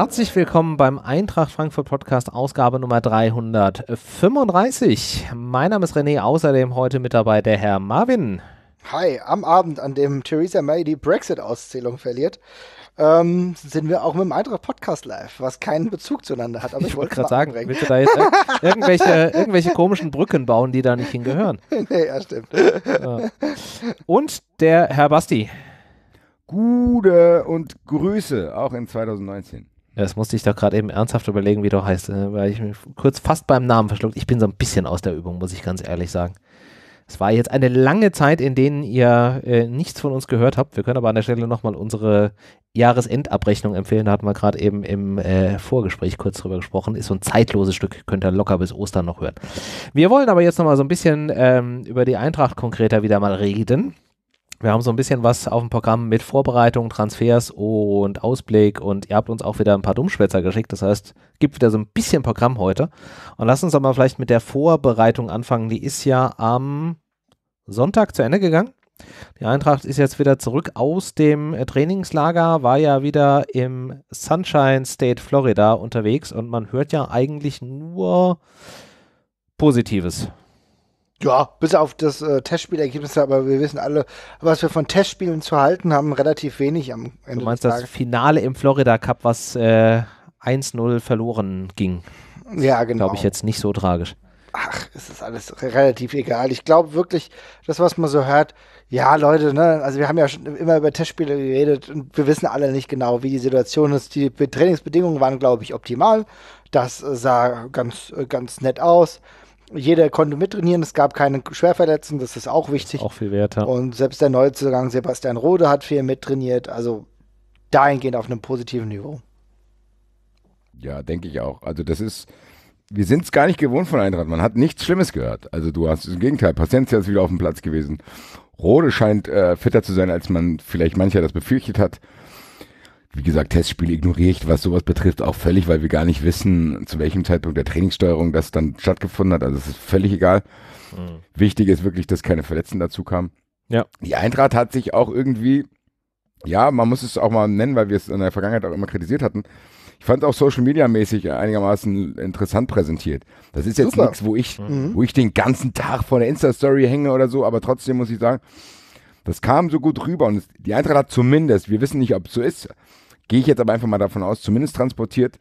Herzlich willkommen beim Eintracht Frankfurt Podcast, Ausgabe Nummer 335. Mein Name ist René, außerdem heute mit dabei der Herr Marvin. Hi, am Abend, an dem Theresa May die Brexit-Auszählung verliert, ähm, sind wir auch mit dem Eintracht Podcast live, was keinen Bezug zueinander hat. Aber ich, wollte gerade sagen, anbringen. willst du da jetzt irgendwelche, irgendwelche komischen Brücken bauen, die da nicht hingehören? nee, ja, stimmt. Und der Herr Basti. Gude und Grüße, auch in 2019. Das musste ich doch gerade eben ernsthaft überlegen, wie du heißt, ne? weil ich mich kurz fast beim Namen verschluckt. Ich bin so ein bisschen aus der Übung, muss ich ganz ehrlich sagen. Es war jetzt eine lange Zeit, in denen ihr äh, nichts von uns gehört habt. Wir können aber an der Stelle nochmal unsere Jahresendabrechnung empfehlen. Da hatten wir gerade eben im äh, Vorgespräch kurz drüber gesprochen. Ist so ein zeitloses Stück, könnt ihr locker bis Ostern noch hören. Wir wollen aber jetzt nochmal so ein bisschen ähm, über die Eintracht konkreter wieder mal reden. Wir haben so ein bisschen was auf dem Programm mit Vorbereitung, Transfers und Ausblick und ihr habt uns auch wieder ein paar Dummschwätzer geschickt. Das heißt, gibt wieder so ein bisschen Programm heute. Und lass uns aber vielleicht mit der Vorbereitung anfangen. Die ist ja am Sonntag zu Ende gegangen. Die Eintracht ist jetzt wieder zurück aus dem Trainingslager, war ja wieder im Sunshine State, Florida unterwegs und man hört ja eigentlich nur Positives ja, bis auf das äh, Testspielergebnis, aber wir wissen alle, was wir von Testspielen zu halten haben, relativ wenig am Ende. Du meinst das Finale im Florida Cup, was äh, 1-0 verloren ging? Ja, genau. Glaube ich jetzt nicht so tragisch. Ach, es ist alles relativ egal. Ich glaube wirklich, das, was man so hört, ja, Leute, ne, also wir haben ja schon immer über Testspiele geredet und wir wissen alle nicht genau, wie die Situation ist. Die Trainingsbedingungen waren, glaube ich, optimal. Das sah ganz, äh, ganz nett aus. Jeder konnte mittrainieren, es gab keine Schwerverletzten, das ist auch wichtig. Ist auch viel werter. Und selbst der Neuzugang Sebastian Rode hat viel mittrainiert, also dahingehend auf einem positiven Niveau. Ja, denke ich auch. Also das ist, wir sind es gar nicht gewohnt von Eintracht. Man hat nichts Schlimmes gehört. Also du hast im Gegenteil, Paciencia ist wieder auf dem Platz gewesen. Rode scheint äh, fitter zu sein, als man vielleicht mancher das befürchtet hat wie gesagt, Testspiele ignoriere ich, was sowas betrifft, auch völlig, weil wir gar nicht wissen, zu welchem Zeitpunkt der Trainingssteuerung das dann stattgefunden hat. Also es ist völlig egal. Mhm. Wichtig ist wirklich, dass keine Verletzten dazu kamen. Ja. Die Eintracht hat sich auch irgendwie, ja, man muss es auch mal nennen, weil wir es in der Vergangenheit auch immer kritisiert hatten. Ich fand es auch Social Media mäßig einigermaßen interessant präsentiert. Das ist jetzt nichts, wo ich, mhm. wo ich den ganzen Tag vor der Insta-Story hänge oder so, aber trotzdem muss ich sagen, das kam so gut rüber und die Eintracht hat zumindest, wir wissen nicht, ob es so ist, gehe ich jetzt aber einfach mal davon aus, zumindest transportiert,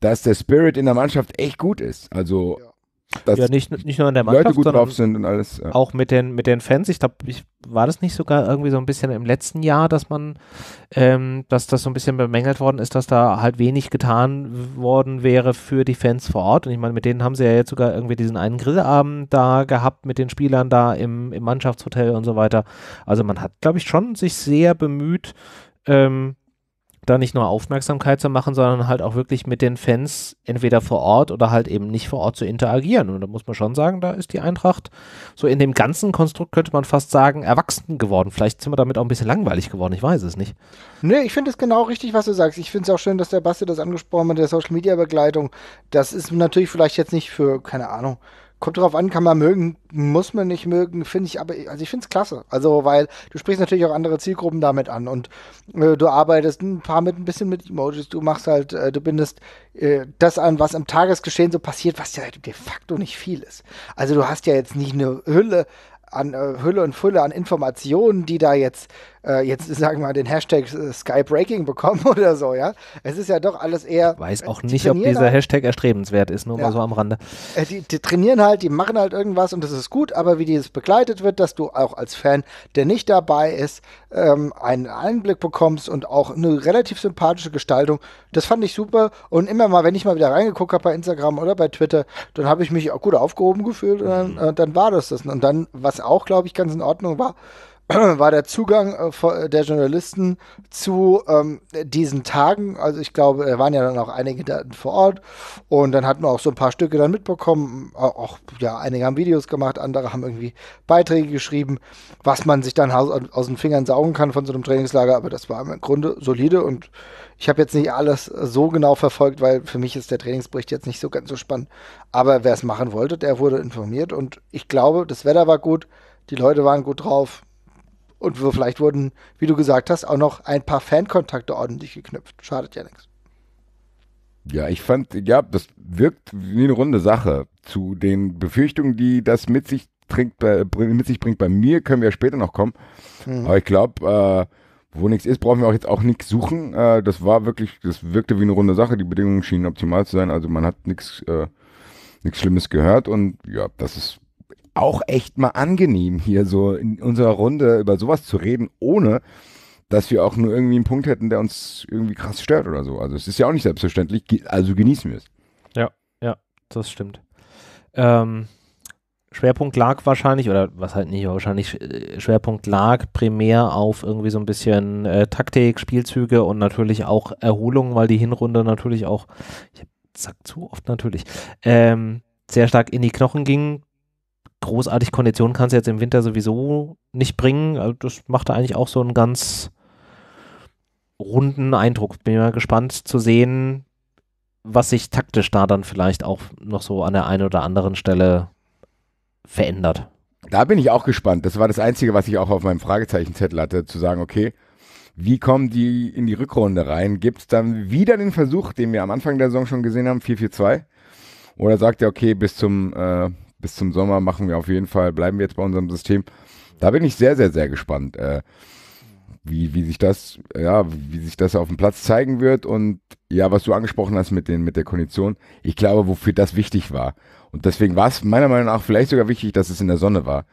dass der Spirit in der Mannschaft echt gut ist. Also Dass ja, nicht, nicht nur in der Mannschaft, Leute gut drauf sind und alles. Ja. Auch mit den, mit den Fans. Ich glaube, ich, war das nicht sogar irgendwie so ein bisschen im letzten Jahr, dass man, ähm, dass das so ein bisschen bemängelt worden ist, dass da halt wenig getan worden wäre für die Fans vor Ort. Und ich meine, mit denen haben sie ja jetzt sogar irgendwie diesen einen Grillabend da gehabt, mit den Spielern da im, im Mannschaftshotel und so weiter. Also man hat, glaube ich, schon sich sehr bemüht, ähm, da nicht nur Aufmerksamkeit zu machen, sondern halt auch wirklich mit den Fans entweder vor Ort oder halt eben nicht vor Ort zu interagieren. Und da muss man schon sagen, da ist die Eintracht so in dem ganzen Konstrukt, könnte man fast sagen, erwachsen geworden. Vielleicht sind wir damit auch ein bisschen langweilig geworden, ich weiß es nicht. Nee, ich finde es genau richtig, was du sagst. Ich finde es auch schön, dass der Basti das angesprochen hat, der Social-Media-Begleitung. Das ist natürlich vielleicht jetzt nicht für, keine Ahnung, Kommt drauf an, kann man mögen, muss man nicht mögen, finde ich, aber also ich finde es klasse. Also, weil du sprichst natürlich auch andere Zielgruppen damit an und äh, du arbeitest ein paar mit ein bisschen mit Emojis, du machst halt, äh, du bindest äh, das an, was im Tagesgeschehen so passiert, was ja de facto nicht viel ist. Also du hast ja jetzt nicht eine Hülle an äh, Hülle und Fülle an Informationen, die da jetzt äh, jetzt sagen wir mal den Hashtag äh, Skybreaking bekommen oder so, ja. Es ist ja doch alles eher. Weiß auch äh, nicht, die ob dieser halt, Hashtag erstrebenswert ist, nur ja. mal so am Rande. Äh, die, die, trainieren halt, die machen halt irgendwas und das ist gut, aber wie dieses begleitet wird, dass du auch als Fan, der nicht dabei ist, ähm, einen Einblick bekommst und auch eine relativ sympathische Gestaltung, das fand ich super. Und immer mal, wenn ich mal wieder reingeguckt habe bei Instagram oder bei Twitter, dann habe ich mich auch gut aufgehoben gefühlt und dann, mhm. äh, dann war das das. Und dann, was auch, glaube ich, ganz in Ordnung war, war der Zugang äh, äh, der Journalisten zu ähm, diesen Tagen. Also ich glaube, da waren ja dann auch einige Daten vor Ort und dann hatten wir auch so ein paar Stücke dann mitbekommen. Äh, auch ja, einige haben Videos gemacht, andere haben irgendwie Beiträge geschrieben, was man sich dann aus, aus den Fingern saugen kann von so einem Trainingslager. Aber das war im Grunde solide und ich habe jetzt nicht alles so genau verfolgt, weil für mich ist der Trainingsbericht jetzt nicht so ganz so spannend. Aber wer es machen wollte, der wurde informiert und ich glaube, das Wetter war gut, die Leute waren gut drauf und vielleicht wurden, wie du gesagt hast, auch noch ein paar Fankontakte ordentlich geknüpft. Schadet ja nichts. Ja, ich fand, ja, das wirkt wie eine runde Sache. Zu den Befürchtungen, die das mit sich, trinkt, mit sich bringt, bei mir können wir später noch kommen. Mhm. Aber ich glaube, äh, wo nichts ist, brauchen wir auch jetzt auch nichts suchen. Äh, das war wirklich, das wirkte wie eine runde Sache. Die Bedingungen schienen optimal zu sein. Also man hat nichts äh, nichts Schlimmes gehört und ja, das ist auch echt mal angenehm, hier so in unserer Runde über sowas zu reden, ohne dass wir auch nur irgendwie einen Punkt hätten, der uns irgendwie krass stört oder so. Also es ist ja auch nicht selbstverständlich, also genießen wir es. Ja, ja, das stimmt. Ähm, Schwerpunkt lag wahrscheinlich, oder was halt nicht, wahrscheinlich äh, Schwerpunkt lag primär auf irgendwie so ein bisschen äh, Taktik, Spielzüge und natürlich auch Erholung, weil die Hinrunde natürlich auch, ich sag zu oft natürlich, ähm, sehr stark in die Knochen ging großartig Kondition kann es jetzt im Winter sowieso nicht bringen. Also das macht da eigentlich auch so einen ganz runden Eindruck. Bin mal gespannt zu sehen, was sich taktisch da dann vielleicht auch noch so an der einen oder anderen Stelle verändert. Da bin ich auch gespannt. Das war das Einzige, was ich auch auf meinem Fragezeichenzettel hatte, zu sagen, okay, wie kommen die in die Rückrunde rein? Gibt es dann wieder den Versuch, den wir am Anfang der Saison schon gesehen haben, 4-4-2? Oder sagt er, okay, bis zum äh, bis zum Sommer machen wir auf jeden Fall, bleiben wir jetzt bei unserem System. Da bin ich sehr, sehr, sehr gespannt, äh, wie, wie sich das, ja, wie sich das auf dem Platz zeigen wird. Und ja, was du angesprochen hast mit, den, mit der Kondition, ich glaube, wofür das wichtig war. Und deswegen war es meiner Meinung nach vielleicht sogar wichtig, dass es in der Sonne war,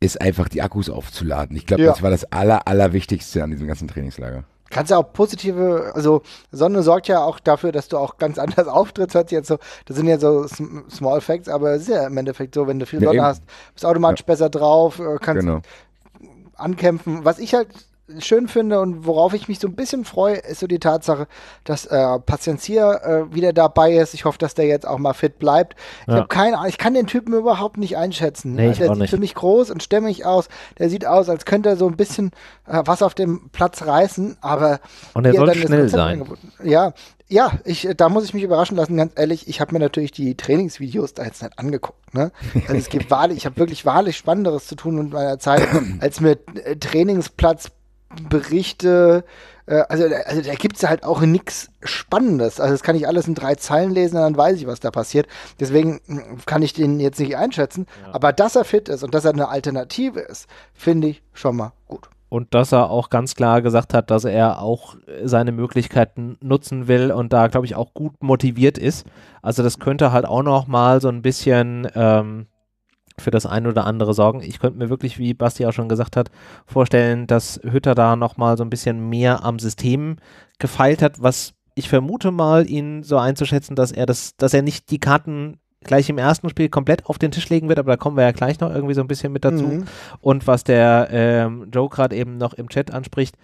ist einfach die Akkus aufzuladen. Ich glaube, ja. das war das aller, allerwichtigste an diesem ganzen Trainingslager kannst ja auch positive, also Sonne sorgt ja auch dafür, dass du auch ganz anders auftrittst. Hört sich jetzt so, das sind ja so Small Facts, aber es ist ja im Endeffekt so, wenn du viel Sonne ja, hast, bist automatisch ja. besser drauf, äh, kannst genau. ankämpfen. Was ich halt schön finde und worauf ich mich so ein bisschen freue, ist so die Tatsache, dass äh, Patientier äh, wieder dabei ist. Ich hoffe, dass der jetzt auch mal fit bleibt. Ja. Ich habe keine Ahnung, ich kann den Typen überhaupt nicht einschätzen. Nee, ich also der auch sieht nicht. für mich groß und stämmig aus. Der sieht aus, als könnte er so ein bisschen äh, was auf dem Platz reißen, aber und er soll schnell sein. Ja, ja, ich, äh, da muss ich mich überraschen lassen, ganz ehrlich. Ich habe mir natürlich die Trainingsvideos da jetzt nicht angeguckt. Ne? Also es gibt wahrlich, ich habe wirklich wahrlich Spannenderes zu tun mit meiner Zeit, als mir äh, Trainingsplatz Berichte, äh, also, also da gibt es halt auch nichts Spannendes. Also das kann ich alles in drei Zeilen lesen, dann weiß ich, was da passiert. Deswegen hm, kann ich den jetzt nicht einschätzen. Ja. Aber dass er fit ist und dass er eine Alternative ist, finde ich schon mal gut und dass er auch ganz klar gesagt hat, dass er auch seine Möglichkeiten nutzen will und da, glaube ich, auch gut motiviert ist. Also das könnte halt auch noch mal so ein bisschen ähm, für das ein oder andere sorgen. Ich könnte mir wirklich, wie Basti auch schon gesagt hat, vorstellen, dass Hütter da nochmal so ein bisschen mehr am System gefeilt hat, was ich vermute mal, ihn so einzuschätzen, dass er das, dass er nicht die Karten gleich im ersten Spiel komplett auf den Tisch legen wird, aber da kommen wir ja gleich noch irgendwie so ein bisschen mit dazu. Mhm. Und was der ähm, Joe gerade eben noch im Chat anspricht,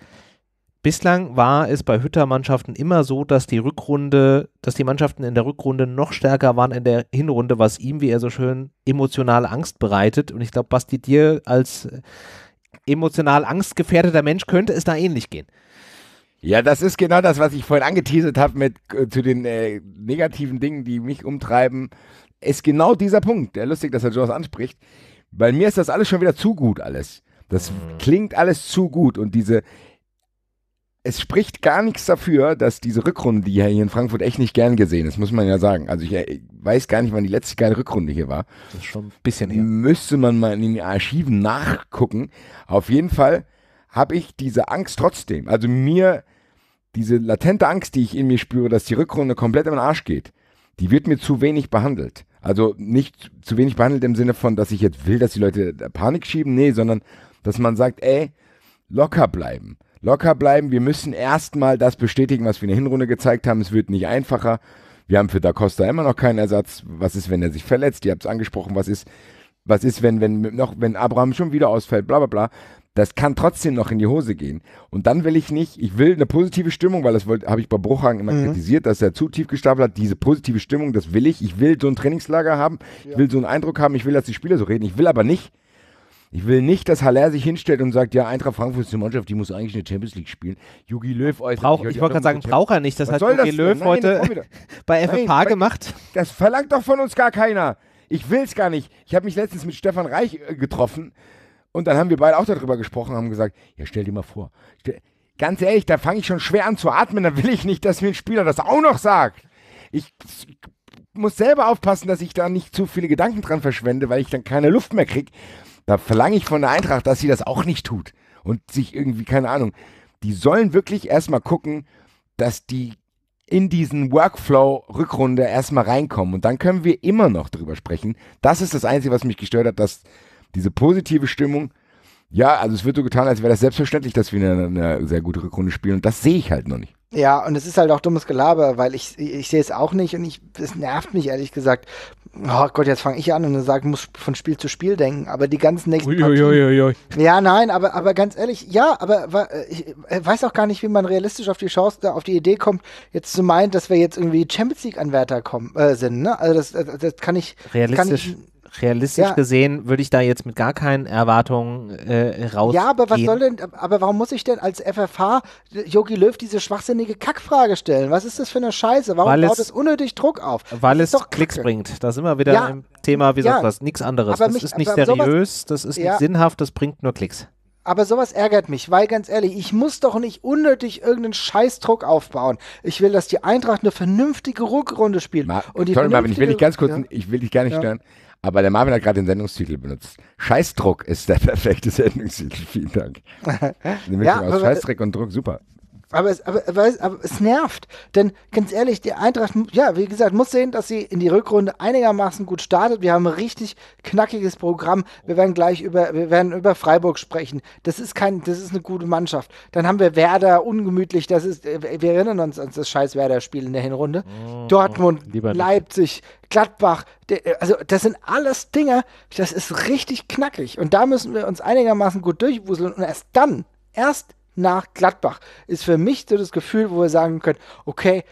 Bislang war es bei Hütter-Mannschaften immer so, dass die Rückrunde, dass die Mannschaften in der Rückrunde noch stärker waren in der Hinrunde, was ihm, wie er so schön, emotionale Angst bereitet. Und ich glaube, Basti, dir als äh, emotional angstgefährdeter Mensch könnte es da ähnlich gehen. Ja, das ist genau das, was ich vorhin angeteasert habe mit äh, zu den äh, negativen Dingen, die mich umtreiben. Ist genau dieser Punkt. Ja, lustig, dass er Jonas anspricht. Bei mir ist das alles schon wieder zu gut alles. Das mhm. klingt alles zu gut und diese es spricht gar nichts dafür, dass diese Rückrunde, die ja hier in Frankfurt echt nicht gern gesehen ist, muss man ja sagen. Also ich, ich äh, weiß gar nicht, wann die letzte geile Rückrunde hier war. Das ist schon ein bisschen her. Müsste man mal in den Archiven nachgucken. Auf jeden Fall habe ich diese Angst trotzdem. Also mir, diese latente Angst, die ich in mir spüre, dass die Rückrunde komplett im Arsch geht, die wird mir zu wenig behandelt. Also nicht zu wenig behandelt im Sinne von, dass ich jetzt will, dass die Leute Panik schieben, nee, sondern dass man sagt, ey, locker bleiben locker bleiben. Wir müssen erstmal das bestätigen, was wir in der Hinrunde gezeigt haben. Es wird nicht einfacher. Wir haben für Da Costa immer noch keinen Ersatz. Was ist, wenn er sich verletzt? Ihr habt es angesprochen. Was ist, was ist, wenn, wenn, noch, wenn Abraham schon wieder ausfällt? Bla, bla, bla. Das kann trotzdem noch in die Hose gehen. Und dann will ich nicht, ich will eine positive Stimmung, weil das habe ich bei Bruchhagen immer mhm. kritisiert, dass er zu tief gestapelt hat. Diese positive Stimmung, das will ich. Ich will so ein Trainingslager haben. Ja. Ich will so einen Eindruck haben. Ich will, dass die Spieler so reden. Ich will aber nicht, ich will nicht, dass Haller sich hinstellt und sagt, ja, Eintracht Frankfurt ist eine Mannschaft, die muss eigentlich eine Champions League spielen. Jugi Löw äußert Brauch, Ich, ich wollte gerade sagen, braucht er nicht. Das Was hat Jugi Löw Nein, heute bei FFH gemacht. Das verlangt doch von uns gar keiner. Ich will es gar nicht. Ich habe mich letztens mit Stefan Reich äh, getroffen und dann haben wir beide auch darüber gesprochen, haben gesagt, ja, stell dir mal vor. Ganz ehrlich, da fange ich schon schwer an zu atmen, da will ich nicht, dass mir ein Spieler das auch noch sagt. Ich muss selber aufpassen, dass ich da nicht zu viele Gedanken dran verschwende, weil ich dann keine Luft mehr kriege. Da verlange ich von der Eintracht, dass sie das auch nicht tut und sich irgendwie, keine Ahnung, die sollen wirklich erstmal gucken, dass die in diesen Workflow-Rückrunde erstmal reinkommen. Und dann können wir immer noch drüber sprechen. Das ist das Einzige, was mich gestört hat, dass diese positive Stimmung, ja, also es wird so getan, als wäre das selbstverständlich, dass wir eine, eine sehr gute Rückrunde spielen. Und das sehe ich halt noch nicht. Ja, und es ist halt auch dummes Gelaber, weil ich, ich sehe es auch nicht und ich, es nervt mich ehrlich gesagt. Oh Gott, jetzt fange ich an und sage, muss von Spiel zu Spiel denken, aber die ganzen nächsten Partien, ui, ui, ui, Ja, nein, aber, aber ganz ehrlich, ja, aber ich äh, weiß auch gar nicht, wie man realistisch auf die Chance, auf die Idee kommt, jetzt zu meinen, dass wir jetzt irgendwie Champions League-Anwärter kommen, äh, sind, ne? Also das, das, das kann ich... Realistisch. Kann ich, realistisch ja. gesehen würde ich da jetzt mit gar keinen Erwartungen äh, rausgehen. Ja, aber was soll denn, aber warum muss ich denn als FFH Yogi Löw diese schwachsinnige Kackfrage stellen? Was ist das für eine Scheiße? Warum weil baut es, das unnötig Druck auf? Weil das es Klicks Kacke. bringt. Da sind wir wieder ja, im Thema, wie ja, sagt was, nichts anderes. das mich, ist nicht seriös, sowas, das ist nicht sinnhaft, das bringt nur Klicks. Aber sowas ärgert mich, weil ganz ehrlich, ich muss doch nicht unnötig irgendeinen Scheißdruck aufbauen. Ich will, dass die Eintracht eine vernünftige Ruckrunde spielt. Ma und die sorry, Marvin, ich will dich ganz kurz, ja. ich will dich gar nicht ja. stören. Aber der Marvin hat gerade den Sendungstitel benutzt. Scheißdruck ist der perfekte Sendungstitel. Vielen Dank. ja, aus Scheißdruck und Druck, super. Aber es, aber, aber, es, aber es nervt. Denn ganz ehrlich, die Eintracht, ja, wie gesagt, muss sehen, dass sie in die Rückrunde einigermaßen gut startet. Wir haben ein richtig knackiges Programm. Wir werden gleich über, wir werden über Freiburg sprechen. Das ist kein, das ist eine gute Mannschaft. Dann haben wir Werder ungemütlich. Das ist, äh, wir erinnern uns an das scheiß Werder-Spiel in der Hinrunde. Oh, Dortmund, Leipzig, Gladbach, also das sind alles Dinge, das ist richtig knackig. Und da müssen wir uns einigermaßen gut durchwuseln. Und erst dann, erst nach Gladbach. Ist für mich so das Gefühl, wo wir sagen können, okay,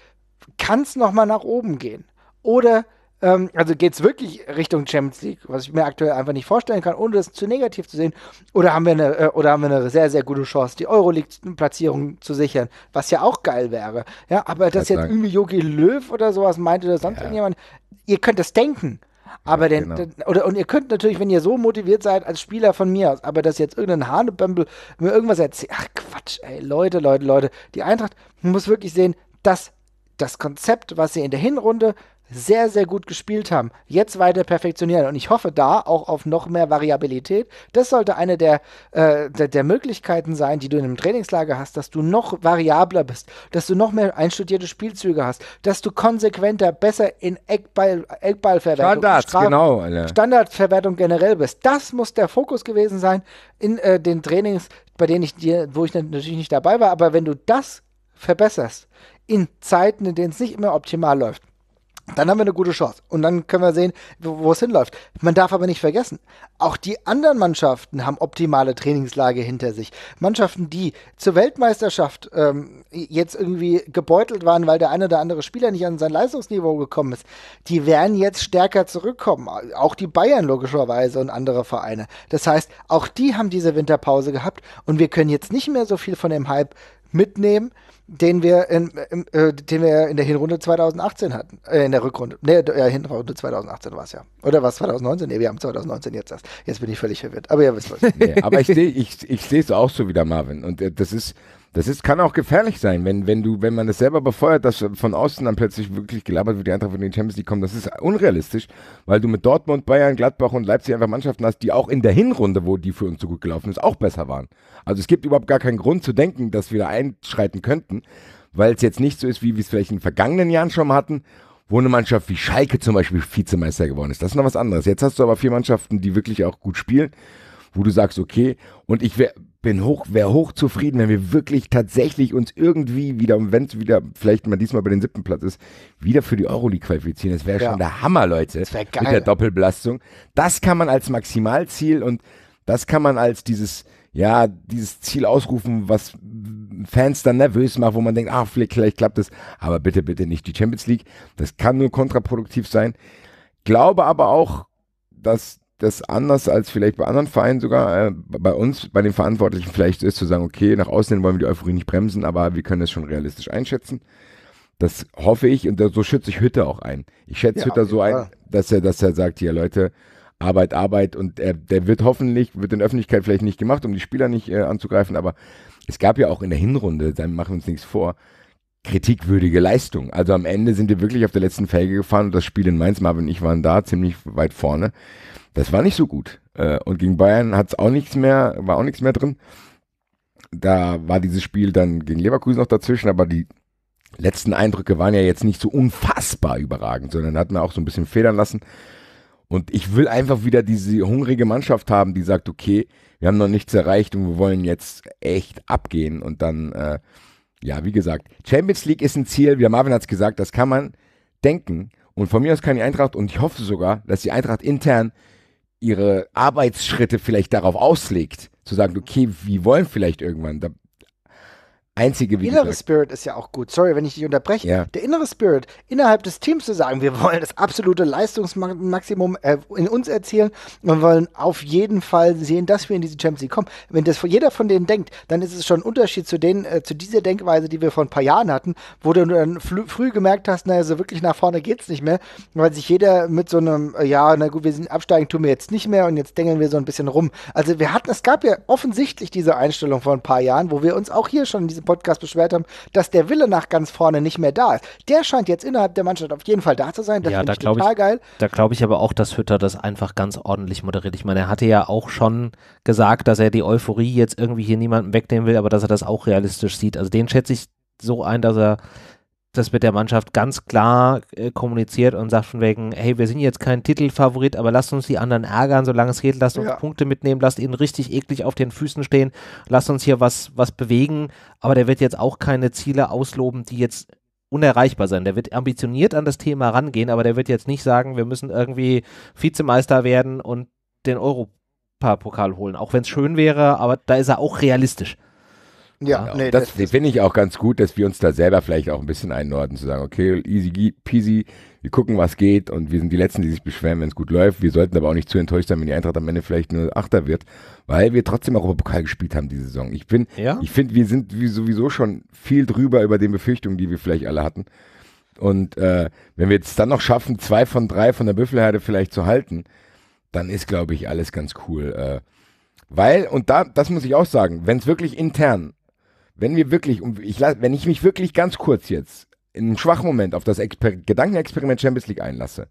kann es nochmal nach oben gehen? Oder ähm, also geht es wirklich Richtung Champions League, was ich mir aktuell einfach nicht vorstellen kann, ohne das zu negativ zu sehen. Oder haben wir eine, äh, oder haben wir eine sehr, sehr gute Chance, die Euroleague-Platzierung zu sichern, was ja auch geil wäre. Ja, aber das jetzt irgendwie Yogi Löw oder sowas meinte oder sonst ja. irgendjemand, ihr könnt das denken. Aber den, genau. den, oder, und ihr könnt natürlich, wenn ihr so motiviert seid, als Spieler von mir aus, aber dass jetzt irgendein Hanebömpel mir irgendwas erzählt, ach Quatsch, ey, Leute, Leute, Leute, die Eintracht muss wirklich sehen, dass das Konzept, was sie in der Hinrunde sehr, sehr gut gespielt haben, jetzt weiter perfektionieren. Und ich hoffe da auch auf noch mehr Variabilität. Das sollte eine der, äh, der, der, Möglichkeiten sein, die du in einem Trainingslager hast, dass du noch variabler bist, dass du noch mehr einstudierte Spielzüge hast, dass du konsequenter, besser in Eckball, Eckballverwertung, Standards, Straf genau, Standardverwertung generell bist. Das muss der Fokus gewesen sein in äh, den Trainings, bei denen ich dir, wo ich natürlich nicht dabei war, aber wenn du das verbesserst, in Zeiten, in denen es nicht immer optimal läuft, dann haben wir eine gute Chance. Und dann können wir sehen, wo es hinläuft. Man darf aber nicht vergessen, auch die anderen Mannschaften haben optimale Trainingslage hinter sich. Mannschaften, die zur Weltmeisterschaft ähm, jetzt irgendwie gebeutelt waren, weil der eine oder andere Spieler nicht an sein Leistungsniveau gekommen ist, die werden jetzt stärker zurückkommen. Auch die Bayern logischerweise und andere Vereine. Das heißt, auch die haben diese Winterpause gehabt und wir können jetzt nicht mehr so viel von dem Hype mitnehmen den wir in, in äh, den wir in der Hinrunde 2018 hatten. Äh, in der Rückrunde. Ne, äh, Hinrunde 2018 war es ja. Oder war es 2019? Ne, wir haben 2019 jetzt erst. Jetzt bin ich völlig verwirrt. Aber ihr wisst was. Nee, aber ich sehe ich, ich es auch so wieder, Marvin. Und äh, das ist, das ist, kann auch gefährlich sein, wenn, wenn du, wenn man das selber befeuert, dass von außen dann plötzlich wirklich gelabert wird, die Eintracht von den Champions League kommen. Das ist unrealistisch, weil du mit Dortmund, Bayern, Gladbach und Leipzig einfach Mannschaften hast, die auch in der Hinrunde, wo die für uns so gut gelaufen ist, auch besser waren. Also es gibt überhaupt gar keinen Grund zu denken, dass wir da einschreiten könnten, weil es jetzt nicht so ist, wie wir es vielleicht in den vergangenen Jahren schon mal hatten, wo eine Mannschaft wie Schalke zum Beispiel Vizemeister geworden ist. Das ist noch was anderes. Jetzt hast du aber vier Mannschaften, die wirklich auch gut spielen wo du sagst, okay, und ich wäre, bin hoch, wäre hochzufrieden, wenn wir wirklich tatsächlich uns irgendwie wieder, wenn es wieder, vielleicht mal diesmal bei den siebten Platz ist, wieder für die Euroleague qualifizieren. Das wäre ja. schon der Hammer, Leute. Das wäre geil. Mit der Doppelbelastung. Das kann man als Maximalziel und das kann man als dieses, ja, dieses Ziel ausrufen, was Fans dann nervös macht, wo man denkt, ah, vielleicht, vielleicht klappt es, aber bitte, bitte nicht die Champions League. Das kann nur kontraproduktiv sein. Glaube aber auch, dass das anders als vielleicht bei anderen Vereinen sogar, äh, bei uns, bei den Verantwortlichen vielleicht ist, zu sagen, okay, nach außen wollen wir die Euphorie nicht bremsen, aber wir können das schon realistisch einschätzen. Das hoffe ich und so schütze ich Hütte auch ein. Ich schätze ja, Hütter so ein, dass er, dass er sagt, hier Leute, Arbeit, Arbeit und er, der wird hoffentlich, wird in Öffentlichkeit vielleicht nicht gemacht, um die Spieler nicht äh, anzugreifen, aber es gab ja auch in der Hinrunde, dann machen wir uns nichts vor, kritikwürdige Leistung. Also am Ende sind wir wirklich auf der letzten Felge gefahren und das Spiel in Mainz, Marvin und ich waren da ziemlich weit vorne. Das war nicht so gut. Äh, und gegen Bayern hat es auch nichts mehr, war auch nichts mehr drin. Da war dieses Spiel dann gegen Leverkusen noch dazwischen, aber die letzten Eindrücke waren ja jetzt nicht so unfassbar überragend, sondern hat man auch so ein bisschen federn lassen. Und ich will einfach wieder diese hungrige Mannschaft haben, die sagt, okay, wir haben noch nichts erreicht und wir wollen jetzt echt abgehen und dann äh, ja, wie gesagt, Champions League ist ein Ziel, wie Marvin hat es gesagt, das kann man denken. Und von mir aus kann die Eintracht, und ich hoffe sogar, dass die Eintracht intern ihre Arbeitsschritte vielleicht darauf auslegt, zu sagen, okay, wir wollen vielleicht irgendwann, da, einzige, wie Der innere gesagt. Spirit ist ja auch gut. Sorry, wenn ich dich unterbreche. Ja. Der innere Spirit, innerhalb des Teams zu sagen, wir wollen das absolute Leistungsmaximum äh, in uns erzielen und wollen auf jeden Fall sehen, dass wir in diese Champions League kommen. Wenn das jeder von denen denkt, dann ist es schon ein Unterschied zu, denen, äh, zu dieser Denkweise, die wir vor ein paar Jahren hatten, wo du dann früh gemerkt hast, naja, so wirklich nach vorne geht's nicht mehr, weil sich jeder mit so einem, äh, ja, na gut, wir sind absteigen, tun wir jetzt nicht mehr und jetzt dengeln wir so ein bisschen rum. Also wir hatten, es gab ja offensichtlich diese Einstellung vor ein paar Jahren, wo wir uns auch hier schon in diesem Podcast beschwert haben, dass der Wille nach ganz vorne nicht mehr da ist. Der scheint jetzt innerhalb der Mannschaft auf jeden Fall da zu sein. Das ja, da ich total ich, geil. Da glaube ich aber auch, dass Hütter das einfach ganz ordentlich moderiert. Ich meine, er hatte ja auch schon gesagt, dass er die Euphorie jetzt irgendwie hier niemandem wegnehmen will, aber dass er das auch realistisch sieht. Also den schätze ich so ein, dass er das mit der Mannschaft ganz klar äh, kommuniziert und sagt von wegen, hey, wir sind jetzt kein Titelfavorit, aber lasst uns die anderen ärgern, solange es geht, lasst uns ja. Punkte mitnehmen, lasst ihnen richtig eklig auf den Füßen stehen, lasst uns hier was, was bewegen, aber der wird jetzt auch keine Ziele ausloben, die jetzt unerreichbar sein. Der wird ambitioniert an das Thema rangehen, aber der wird jetzt nicht sagen, wir müssen irgendwie Vizemeister werden und den Europapokal holen, auch wenn es schön wäre, aber da ist er auch realistisch. Ja, ja nee, das, das finde ich auch ganz gut, dass wir uns da selber vielleicht auch ein bisschen einordnen, zu sagen, okay, easy peasy, wir gucken, was geht und wir sind die Letzten, die sich beschweren, wenn es gut läuft. Wir sollten aber auch nicht zu enttäuscht sein, wenn die Eintracht am Ende vielleicht nur Achter wird, weil wir trotzdem Europapokal gespielt haben diese Saison. Ich bin, ja? ich finde, wir sind sowieso schon viel drüber über den Befürchtungen, die wir vielleicht alle hatten. Und äh, wenn wir jetzt dann noch schaffen, zwei von drei von der Büffelherde vielleicht zu halten, dann ist, glaube ich, alles ganz cool. Äh, weil, und da, das muss ich auch sagen, wenn es wirklich intern wenn wir wirklich, ich, wenn ich mich wirklich ganz kurz jetzt in einem schwachen Moment auf das Exper Gedankenexperiment Champions League einlasse,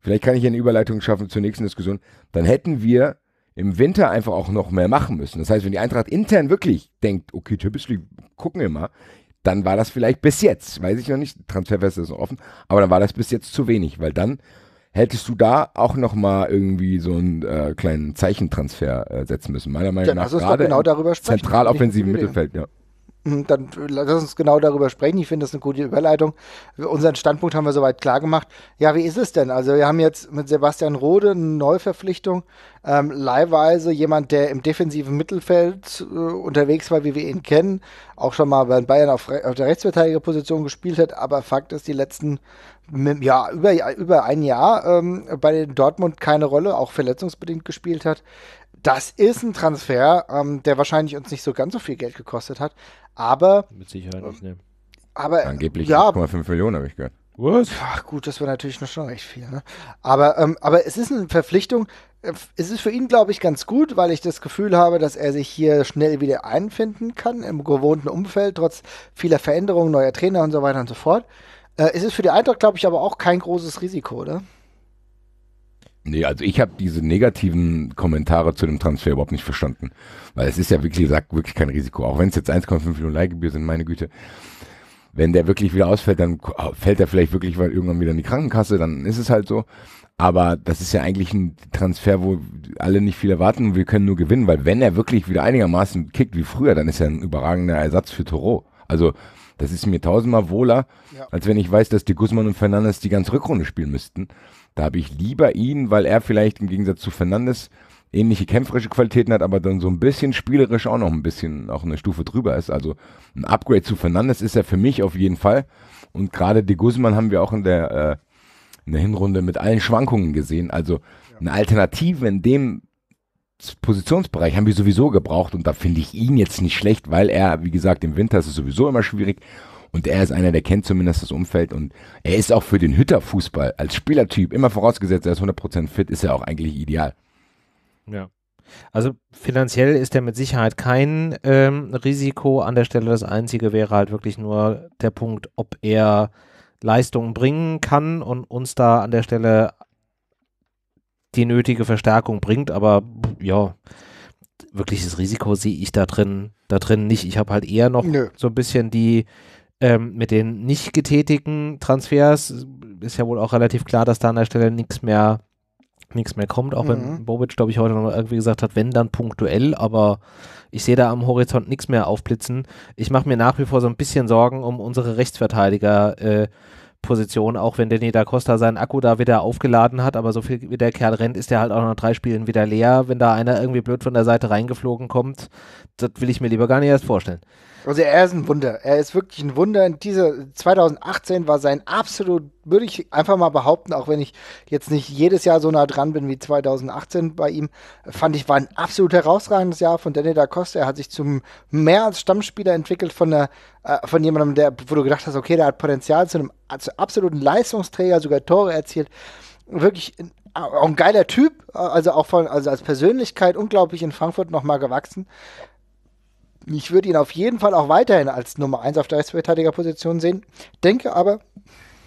vielleicht kann ich hier eine Überleitung schaffen zur nächsten Diskussion, dann hätten wir im Winter einfach auch noch mehr machen müssen. Das heißt, wenn die Eintracht intern wirklich denkt, okay, Champions League, gucken wir mal, dann war das vielleicht bis jetzt, weiß ich noch nicht, Transferfest ist noch offen, aber dann war das bis jetzt zu wenig, weil dann hättest du da auch nochmal irgendwie so einen äh, kleinen Zeichentransfer äh, setzen müssen, meiner Meinung Dann nach. Lass also uns doch genau darüber sprechen. Zentraloffensiven Mittelfeld, ja. Mhm, dann lass uns genau darüber sprechen. Ich finde das eine gute Überleitung. Unseren Standpunkt haben wir soweit klar gemacht. Ja, wie ist es denn? Also wir haben jetzt mit Sebastian Rode eine Neuverpflichtung, ähm, leihweise jemand, der im defensiven Mittelfeld äh, unterwegs war, wie wir ihn kennen, auch schon mal bei Bayern auf, auf der Rechtsverteidigerposition gespielt hat. Aber Fakt ist, die letzten ja, über, über ein Jahr ähm, bei Dortmund keine Rolle, auch verletzungsbedingt gespielt hat das ist ein Transfer, ähm, der wahrscheinlich uns nicht so ganz so viel Geld gekostet hat, aber. Mit Sicherheit nicht, ne. Aber, Angeblich ja, 1,5 Millionen, habe ich gehört. Was? Ach gut, das wäre natürlich noch schon recht viel. Ne? Aber, ähm, aber es ist eine Verpflichtung. Es ist für ihn, glaube ich, ganz gut, weil ich das Gefühl habe, dass er sich hier schnell wieder einfinden kann im gewohnten Umfeld, trotz vieler Veränderungen, neuer Trainer und so weiter und so fort. Äh, es ist für die Eintracht, glaube ich, aber auch kein großes Risiko, oder? Nee, also ich habe diese negativen Kommentare zu dem Transfer überhaupt nicht verstanden. Weil es ist ja wirklich, sagt wirklich kein Risiko. Auch wenn es jetzt 1,5 Millionen Leihgebühr sind, meine Güte. Wenn der wirklich wieder ausfällt, dann fällt er vielleicht wirklich weil irgendwann wieder in die Krankenkasse, dann ist es halt so. Aber das ist ja eigentlich ein Transfer, wo alle nicht viel erwarten und wir können nur gewinnen, weil wenn er wirklich wieder einigermaßen kickt wie früher, dann ist er ein überragender Ersatz für Toro. Also das ist mir tausendmal wohler, ja. als wenn ich weiß, dass die Guzman und Fernandes die ganze Rückrunde spielen müssten. Da habe ich lieber ihn, weil er vielleicht im Gegensatz zu Fernandes ähnliche kämpferische Qualitäten hat, aber dann so ein bisschen spielerisch auch noch ein bisschen auch eine Stufe drüber ist. Also ein Upgrade zu Fernandes ist er für mich auf jeden Fall. Und gerade De Guzman haben wir auch in der, äh, in der Hinrunde mit allen Schwankungen gesehen. Also eine Alternative in dem Positionsbereich haben wir sowieso gebraucht und da finde ich ihn jetzt nicht schlecht, weil er, wie gesagt, im Winter ist es sowieso immer schwierig und er ist einer, der kennt zumindest das Umfeld und er ist auch für den Hütterfußball als Spielertyp, immer vorausgesetzt, er ist 100% fit, ist er auch eigentlich ideal. Ja. Also finanziell ist er mit Sicherheit kein ähm, Risiko. An der Stelle das Einzige wäre halt wirklich nur der Punkt, ob er Leistungen bringen kann und uns da an der Stelle die nötige Verstärkung bringt. Aber ja, wirkliches Risiko sehe ich da drin, da drin nicht. Ich habe halt eher noch Nö. so ein bisschen die, ähm, mit den nicht getätigten Transfers ist ja wohl auch relativ klar, dass da an der Stelle nichts mehr nichts mehr kommt, auch mhm. wenn Bobic, glaube ich, heute noch irgendwie gesagt hat, wenn dann punktuell, aber ich sehe da am Horizont nichts mehr aufblitzen. Ich mache mir nach wie vor so ein bisschen Sorgen um unsere Rechtsverteidiger. Äh, Position, auch wenn Danny da Costa seinen Akku da wieder aufgeladen hat, aber so viel wie der Kerl rennt, ist der halt auch noch drei Spielen wieder leer. Wenn da einer irgendwie blöd von der Seite reingeflogen kommt, das will ich mir lieber gar nicht erst vorstellen. Also er ist ein Wunder. Er ist wirklich ein Wunder. In dieser 2018 war sein absolut, würde ich einfach mal behaupten, auch wenn ich jetzt nicht jedes Jahr so nah dran bin wie 2018 bei ihm, fand ich, war ein absolut herausragendes Jahr von Danny da Costa. Er hat sich zum mehr als Stammspieler entwickelt von einer äh, von jemandem, der, wo du gedacht hast, okay, der hat Potenzial zu einem zu absoluten Leistungsträger, sogar Tore erzielt. Wirklich auch ein geiler Typ, also auch von, also als Persönlichkeit unglaublich in Frankfurt nochmal gewachsen ich würde ihn auf jeden Fall auch weiterhin als Nummer 1 auf der Rechtsverteidigerposition sehen. Denke aber,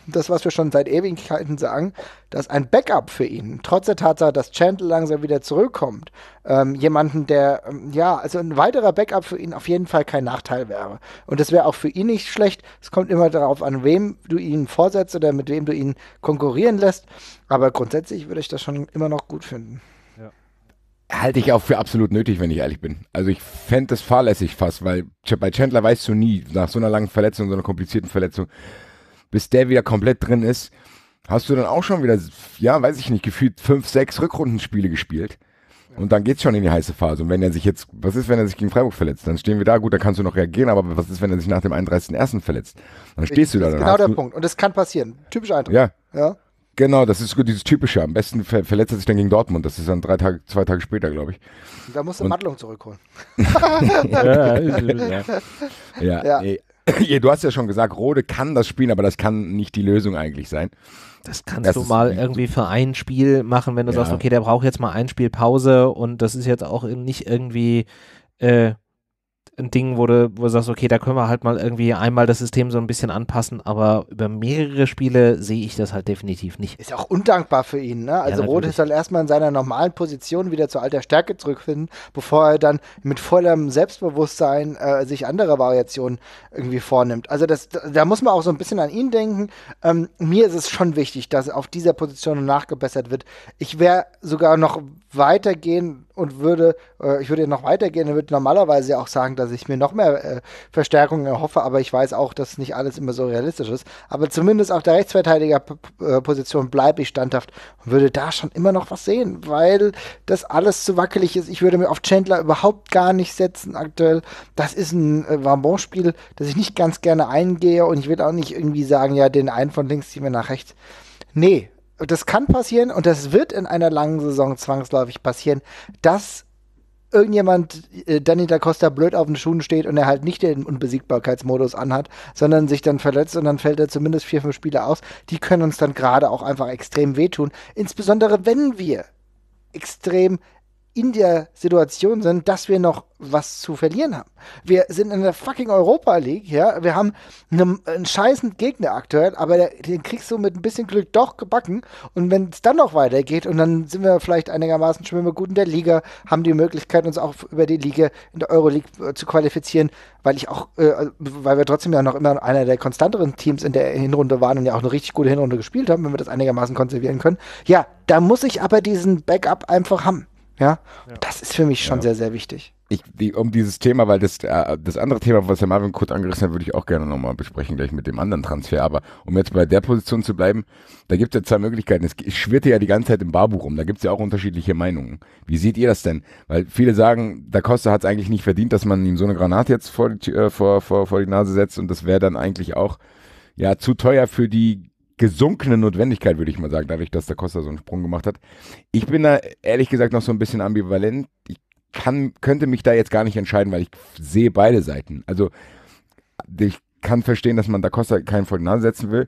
das, was wir schon seit Ewigkeiten sagen, dass ein Backup für ihn, trotz der Tatsache, dass Chandler langsam wieder zurückkommt, ähm, jemanden, der, ähm, ja, also ein weiterer Backup für ihn auf jeden Fall kein Nachteil wäre. Und es wäre auch für ihn nicht schlecht. Es kommt immer darauf an, wem du ihn vorsetzt oder mit wem du ihn konkurrieren lässt. Aber grundsätzlich würde ich das schon immer noch gut finden halte ich auch für absolut nötig, wenn ich ehrlich bin. Also ich fände das fahrlässig fast, weil bei Chandler weißt du nie, nach so einer langen Verletzung, so einer komplizierten Verletzung, bis der wieder komplett drin ist, hast du dann auch schon wieder, ja, weiß ich nicht, gefühlt fünf, sechs Rückrundenspiele gespielt. Und dann geht's schon in die heiße Phase. Und wenn er sich jetzt, was ist, wenn er sich gegen Freiburg verletzt? Dann stehen wir da, gut, da kannst du noch reagieren, aber was ist, wenn er sich nach dem 31.01. verletzt? Dann stehst ich, du da. Das ist genau der Punkt. Und das kann passieren. Typisch Eintracht. Ja. ja. Genau, das ist dieses Typische. Am besten ver verletzt er sich dann gegen Dortmund. Das ist dann drei Tage, zwei Tage später, glaube ich. Da musst du Madlung zurückholen. ja, ja. ja. ja. ja. du hast ja schon gesagt, Rode kann das spielen, aber das kann nicht die Lösung eigentlich sein. Das kannst das du mal irgendwie für ein Spiel machen, wenn du ja. sagst, okay, der braucht jetzt mal ein Spiel Pause und das ist jetzt auch nicht irgendwie äh, ein Ding, wo du, wo du sagst, okay, da können wir halt mal irgendwie einmal das System so ein bisschen anpassen, aber über mehrere Spiele sehe ich das halt definitiv nicht. Ist auch undankbar für ihn, ne? Also ja, Rode soll erstmal in seiner normalen Position wieder zur alter Stärke zurückfinden, bevor er dann mit vollem Selbstbewusstsein äh, sich andere Variationen irgendwie vornimmt. Also das, da muss man auch so ein bisschen an ihn denken. Ähm, mir ist es schon wichtig, dass auf dieser Position nachgebessert wird. Ich wäre sogar noch weitergehen und würde, äh, ich würde noch weitergehen und würde normalerweise ja auch sagen, dass ich mir noch mehr äh, Verstärkungen erhoffe, aber ich weiß auch, dass nicht alles immer so realistisch ist. Aber zumindest auf der Rechtsverteidigerposition bleibe ich standhaft und würde da schon immer noch was sehen, weil das alles zu wackelig ist. Ich würde mir auf Chandler überhaupt gar nicht setzen aktuell. Das ist ein äh, Vambon-Spiel, das ich nicht ganz gerne eingehe und ich will auch nicht irgendwie sagen, ja, den einen von links ziehen wir nach rechts. Nee, das kann passieren und das wird in einer langen Saison zwangsläufig passieren, dass irgendjemand äh, Danny da Costa blöd auf den Schuhen steht und er halt nicht den Unbesiegbarkeitsmodus anhat, sondern sich dann verletzt und dann fällt er zumindest vier, fünf Spiele aus. Die können uns dann gerade auch einfach extrem wehtun. Insbesondere wenn wir extrem in der Situation sind, dass wir noch was zu verlieren haben. Wir sind in der fucking Europa League, ja. Wir haben einen, einen scheißen Gegner aktuell, aber der, den kriegst du mit ein bisschen Glück doch gebacken. Und wenn es dann noch weitergeht und dann sind wir vielleicht einigermaßen schon immer gut in der Liga, haben die Möglichkeit, uns auch über die Liga in der Euroleague äh, zu qualifizieren, weil ich auch, äh, also, weil wir trotzdem ja noch immer einer der konstanteren Teams in der Hinrunde waren und ja auch eine richtig gute Hinrunde gespielt haben, wenn wir das einigermaßen konservieren können. Ja, da muss ich aber diesen Backup einfach haben. Ja? ja. Das ist für mich schon ja. sehr, sehr wichtig. Ich, die, um dieses Thema, weil das, äh, das andere Thema, was Herr Marvin kurz angerissen hat, würde ich auch gerne nochmal besprechen, gleich mit dem anderen Transfer. Aber um jetzt bei der Position zu bleiben, da gibt es ja zwei Möglichkeiten. Es schwirrte ja die ganze Zeit im Barbuch rum. Da gibt es ja auch unterschiedliche Meinungen. Wie seht ihr das denn? Weil viele sagen, Da Costa hat es eigentlich nicht verdient, dass man ihm so eine Granate jetzt vor die, äh, vor, vor, vor die Nase setzt und das wäre dann eigentlich auch ja zu teuer für die gesunkene Notwendigkeit, würde ich mal sagen, dadurch, dass der Costa so einen Sprung gemacht hat. Ich bin da ehrlich gesagt noch so ein bisschen ambivalent. Ich kann, könnte mich da jetzt gar nicht entscheiden, weil ich sehe beide Seiten. Also ich kann verstehen, dass man da Costa keinen vor die Nase setzen will.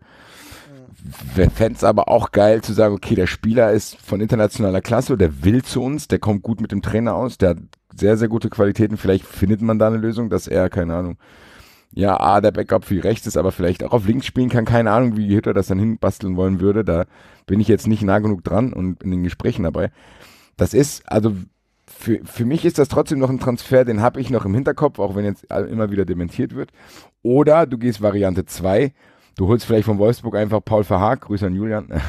Fans aber auch geil zu sagen, okay, der Spieler ist von internationaler Klasse, der will zu uns, der kommt gut mit dem Trainer aus, der hat sehr, sehr gute Qualitäten. Vielleicht findet man da eine Lösung, dass er, keine Ahnung, ja, ah, der Backup viel rechts ist, aber vielleicht auch auf links spielen kann. Keine Ahnung, wie Hütter das dann hinbasteln wollen würde. Da bin ich jetzt nicht nah genug dran und in den Gesprächen dabei. Das ist, also für, für mich ist das trotzdem noch ein Transfer, den habe ich noch im Hinterkopf, auch wenn jetzt immer wieder dementiert wird. Oder du gehst Variante 2, du holst vielleicht von Wolfsburg einfach Paul Verhaag, Grüße an Julian.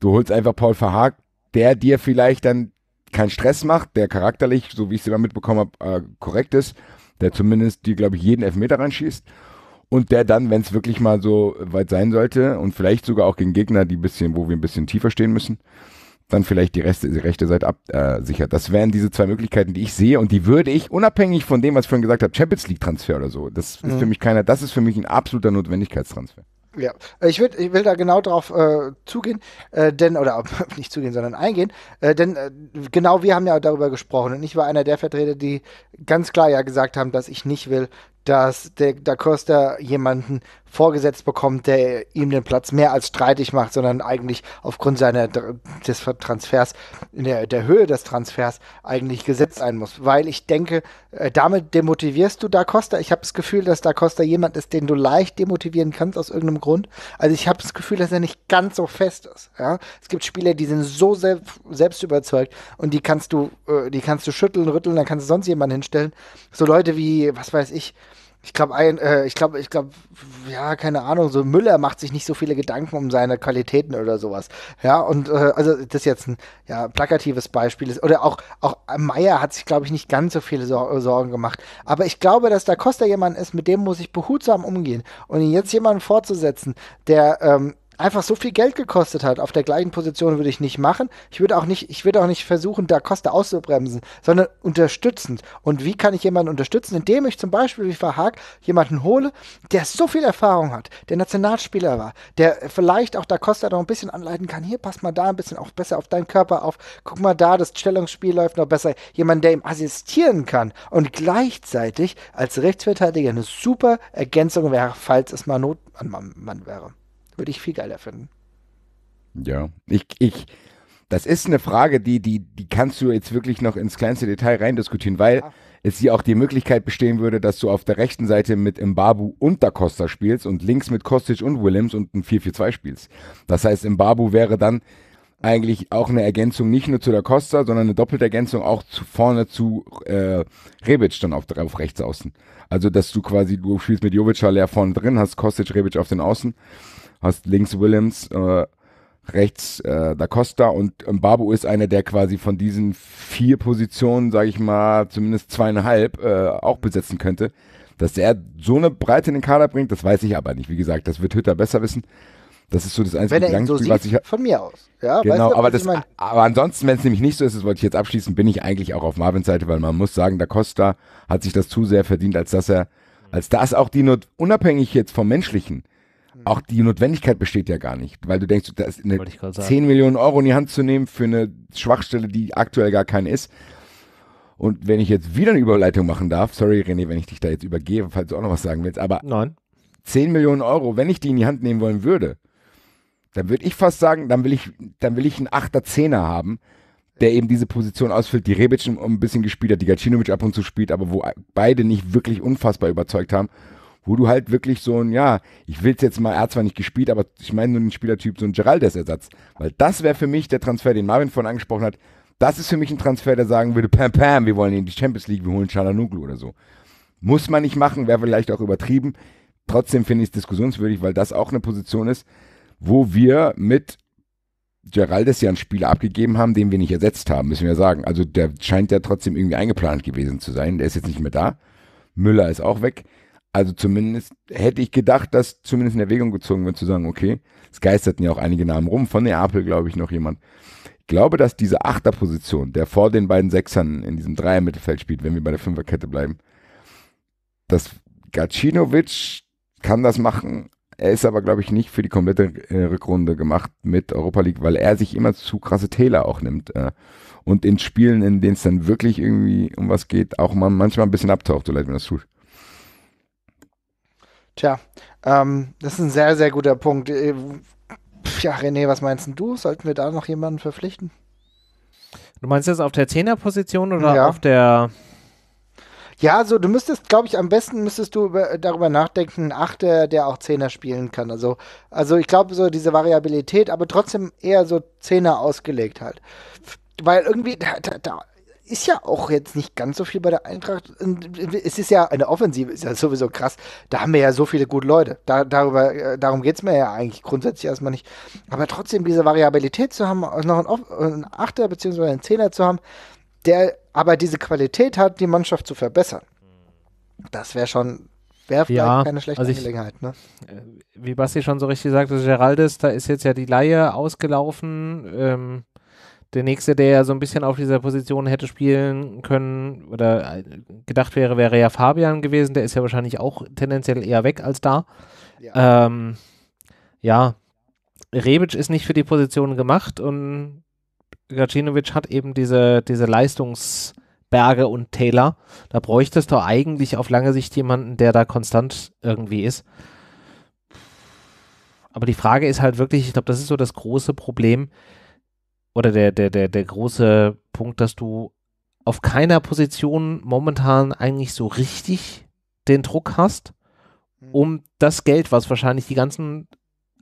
Du holst einfach Paul Verhaag, der dir vielleicht dann keinen Stress macht, der charakterlich, so wie ich es immer mitbekommen habe, äh, korrekt ist der zumindest die, glaube ich, jeden Elfmeter reinschießt. Und der dann, wenn es wirklich mal so weit sein sollte und vielleicht sogar auch gegen Gegner, die bisschen, wo wir ein bisschen tiefer stehen müssen, dann vielleicht die, Reste, die rechte Seite absichert. Äh, das wären diese zwei Möglichkeiten, die ich sehe und die würde ich, unabhängig von dem, was ich vorhin gesagt habe, Champions League Transfer oder so, das ist für mhm. mich keiner, das ist für mich ein absoluter Notwendigkeitstransfer. Ja, ich, würd, ich will da genau drauf äh, zugehen, äh, denn, oder nicht zugehen, sondern eingehen, äh, denn äh, genau wir haben ja darüber gesprochen und ich war einer der Vertreter, die ganz klar ja gesagt haben, dass ich nicht will, dass der Da Costa jemanden vorgesetzt bekommt, der ihm den Platz mehr als streitig macht, sondern eigentlich aufgrund seiner des Transfers, der, der Höhe des Transfers eigentlich gesetzt sein muss. Weil ich denke, äh, damit demotivierst du Da Costa. Ich habe das Gefühl, dass Da Costa jemand ist, den du leicht demotivieren kannst aus irgendeinem Grund. Also ich habe das Gefühl, dass er nicht ganz so fest ist. Ja? Es gibt Spieler, die sind so selbst, selbst überzeugt und die kannst du, äh, die kannst du schütteln, rütteln, dann kannst du sonst jemanden hinstellen. So Leute wie, was weiß ich, ich glaube, ein, äh, ich glaube, ich glaube, ja, keine Ahnung, so Müller macht sich nicht so viele Gedanken um seine Qualitäten oder sowas. Ja, und äh, also das ist jetzt ein ja, plakatives Beispiel ist. Oder auch, auch Meier hat sich, glaube ich, nicht ganz so viele Sor Sorgen gemacht. Aber ich glaube, dass da Costa jemand ist, mit dem muss ich behutsam umgehen. Und ihn jetzt jemanden fortzusetzen, der ähm, einfach so viel Geld gekostet hat. Auf der gleichen Position würde ich nicht machen. Ich würde auch nicht, ich würde auch nicht versuchen, da Costa auszubremsen, sondern unterstützend. Und wie kann ich jemanden unterstützen, indem ich zum Beispiel wie Verhaag jemanden hole, der so viel Erfahrung hat, der Nationalspieler war, der vielleicht auch da Costa noch ein bisschen anleiten kann. Hier passt mal da ein bisschen auch besser auf deinen Körper auf. Guck mal da, das Stellungsspiel läuft noch besser. Jemand, der ihm assistieren kann und gleichzeitig als Rechtsverteidiger eine super Ergänzung wäre, falls es mal Not an Mann wäre. Würde ich viel geiler finden. Ja, ich, ich, das ist eine Frage, die, die, die kannst du jetzt wirklich noch ins kleinste Detail reindiskutieren, weil ja. es hier auch die Möglichkeit bestehen würde, dass du auf der rechten Seite mit Mbabu und Da Costa spielst und links mit Kostic und Williams und ein 4-4-2 spielst. Das heißt, Mbabu wäre dann eigentlich auch eine Ergänzung nicht nur zu Da Costa, sondern eine doppelte Ergänzung auch zu vorne zu äh, Rebic dann auf, auf rechts außen. Also, dass du quasi, du spielst mit Jovic leer vorne drin, hast Kostic, Rebic auf den Außen. Hast links Williams, äh, rechts äh, Da Costa und Mbabu ist einer, der quasi von diesen vier Positionen, sage ich mal, zumindest zweieinhalb äh, auch besetzen könnte. Dass er so eine Breite in den Kader bringt, das weiß ich aber nicht. Wie gesagt, das wird Hütter besser wissen. Das ist so das einzige Gedankenspiel, so was ich Von mir aus. Ja, genau, du, aber, das, mein... aber ansonsten, wenn es nämlich nicht so ist, das wollte ich jetzt abschließen, bin ich eigentlich auch auf Marvins Seite, weil man muss sagen, Da Costa hat sich das zu sehr verdient, als dass er, als dass auch die Not, unabhängig jetzt vom Menschlichen, auch die Notwendigkeit besteht ja gar nicht, weil du denkst, das eine 10 Millionen Euro in die Hand zu nehmen für eine Schwachstelle, die aktuell gar keine ist. Und wenn ich jetzt wieder eine Überleitung machen darf, sorry René, wenn ich dich da jetzt übergehe, falls du auch noch was sagen willst, aber Nein. 10 Millionen Euro, wenn ich die in die Hand nehmen wollen würde, dann würde ich fast sagen, dann will ich, dann will ich einen Achter Zehner haben, der eben diese Position ausfüllt, die Rebic ein bisschen gespielt hat, die Gacinovic ab und zu spielt, aber wo beide nicht wirklich unfassbar überzeugt haben wo du halt wirklich so ein, ja, ich will es jetzt mal, er hat zwar nicht gespielt, aber ich meine nur den Spielertyp, so ein Geraldes-Ersatz. Weil das wäre für mich der Transfer, den Marvin vorhin angesprochen hat. Das ist für mich ein Transfer, der sagen würde, pam, pam, wir wollen in die Champions League, wir holen Chalanoglu oder so. Muss man nicht machen, wäre vielleicht auch übertrieben. Trotzdem finde ich es diskussionswürdig, weil das auch eine Position ist, wo wir mit Geraldes ja einen Spieler abgegeben haben, den wir nicht ersetzt haben, müssen wir sagen. Also der scheint ja trotzdem irgendwie eingeplant gewesen zu sein. Der ist jetzt nicht mehr da. Müller ist auch weg. Also zumindest hätte ich gedacht, dass zumindest in Erwägung gezogen wird, zu sagen, okay, es geisterten ja auch einige Namen rum, von Neapel, glaube ich, noch jemand. Ich glaube, dass diese Achterposition, der vor den beiden Sechsern in diesem Dreier-Mittelfeld spielt, wenn wir bei der Fünferkette bleiben, dass Gacinovic kann das machen. Er ist aber, glaube ich, nicht für die komplette äh, Rückrunde gemacht mit Europa League, weil er sich immer zu krasse Täler auch nimmt. Äh, und in Spielen, in denen es dann wirklich irgendwie um was geht, auch manchmal ein bisschen abtaucht, so leid mir das tut. Tja, ähm, das ist ein sehr, sehr guter Punkt. Äh, ja, René, was meinst du? Sollten wir da noch jemanden verpflichten? Du meinst jetzt auf der Zehnerposition oder ja. auf der ja, so du müsstest, glaube ich, am besten müsstest du über, darüber nachdenken, ein Achter, der auch Zehner spielen kann. Also, also ich glaube, so diese Variabilität, aber trotzdem eher so Zehner ausgelegt halt. Weil irgendwie, da, da, ist ja auch jetzt nicht ganz so viel bei der Eintracht. Ähm, es ist ja eine Offensive, ist ja sowieso krass. Da haben wir ja so viele gute Leute. Da, darüber, äh, darum geht es mir ja eigentlich grundsätzlich erstmal nicht. Aber trotzdem diese Variabilität zu haben, noch einen, äh, Achter bzw. einen Zehner zu haben, der aber diese Qualität hat, die Mannschaft zu verbessern. Das wäre schon, wäre ja, keine schlechte also ich, Angelegenheit. Ne? Äh, wie Basti schon so richtig sagte, Geraldes, da ist jetzt ja die Laie ausgelaufen. Ähm, der nächste, der so ein bisschen auf dieser Position hätte spielen können oder äh, gedacht wäre, wäre ja Fabian gewesen. Der ist ja wahrscheinlich auch tendenziell eher weg als da. Ja. Ähm, ja. Rebic ist nicht für die Position gemacht und Gacinovic hat eben diese, diese Leistungsberge und Taylor. Da bräuchtest du eigentlich auf lange Sicht jemanden, der da konstant irgendwie ist. Aber die Frage ist halt wirklich, ich glaube, das ist so das große Problem oder der, der, der, der große Punkt, dass du auf keiner Position momentan eigentlich so richtig den Druck hast, mhm. um das Geld, was wahrscheinlich die ganzen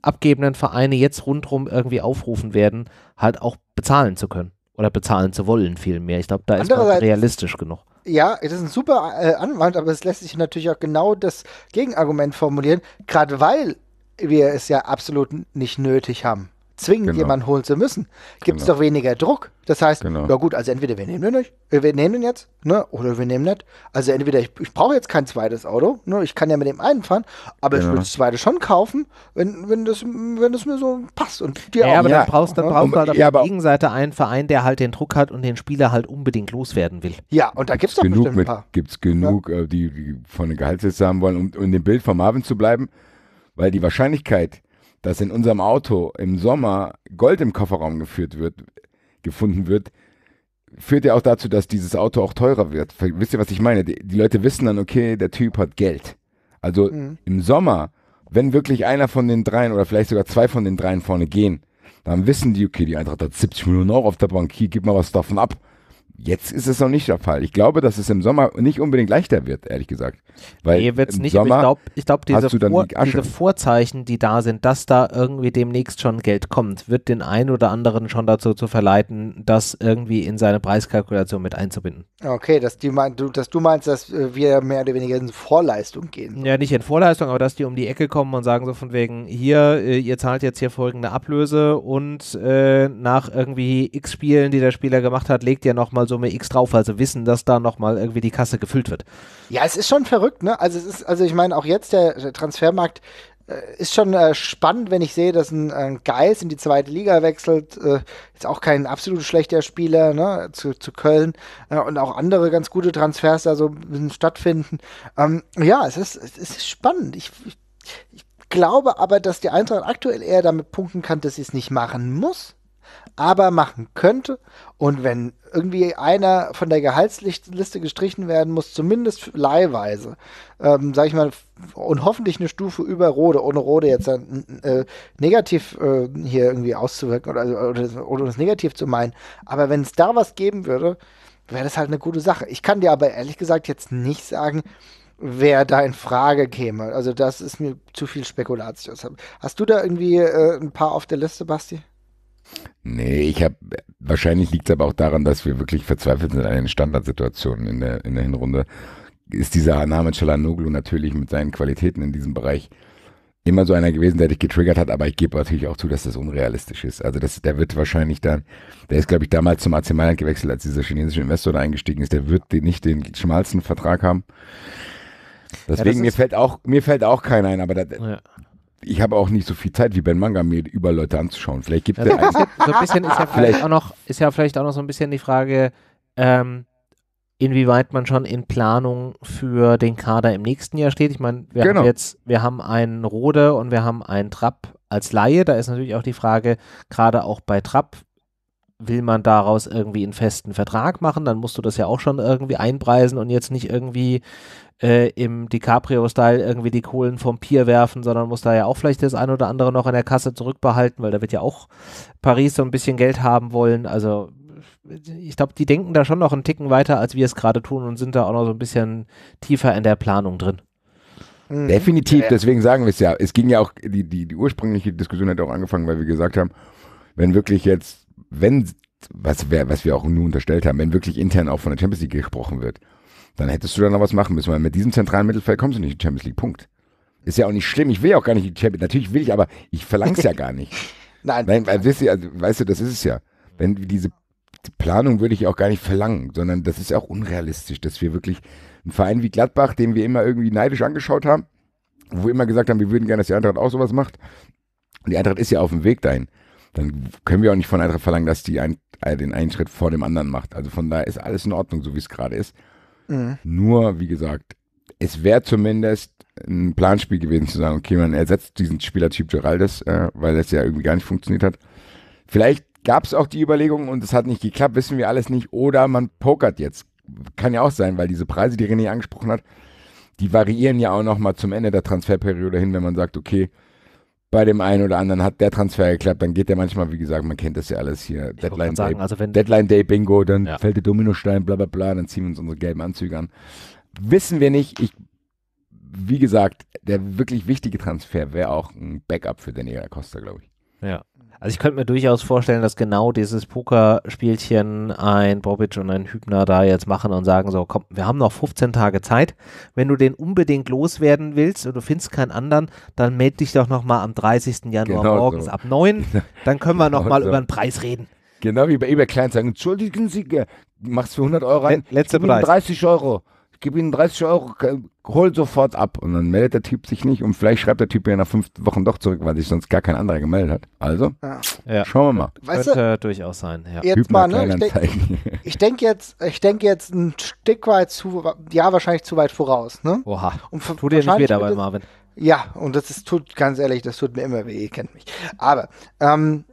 abgebenden Vereine jetzt rundherum irgendwie aufrufen werden, halt auch bezahlen zu können oder bezahlen zu wollen vielmehr. Ich glaube, da ist man realistisch genug. Ja, das ist ein super äh, Anwand, aber es lässt sich natürlich auch genau das Gegenargument formulieren, gerade weil wir es ja absolut nicht nötig haben zwingend genau. jemanden holen zu müssen, gibt es genau. doch weniger Druck. Das heißt, genau. ja gut, also entweder wir nehmen den nicht, äh, wir nehmen den jetzt, ne, oder wir nehmen nicht. Also entweder ich, ich brauche jetzt kein zweites Auto, ne, ich kann ja mit dem einen fahren, aber genau. ich will das zweite schon kaufen, wenn, wenn, das, wenn das mir so passt. Und dir ja, auch. aber ja. dann brauchst, dann brauchst du halt auf ja, der Gegenseite einen Verein, der halt den Druck hat und den Spieler halt unbedingt loswerden will. Ja, und da gibt es doch genug bestimmt ein paar. Gibt es genug, ja. Äh, die, die von den Gehaltssätzen haben wollen, um, um in dem Bild von Marvin zu bleiben, weil die Wahrscheinlichkeit, dass in unserem Auto im Sommer Gold im Kofferraum geführt wird, gefunden wird, führt ja auch dazu, dass dieses Auto auch teurer wird. Wisst ihr, was ich meine? Die, die Leute wissen dann, okay, der Typ hat Geld. Also mhm. im Sommer, wenn wirklich einer von den dreien oder vielleicht sogar zwei von den dreien vorne gehen, dann wissen die, okay, die Eintracht hat 70 Millionen Euro auf der Bank, hier, gib mal was davon ab. Jetzt ist es noch nicht der Fall. Ich glaube, dass es im Sommer nicht unbedingt leichter wird, ehrlich gesagt. Weil nee, wird es nicht. Sommer ich glaube, glaub, diese, die diese Vorzeichen, die da sind, dass da irgendwie demnächst schon Geld kommt, wird den einen oder anderen schon dazu zu verleiten, das irgendwie in seine Preiskalkulation mit einzubinden. Okay, dass, die mein, du, dass du meinst, dass äh, wir mehr oder weniger in Vorleistung gehen. Ja, nicht in Vorleistung, aber dass die um die Ecke kommen und sagen so von wegen, hier, äh, ihr zahlt jetzt hier folgende Ablöse und äh, nach irgendwie x Spielen, die der Spieler gemacht hat, legt ihr nochmal so Summe X drauf, also wissen, dass da nochmal irgendwie die Kasse gefüllt wird. Ja, es ist schon verrückt, ne? Also es ist, also ich meine, auch jetzt der Transfermarkt äh, ist schon äh, spannend, wenn ich sehe, dass ein, ein Geis in die zweite Liga wechselt. Äh, ist auch kein absolut schlechter Spieler ne, zu, zu Köln äh, und auch andere ganz gute Transfers da so stattfinden. Ähm, ja, es ist, es ist spannend. Ich, ich, ich glaube aber, dass die Eintracht aktuell eher damit punkten kann, dass sie es nicht machen muss aber machen könnte. Und wenn irgendwie einer von der Gehaltsliste gestrichen werden muss, zumindest leihweise, ähm, sage ich mal, und hoffentlich eine Stufe über Rode, ohne Rode jetzt dann, äh, negativ äh, hier irgendwie auszuwirken oder, oder, oder es negativ zu meinen. Aber wenn es da was geben würde, wäre das halt eine gute Sache. Ich kann dir aber ehrlich gesagt jetzt nicht sagen, wer da in Frage käme. Also das ist mir zu viel Spekulation. Hast du da irgendwie äh, ein paar auf der Liste, Basti? Nee, ich habe wahrscheinlich liegt es aber auch daran, dass wir wirklich verzweifelt sind an den Standardsituationen in der, in der Hinrunde. Ist dieser Name Chalanoglu natürlich mit seinen Qualitäten in diesem Bereich immer so einer gewesen, der dich getriggert hat, aber ich gebe natürlich auch zu, dass das unrealistisch ist. Also das, der wird wahrscheinlich dann, der ist glaube ich damals zum AC Mailand gewechselt, als dieser chinesische Investor da eingestiegen ist, der wird den, nicht den schmalsten Vertrag haben. Deswegen, ja, mir fällt auch, mir fällt auch keiner ein, aber da, ja ich habe auch nicht so viel Zeit wie Ben Manga, mir über Leute anzuschauen. Vielleicht gibt es ja, also so ein bisschen ist ja vielleicht auch noch, ist ja vielleicht auch noch so ein bisschen die Frage, ähm, inwieweit man schon in Planung für den Kader im nächsten Jahr steht. Ich meine, wir genau. haben jetzt, wir haben einen Rode und wir haben einen Trapp als Laie. Da ist natürlich auch die Frage, gerade auch bei Trapp, will man daraus irgendwie einen festen Vertrag machen, dann musst du das ja auch schon irgendwie einpreisen und jetzt nicht irgendwie äh, im DiCaprio-Style irgendwie die Kohlen vom Pier werfen, sondern musst da ja auch vielleicht das ein oder andere noch in der Kasse zurückbehalten, weil da wird ja auch Paris so ein bisschen Geld haben wollen. Also ich glaube, die denken da schon noch einen Ticken weiter, als wir es gerade tun und sind da auch noch so ein bisschen tiefer in der Planung drin. Mhm. Definitiv, deswegen sagen wir es ja. Es ging ja auch, die, die, die ursprüngliche Diskussion hat auch angefangen, weil wir gesagt haben, wenn wirklich jetzt wenn, was, was wir auch nur unterstellt haben, wenn wirklich intern auch von der Champions League gesprochen wird, dann hättest du da noch was machen müssen, weil mit diesem zentralen Mittelfeld kommst du nicht in die Champions League. Punkt. Ist ja auch nicht schlimm. Ich will ja auch gar nicht in die Champions League. Natürlich will ich, aber ich verlange es ja gar nicht. nein, nein, weil, weißt, du, also, weißt du, das ist es ja. Wenn diese Planung würde ich auch gar nicht verlangen, sondern das ist auch unrealistisch, dass wir wirklich einen Verein wie Gladbach, den wir immer irgendwie neidisch angeschaut haben, wo wir immer gesagt haben, wir würden gerne, dass die Eintracht auch sowas macht. Und die Eintracht ist ja auf dem Weg dahin dann können wir auch nicht von Eintracht verlangen, dass die ein, äh, den einen Schritt vor dem anderen macht. Also von daher ist alles in Ordnung, so wie es gerade ist. Mhm. Nur, wie gesagt, es wäre zumindest ein Planspiel gewesen zu sagen, okay, man ersetzt diesen Spielertyp Geraldes, äh, weil das ja irgendwie gar nicht funktioniert hat. Vielleicht gab es auch die Überlegung und es hat nicht geklappt, wissen wir alles nicht. Oder man pokert jetzt. Kann ja auch sein, weil diese Preise, die René angesprochen hat, die variieren ja auch nochmal zum Ende der Transferperiode hin, wenn man sagt, okay, bei dem einen oder anderen hat der Transfer geklappt, dann geht der manchmal, wie gesagt, man kennt das ja alles hier. Deadline, sagen, Day, also Deadline Day Bingo, dann ja. fällt der Dominostein, bla bla bla, dann ziehen wir uns unsere gelben Anzüge an. Wissen wir nicht. Ich, wie gesagt, der wirklich wichtige Transfer wäre auch ein Backup für Daniel Acosta, glaube ich. Ja. Also ich könnte mir durchaus vorstellen, dass genau dieses Pokerspielchen ein Bobic und ein Hübner da jetzt machen und sagen so, komm, wir haben noch 15 Tage Zeit. Wenn du den unbedingt loswerden willst und du findest keinen anderen, dann melde dich doch nochmal am 30. Januar genau morgens so. ab 9. Dann können wir nochmal genau so. über den Preis reden. Genau wie bei eBay Kleinanzeigen. Entschuldigen Sie, machst für 100 Euro rein. Letzter Preis. 30 Euro gib ihnen 30 Euro, hol sofort ab. Und dann meldet der Typ sich nicht und vielleicht schreibt der Typ ja nach fünf Wochen doch zurück, weil sich sonst gar kein anderer gemeldet hat. Also, ja. schauen wir mal. Weißt Könnte du, durchaus sein. Ja. Jetzt mal, ne? Ich denke denk jetzt, ich jetzt ein Stück weit zu, ja, wahrscheinlich zu weit voraus, ne? Oha. Und tu dir nicht weh dabei, Marvin. Ja, und das ist, tut, ganz ehrlich, das tut mir immer weh, ihr kennt mich. Aber, ähm,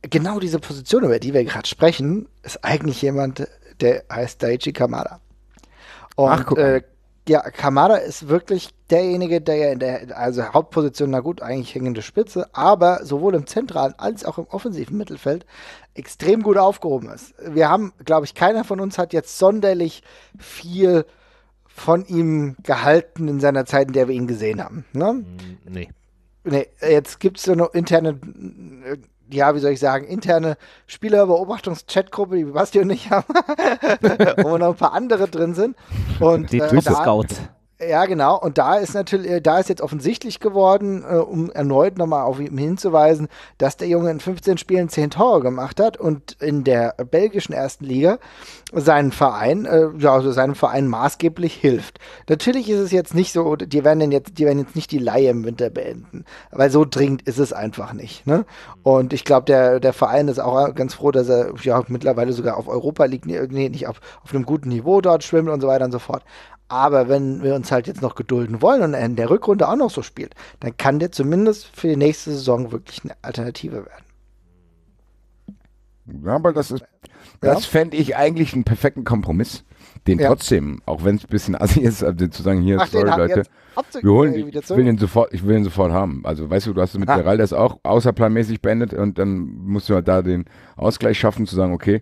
genau diese Position, über die wir gerade sprechen, ist eigentlich jemand, der heißt Daichi Kamada. Und, Ach, äh, ja, Kamada ist wirklich derjenige, der ja in der, also Hauptposition, na gut, eigentlich hängende Spitze, aber sowohl im zentralen als auch im offensiven Mittelfeld extrem gut aufgehoben ist. Wir haben, glaube ich, keiner von uns hat jetzt sonderlich viel von ihm gehalten in seiner Zeit, in der wir ihn gesehen haben. Ne? Hm, nee. Nee, jetzt gibt es so eine interne äh, ja, wie soll ich sagen, interne Spielerbeobachtungs-Chatgruppe, die Basti und ich haben, wo noch ein paar andere drin sind. Und, die äh, Twitch-Scouts. Ja, genau. Und da ist natürlich, äh, da ist jetzt offensichtlich geworden, äh, um erneut nochmal auf ihn hinzuweisen, dass der Junge in 15 Spielen 10 Tore gemacht hat und in der belgischen ersten Liga seinen Verein, äh, also seinem Verein maßgeblich hilft. Natürlich ist es jetzt nicht so, die werden denn jetzt, die werden jetzt nicht die Laie im Winter beenden, weil so dringend ist es einfach nicht. Ne? Und ich glaube, der, der Verein ist auch ganz froh, dass er ja mittlerweile sogar auf Europa liegt, nee, nicht auf, auf einem guten Niveau dort schwimmt und so weiter und so fort. Aber wenn wir uns halt jetzt noch gedulden wollen und er in der Rückrunde auch noch so spielt, dann kann der zumindest für die nächste Saison wirklich eine Alternative werden. Ja, aber das ist, das fände ich eigentlich einen perfekten Kompromiss. Den ja. trotzdem, auch wenn es ein bisschen assi also ist, also zu sagen, hier, Ach, sorry Leute, wir holen äh, den, ich will den sofort, ich will ihn sofort haben. Also weißt du, du hast mit ah. Gerald das auch außerplanmäßig beendet und dann musst du halt da den Ausgleich schaffen, zu sagen, okay,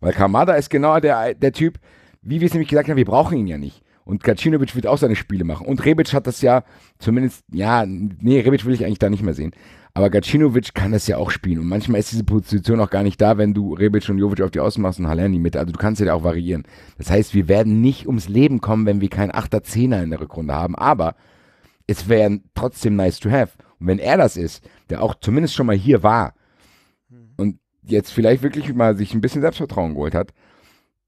weil Kamada ist genau der, der Typ, wie wir es nämlich gesagt haben, wir brauchen ihn ja nicht. Und Gacinovic wird auch seine Spiele machen. Und Rebic hat das ja zumindest, ja, nee, Rebic will ich eigentlich da nicht mehr sehen. Aber Gacinovic kann das ja auch spielen. Und manchmal ist diese Position auch gar nicht da, wenn du Rebic und Jovic auf die Außen machst und Halerni mit. Also du kannst ja auch variieren. Das heißt, wir werden nicht ums Leben kommen, wenn wir keinen 8er, 10er in der Rückrunde haben. Aber es wäre trotzdem nice to have. Und wenn er das ist, der auch zumindest schon mal hier war mhm. und jetzt vielleicht wirklich mal sich ein bisschen Selbstvertrauen geholt hat,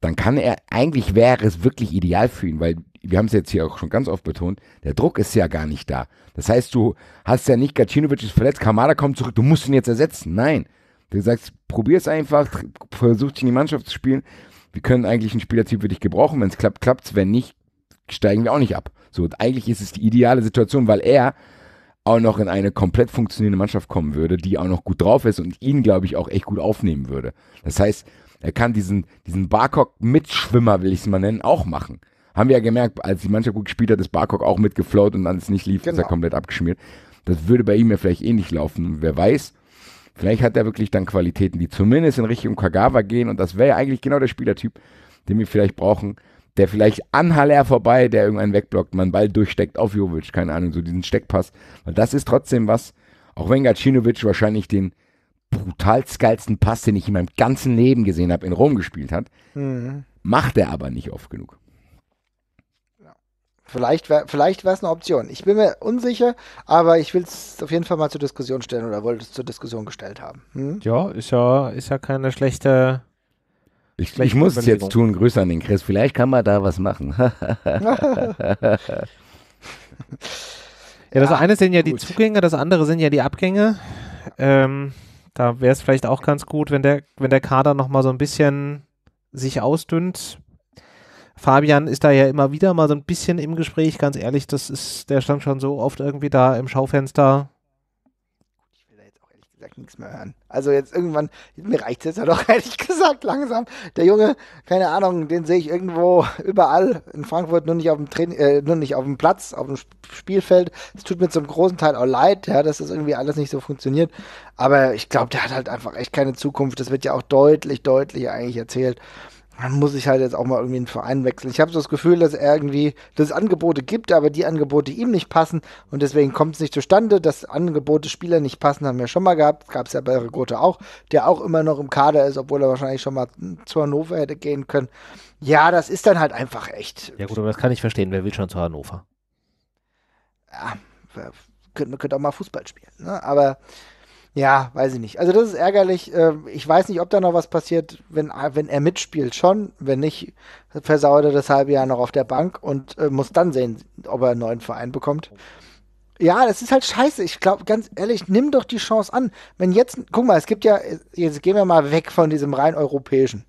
dann kann er, eigentlich wäre es wirklich ideal für ihn, weil wir haben es jetzt hier auch schon ganz oft betont, der Druck ist ja gar nicht da. Das heißt, du hast ja nicht, Gacinovic ist verletzt, Kamada kommt zurück, du musst ihn jetzt ersetzen. Nein. Du sagst, probier es einfach, versuch dich in die Mannschaft zu spielen. Wir können eigentlich einen Spielertyp für dich gebrauchen. Wenn es klappt, klappt es. Wenn nicht, steigen wir auch nicht ab. So, eigentlich ist es die ideale Situation, weil er auch noch in eine komplett funktionierende Mannschaft kommen würde, die auch noch gut drauf ist und ihn, glaube ich, auch echt gut aufnehmen würde. Das heißt, er kann diesen, diesen Barcock-Mitschwimmer, will ich es mal nennen, auch machen. Haben wir ja gemerkt, als die Mannschaft gut gespielt hat, ist Barcock auch mitgefloat und dann es nicht lief, genau. ist er genau. komplett abgeschmiert. Das würde bei ihm ja vielleicht eh nicht laufen. Wer weiß, vielleicht hat er wirklich dann Qualitäten, die zumindest in Richtung Kagawa gehen und das wäre ja eigentlich genau der Spielertyp, den wir vielleicht brauchen der vielleicht an Haller vorbei, der irgendeinen wegblockt, man Ball durchsteckt auf Jovic, keine Ahnung, so diesen Steckpass. Weil das ist trotzdem was, auch wenn Gacinovic wahrscheinlich den brutal geilsten Pass, den ich in meinem ganzen Leben gesehen habe, in Rom gespielt hat. Mhm. Macht er aber nicht oft genug. Vielleicht wäre vielleicht eine Option. Ich bin mir unsicher, aber ich will es auf jeden Fall mal zur Diskussion stellen oder wollte es zur Diskussion gestellt haben. Hm? Ja, ist ja, ist ja keine schlechte. Ich, schlechte ich muss es jetzt tun. Grüße an den Chris. Vielleicht kann man da was machen. ja, das ja, eine sind ja gut. die Zugänge, das andere sind ja die Abgänge. Ähm, da wäre es vielleicht auch ganz gut, wenn der, wenn der Kader nochmal so ein bisschen sich ausdünnt. Fabian ist da ja immer wieder mal so ein bisschen im Gespräch, ganz ehrlich, das ist, der stand schon so oft irgendwie da im Schaufenster gesagt nichts mehr hören. Also jetzt irgendwann, mir reicht es jetzt ja doch, ehrlich gesagt, langsam. Der Junge, keine Ahnung, den sehe ich irgendwo überall in Frankfurt, nur nicht auf dem Training, äh, nur nicht auf dem Platz, auf dem Spielfeld. Es tut mir zum großen Teil auch leid, ja, dass das irgendwie alles nicht so funktioniert. Aber ich glaube, der hat halt einfach echt keine Zukunft. Das wird ja auch deutlich, deutlich eigentlich erzählt dann muss ich halt jetzt auch mal irgendwie einen Verein wechseln. Ich habe so das Gefühl, dass er irgendwie, dass es Angebote gibt, aber die Angebote ihm nicht passen und deswegen kommt es nicht zustande. Dass Angebote Spieler nicht passen, haben wir schon mal gehabt. Gab es ja bei Rigote auch, der auch immer noch im Kader ist, obwohl er wahrscheinlich schon mal zu Hannover hätte gehen können. Ja, das ist dann halt einfach echt. Ja gut, aber das kann ich verstehen. Wer will schon zu Hannover? Ja, man könnte auch mal Fußball spielen. Ne? Aber ja, weiß ich nicht. Also das ist ärgerlich. Ähm, ich weiß nicht, ob da noch was passiert, wenn, äh, wenn er mitspielt schon. Wenn nicht, versauert er das halbe Jahr noch auf der Bank und äh, muss dann sehen, ob er einen neuen Verein bekommt. Ja, das ist halt scheiße. Ich glaube, ganz ehrlich, nimm doch die Chance an. Wenn jetzt, guck mal, es gibt ja, jetzt gehen wir mal weg von diesem rein europäischen.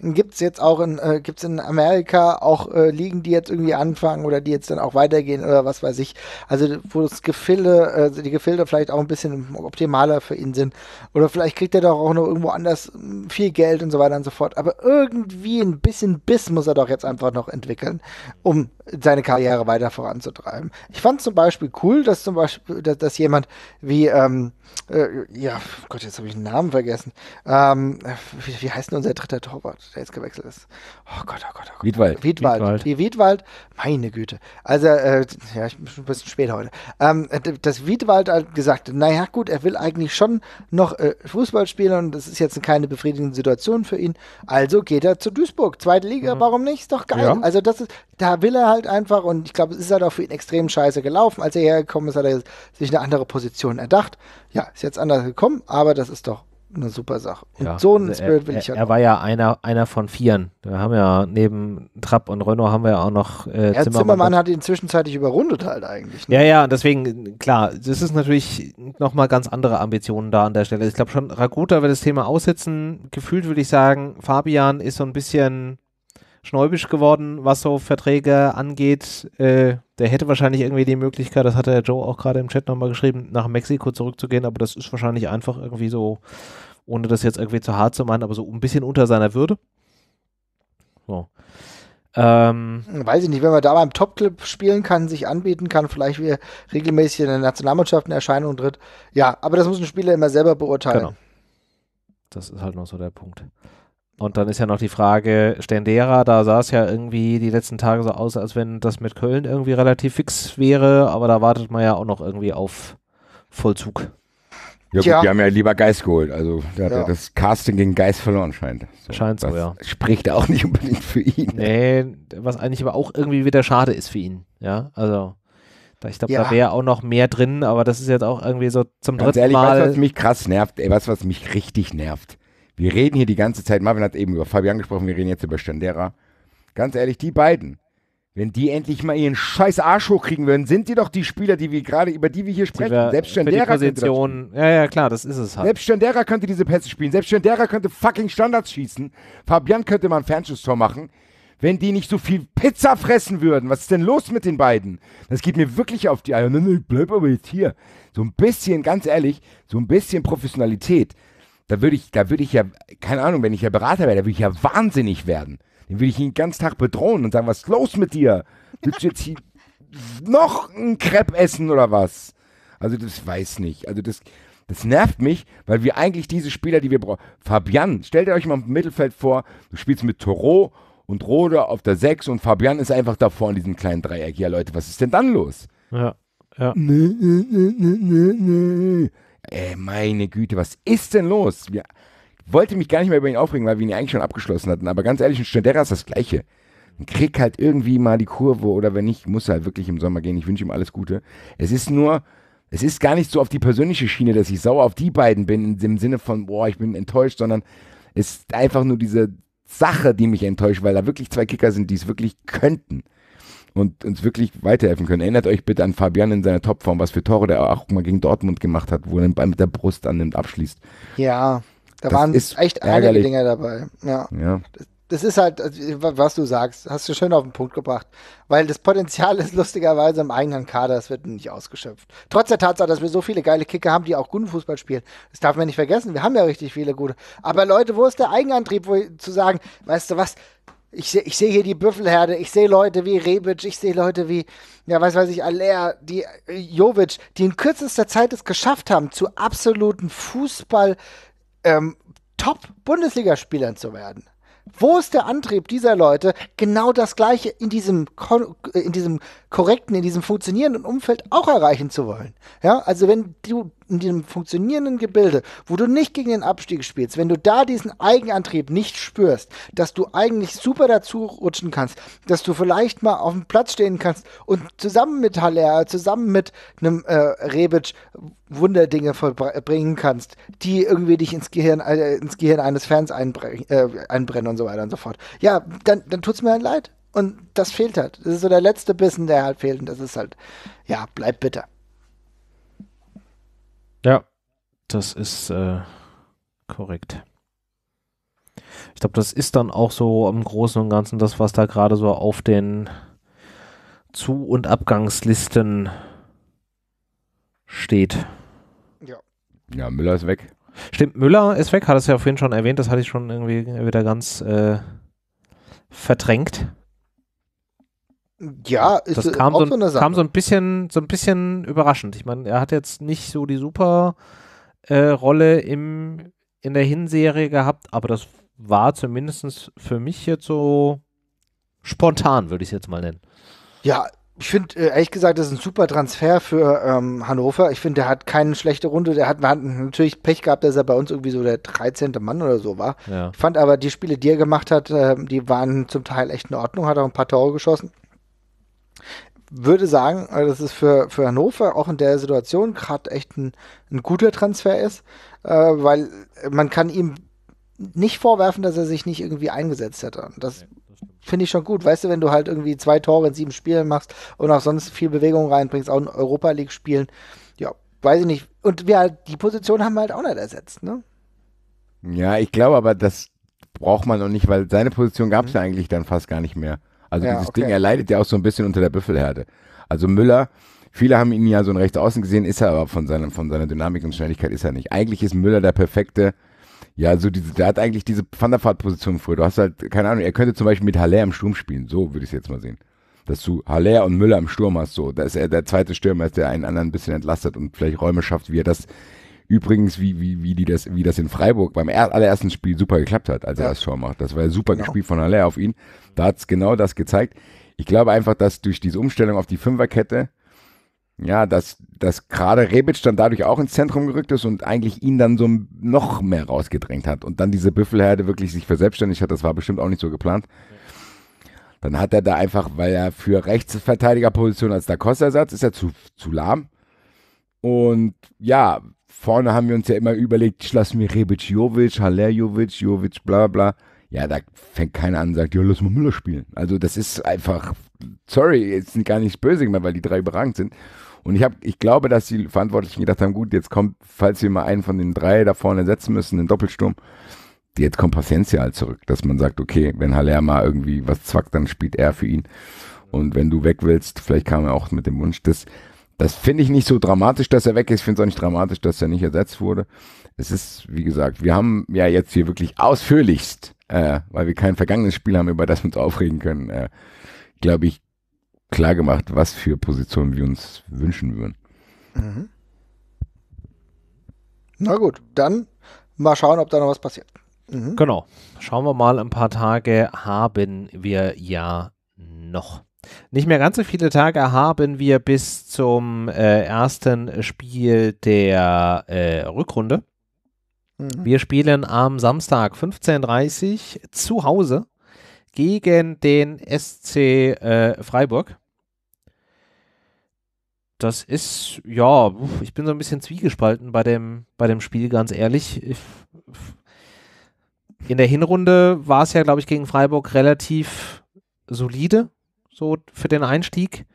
Gibt es jetzt auch in, äh, gibt's in Amerika auch äh, Ligen, die jetzt irgendwie anfangen oder die jetzt dann auch weitergehen oder was weiß ich. Also wo das Gefilde, äh, die Gefilde vielleicht auch ein bisschen optimaler für ihn sind. Oder vielleicht kriegt er doch auch noch irgendwo anders hm, viel Geld und so weiter und so fort. Aber irgendwie ein bisschen Biss muss er doch jetzt einfach noch entwickeln, um seine Karriere weiter voranzutreiben. Ich fand zum Beispiel cool, dass zum Beispiel, dass, dass jemand wie, ähm, äh, ja, Gott, jetzt habe ich den Namen vergessen. Ähm, wie, wie heißt denn unser dritter Tor Robert, der jetzt gewechselt ist. Oh Gott, oh Gott, oh Gott. Wiedwald. Wiedwald. Wiedwald. Die Wiedwald, meine Güte. Also, äh, ja, ich bin ein bisschen spät heute. Ähm, äh, das Wiedwald halt hat gesagt, naja gut, er will eigentlich schon noch äh, Fußball spielen und das ist jetzt keine befriedigende Situation für ihn. Also geht er zu Duisburg, zweite Liga, mhm. warum nicht? Ist doch geil. Ja. Also das ist, da will er halt einfach und ich glaube, es ist halt auch für ihn extrem scheiße gelaufen. Als er hergekommen ist, hat er sich eine andere Position erdacht. Ja, ist jetzt anders gekommen, aber das ist doch eine super Sache. Und ja, so ein also Spirit will ich ja. Er noch. Halt war ja einer, einer von vieren. Wir haben ja neben Trapp und Renault haben wir ja auch noch äh, Herr Zimmermann. Zimmermann hat ihn zwischenzeitlich überrundet halt eigentlich. Ne? Ja, ja, deswegen, klar, das ist natürlich nochmal ganz andere Ambitionen da an der Stelle. Ich glaube schon, Raguta wird das Thema aussitzen. Gefühlt würde ich sagen, Fabian ist so ein bisschen schnäubisch geworden, was so Verträge angeht. Äh, der hätte wahrscheinlich irgendwie die Möglichkeit, das hatte der Joe auch gerade im Chat nochmal geschrieben, nach Mexiko zurückzugehen, aber das ist wahrscheinlich einfach irgendwie so, ohne das jetzt irgendwie zu hart zu meinen, aber so ein bisschen unter seiner Würde. So. Ähm, Weiß ich nicht, wenn man da beim Top-Clip spielen kann, sich anbieten kann, vielleicht wie regelmäßig in der Nationalmannschaft in Erscheinung tritt. Ja, aber das muss ein Spieler immer selber beurteilen. Genau. Das ist halt noch so der Punkt. Und dann ist ja noch die Frage, Stendera, da sah es ja irgendwie die letzten Tage so aus, als wenn das mit Köln irgendwie relativ fix wäre, aber da wartet man ja auch noch irgendwie auf Vollzug. Ja, gut, die haben ja lieber Geist geholt. Also der ja. hat ja das Casting gegen Geist verloren scheint. So, scheint so, ja. Spricht auch nicht unbedingt für ihn. Nee, was eigentlich aber auch irgendwie wieder schade ist für ihn. Ja, also ich glaube, ja. da wäre auch noch mehr drin, aber das ist jetzt auch irgendwie so zum Ganz dritten ehrlich, Mal. Weißt, was mich krass nervt, ey, weißt was mich richtig nervt? Wir reden hier die ganze Zeit, Marvin hat eben über Fabian gesprochen, wir reden jetzt über Stendera. Ganz ehrlich, die beiden, wenn die endlich mal ihren scheiß Arsch hochkriegen würden, sind die doch die Spieler, die wir gerade, über die wir hier sprechen. Wir selbst Standera Position, könnte ja, ja, klar, das ist es halt. Selbst Stendera könnte diese Pässe spielen, selbst Stendera könnte fucking Standards schießen. Fabian könnte mal ein Fernschusstor machen. Wenn die nicht so viel Pizza fressen würden, was ist denn los mit den beiden? Das geht mir wirklich auf die Eier. Nein, ich bleib aber jetzt hier. So ein bisschen, ganz ehrlich, so ein bisschen Professionalität da würde ich, da würde ich ja, keine Ahnung, wenn ich ja Berater wäre, da würde ich ja wahnsinnig werden. Den würde ich den ganzen Tag bedrohen und sagen, was ist los mit dir? Willst du jetzt hier noch ein Crepe essen oder was? Also das weiß nicht. Also das, das nervt mich, weil wir eigentlich diese Spieler, die wir brauchen. Fabian, stellt euch mal im Mittelfeld vor, du spielst mit Toro und Rode auf der 6 und Fabian ist einfach davor in diesem kleinen Dreieck. Ja, Leute, was ist denn dann los? Ja. Ja. Nö, nö, nö, Ey, meine Güte, was ist denn los? Ich wollte mich gar nicht mehr über ihn aufregen, weil wir ihn eigentlich schon abgeschlossen hatten. Aber ganz ehrlich, ein Schneiderer ist das Gleiche. Ein Krieg halt irgendwie mal die Kurve oder wenn nicht, muss er halt wirklich im Sommer gehen. Ich wünsche ihm alles Gute. Es ist nur, es ist gar nicht so auf die persönliche Schiene, dass ich sauer auf die beiden bin, im Sinne von, boah, ich bin enttäuscht, sondern es ist einfach nur diese Sache, die mich enttäuscht, weil da wirklich zwei Kicker sind, die es wirklich könnten und uns wirklich weiterhelfen können. Erinnert euch bitte an Fabian in seiner Topform, was für Tore der auch mal gegen Dortmund gemacht hat, wo er den Ball mit der Brust annimmt, abschließt. Ja, da das waren echt ärgerliche Dinge dabei. Ja. ja. Das, das ist halt, also, was du sagst, hast du schön auf den Punkt gebracht. Weil das Potenzial ist lustigerweise im eigenen Kader, es wird nicht ausgeschöpft. Trotz der Tatsache, dass wir so viele geile Kicker haben, die auch guten Fußball spielen. Das darf man nicht vergessen, wir haben ja richtig viele gute. Aber Leute, wo ist der Eigenantrieb, wo, zu sagen, weißt du was, ich, se ich sehe hier die Büffelherde, ich sehe Leute wie Rebic, ich sehe Leute wie, ja, was weiß ich, Aller, die äh, Jovic, die in kürzester Zeit es geschafft haben, zu absoluten Fußball ähm, Top-Bundesligaspielern zu werden. Wo ist der Antrieb dieser Leute, genau das Gleiche in diesem, äh, in diesem korrekten, in diesem funktionierenden Umfeld auch erreichen zu wollen? Ja, also wenn du in diesem funktionierenden Gebilde, wo du nicht gegen den Abstieg spielst, wenn du da diesen Eigenantrieb nicht spürst, dass du eigentlich super dazu rutschen kannst, dass du vielleicht mal auf dem Platz stehen kannst und zusammen mit Haller, zusammen mit einem äh, Rebic Wunderdinge vollbringen kannst, die irgendwie dich ins Gehirn, äh, ins Gehirn eines Fans äh, einbrennen und so weiter und so fort. Ja, dann, dann es mir halt leid. Und das fehlt halt. Das ist so der letzte Bissen, der halt fehlt. Und das ist halt, ja, bleibt bitter. Ja, das ist äh, korrekt. Ich glaube, das ist dann auch so im Großen und Ganzen das, was da gerade so auf den Zu- und Abgangslisten steht. Ja. Ja, Müller ist weg. Stimmt, Müller ist weg, hat es ja vorhin schon erwähnt, das hatte ich schon irgendwie wieder ganz äh, verdrängt. Ja, ist das äh, kam, so, so kam so ein bisschen, so ein bisschen überraschend. Ich meine, er hat jetzt nicht so die super äh, Rolle im, in der Hinserie gehabt, aber das war zumindest für mich jetzt so spontan, würde ich es jetzt mal nennen. Ja, ich finde, äh, ehrlich gesagt, das ist ein super Transfer für ähm, Hannover. Ich finde, der hat keine schlechte Runde. Der hat, wir hatten natürlich Pech gehabt, dass er bei uns irgendwie so der 13. Mann oder so war. Ja. Ich fand aber, die Spiele, die er gemacht hat, ähm, die waren zum Teil echt in Ordnung. Hat auch ein paar Tore geschossen würde sagen, äh, dass es für, für Hannover auch in der Situation gerade echt ein, ein guter Transfer ist, äh, weil man kann ihm nicht vorwerfen, dass er sich nicht irgendwie eingesetzt hätte. Das, finde ich schon gut. Weißt du, wenn du halt irgendwie zwei Tore in sieben Spielen machst und auch sonst viel Bewegung reinbringst, auch in Europa League spielen, ja, weiß ich nicht. Und wir halt, die Position haben wir halt auch nicht ersetzt, ne? Ja, ich glaube aber, das braucht man noch nicht, weil seine Position gab es mhm. ja eigentlich dann fast gar nicht mehr. Also ja, dieses okay. Ding, er leidet ja auch so ein bisschen unter der Büffelherde. Also Müller, viele haben ihn ja so ein rechts außen gesehen, ist er aber von, seinem, von seiner Dynamik und Schnelligkeit ist er nicht. Eigentlich ist Müller der perfekte, ja, so diese, der hat eigentlich diese Van position früher. Du hast halt, keine Ahnung, er könnte zum Beispiel mit Haller im Sturm spielen, so würde ich es jetzt mal sehen. Dass du Haller und Müller im Sturm hast, so. Da ist er der zweite Stürmer, der einen anderen ein bisschen entlastet und vielleicht Räume schafft, wie er das Übrigens, wie, wie, wie, die das, wie das in Freiburg beim allerersten Spiel super geklappt hat, als ja. er das Tor macht. Das war super genau. gespielt von Haller auf ihn. Da hat es genau das gezeigt. Ich glaube einfach, dass durch diese Umstellung auf die Fünferkette, ja, dass, dass gerade Rebic dann dadurch auch ins Zentrum gerückt ist und eigentlich ihn dann so noch mehr rausgedrängt hat und dann diese Büffelherde wirklich sich verselbstständigt hat, das war bestimmt auch nicht so geplant. Dann hat er da einfach, weil er für Rechtsverteidigerposition als Da Costa-Ersatz ist er zu, zu lahm. Und ja, vorne haben wir uns ja immer überlegt, lassen wir Rebic, Jovic, Haller, Jovic, Jovic, bla bla. Ja, da fängt keiner an und sagt, ja, lass mal Müller spielen. Also das ist einfach, sorry, jetzt sind gar nicht böse weil die drei überragend sind. Und ich, hab, ich glaube, dass die Verantwortlichen gedacht haben, gut, jetzt kommt, falls wir mal einen von den drei da vorne setzen müssen, den Doppelsturm, jetzt kommt Paciencia halt zurück, dass man sagt, okay, wenn Haller mal irgendwie was zwackt, dann spielt er für ihn. Und wenn du weg willst, vielleicht kam er auch mit dem Wunsch, dass das finde ich nicht so dramatisch, dass er weg ist. Ich finde es auch nicht dramatisch, dass er nicht ersetzt wurde. Es ist, wie gesagt, wir haben ja jetzt hier wirklich ausführlichst, äh, weil wir kein vergangenes Spiel haben, über das wir uns aufregen können, äh, glaube ich, klar gemacht, was für Positionen wir uns wünschen würden. Mhm. Na gut, dann mal schauen, ob da noch was passiert. Mhm. Genau. Schauen wir mal, ein paar Tage haben wir ja noch. Nicht mehr ganz so viele Tage haben wir bis zum äh, ersten Spiel der äh, Rückrunde. Mhm. Wir spielen am Samstag 15.30 Uhr zu Hause gegen den SC äh, Freiburg. Das ist, ja, ich bin so ein bisschen zwiegespalten bei dem, bei dem Spiel, ganz ehrlich. Ich, in der Hinrunde war es ja, glaube ich, gegen Freiburg relativ solide so für den Einstieg.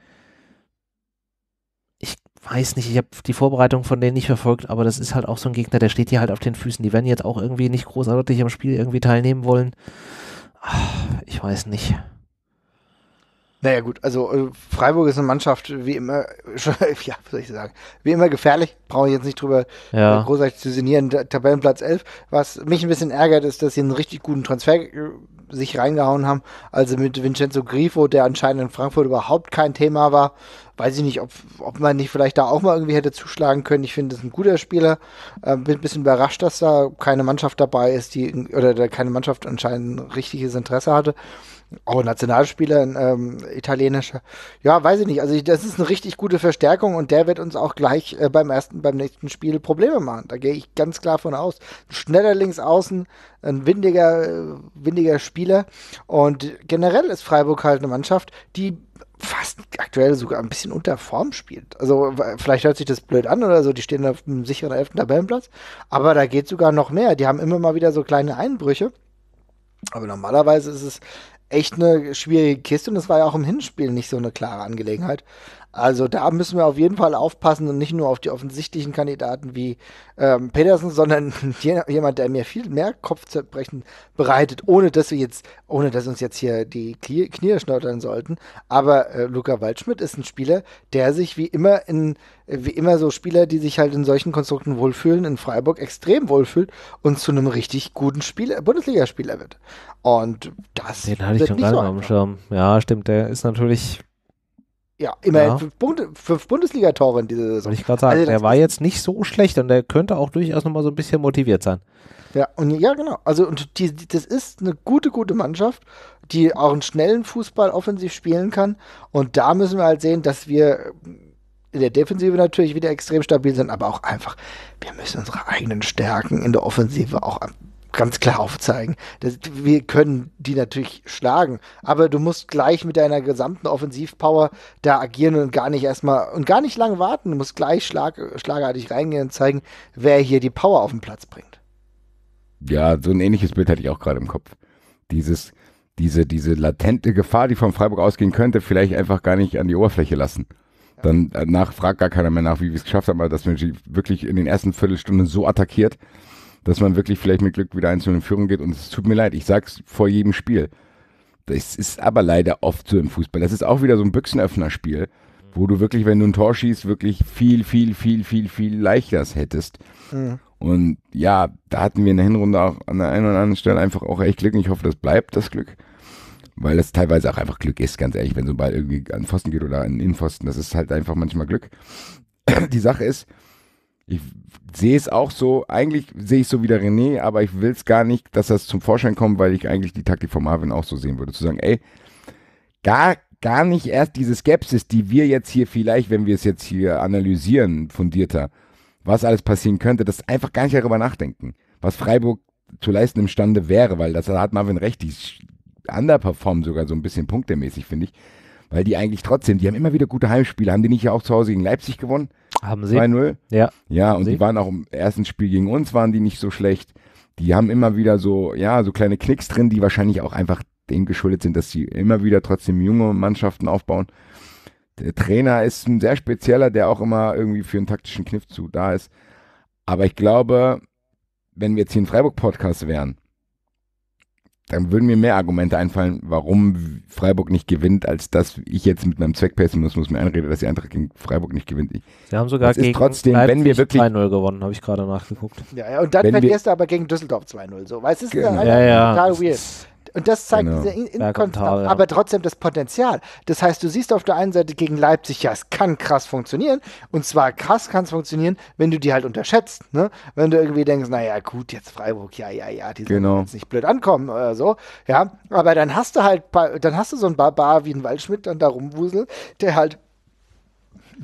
Ich weiß nicht, ich habe die Vorbereitung von denen nicht verfolgt, aber das ist halt auch so ein Gegner, der steht hier halt auf den Füßen. Die werden jetzt auch irgendwie nicht großartig am Spiel irgendwie teilnehmen wollen. Ah, ich weiß nicht. Naja gut, also äh, Freiburg ist eine Mannschaft, wie immer, ja, was soll ich sagen, wie immer gefährlich, brauche ich jetzt nicht drüber ja. Äh, großartig zu sinnieren, Tabellenplatz 11. Was mich ein bisschen ärgert, ist, dass sie einen richtig guten Transfer äh, sich reingehauen haben, also mit Vincenzo Grifo, der anscheinend in Frankfurt überhaupt kein Thema war. Weiß ich nicht, ob, ob man nicht vielleicht da auch mal irgendwie hätte zuschlagen können. Ich finde, das ist ein guter Spieler. Äh, bin ein bisschen überrascht, dass da keine Mannschaft dabei ist, die, oder da keine Mannschaft anscheinend richtiges Interesse hatte. Oh, Nationalspieler, ähm, italienischer. Ja, weiß ich nicht. Also ich, das ist eine richtig gute Verstärkung und der wird uns auch gleich äh, beim ersten, beim nächsten Spiel Probleme machen. Da gehe ich ganz klar von aus. Ein schneller Linksaußen, ein windiger, äh, windiger Spieler. Und generell ist Freiburg halt eine Mannschaft, die fast aktuell sogar ein bisschen unter Form spielt. Also vielleicht hört sich das blöd an oder so, die stehen auf einem sicheren elften Tabellenplatz, aber da geht sogar noch mehr. Die haben immer mal wieder so kleine Einbrüche. Aber normalerweise ist es echt eine schwierige Kiste und das war ja auch im Hinspiel nicht so eine klare Angelegenheit. Also da müssen wir auf jeden Fall aufpassen und nicht nur auf die offensichtlichen Kandidaten wie ähm, Pedersen, sondern jemand, der mir viel mehr Kopfzerbrechen bereitet, ohne dass wir jetzt, ohne dass uns jetzt hier die Knie, Knie schnottern sollten. Aber äh, Luca Waldschmidt ist ein Spieler, der sich wie immer in, wie immer so Spieler, die sich halt in solchen Konstrukten wohlfühlen, in Freiburg extrem wohlfühlt und zu einem richtig guten Spieler, Bundesligaspieler wird. Und das Den hatte ich schon gar nicht so am Schirm. Ja, stimmt, der ist natürlich ja, immerhin ja. fünf, Bunde, fünf Bundesliga-Tore in dieser Saison. Wollte ich gerade sagen, also, der war jetzt nicht so schlecht und der könnte auch durchaus nochmal so ein bisschen motiviert sein. Ja, und ja, genau. Also, und die, das ist eine gute, gute Mannschaft, die auch einen schnellen Fußball offensiv spielen kann. Und da müssen wir halt sehen, dass wir in der Defensive natürlich wieder extrem stabil sind, aber auch einfach, wir müssen unsere eigenen Stärken in der Offensive auch ganz klar aufzeigen. Das, wir können die natürlich schlagen, aber du musst gleich mit deiner gesamten Offensivpower da agieren und gar nicht erstmal und gar nicht lange warten. Du musst gleich schlag, schlagartig reingehen und zeigen, wer hier die Power auf den Platz bringt. Ja, so ein ähnliches Bild hatte ich auch gerade im Kopf. Dieses, diese, diese latente Gefahr, die von Freiburg ausgehen könnte, vielleicht einfach gar nicht an die Oberfläche lassen. Dann äh, fragt gar keiner mehr nach, wie wir es geschafft haben, aber dass wir wirklich in den ersten Viertelstunden so attackiert, dass man wirklich vielleicht mit Glück wieder eins in Führung geht. Und es tut mir leid, ich sag's vor jedem Spiel. Das ist aber leider oft so im Fußball. Das ist auch wieder so ein Büchsenöffnerspiel, wo du wirklich, wenn du ein Tor schießt, wirklich viel, viel, viel, viel, viel leichter hättest. Mhm. Und ja, da hatten wir in der Hinrunde auch an der einen oder anderen Stelle einfach auch echt Glück. Und ich hoffe, das bleibt das Glück. Weil das teilweise auch einfach Glück ist, ganz ehrlich, wenn so ein Ball irgendwie an Pfosten geht oder an Innenpfosten, das ist halt einfach manchmal Glück. Die Sache ist, ich sehe es auch so, eigentlich sehe ich es so wie der René, aber ich will es gar nicht, dass das zum Vorschein kommt, weil ich eigentlich die Taktik von Marvin auch so sehen würde. Zu sagen, ey, gar, gar nicht erst diese Skepsis, die wir jetzt hier vielleicht, wenn wir es jetzt hier analysieren, fundierter, was alles passieren könnte, das einfach gar nicht darüber nachdenken, was Freiburg zu leisten imstande wäre, weil das da hat Marvin recht, die underperformen sogar so ein bisschen punktemäßig, finde ich weil die eigentlich trotzdem, die haben immer wieder gute Heimspiele. Haben die nicht ja auch zu Hause gegen Leipzig gewonnen? Haben sie. 2-0? Ja. Ja, und sie. die waren auch im ersten Spiel gegen uns, waren die nicht so schlecht. Die haben immer wieder so, ja, so kleine Knicks drin, die wahrscheinlich auch einfach dem geschuldet sind, dass sie immer wieder trotzdem junge Mannschaften aufbauen. Der Trainer ist ein sehr spezieller, der auch immer irgendwie für einen taktischen Kniff zu da ist. Aber ich glaube, wenn wir jetzt hier ein Freiburg-Podcast wären, dann würden mir mehr Argumente einfallen, warum Freiburg nicht gewinnt, als dass ich jetzt mit meinem Zweckpessimismus mir einrede, dass die Eintracht gegen Freiburg nicht gewinnt. Ich, Sie haben sogar gegen trotzdem, wenn wir wirklich 2-0 gewonnen, habe ich gerade nachgeguckt. Ja, ja, und dann verlierst du aber gegen Düsseldorf 2-0. So, weißt du, es ist genau. ja, ja. total weird. Und das zeigt genau. diese Inkonstanz, aber trotzdem das Potenzial. Das heißt, du siehst auf der einen Seite gegen Leipzig, ja, es kann krass funktionieren. Und zwar krass kann es funktionieren, wenn du die halt unterschätzt. Ne? Wenn du irgendwie denkst, naja, gut, jetzt Freiburg, ja, ja, ja, die sollen genau. jetzt nicht blöd ankommen oder so. Ja, aber dann hast du halt, dann hast du so einen Barbar wie ein Waldschmidt dann da rumwuseln, der halt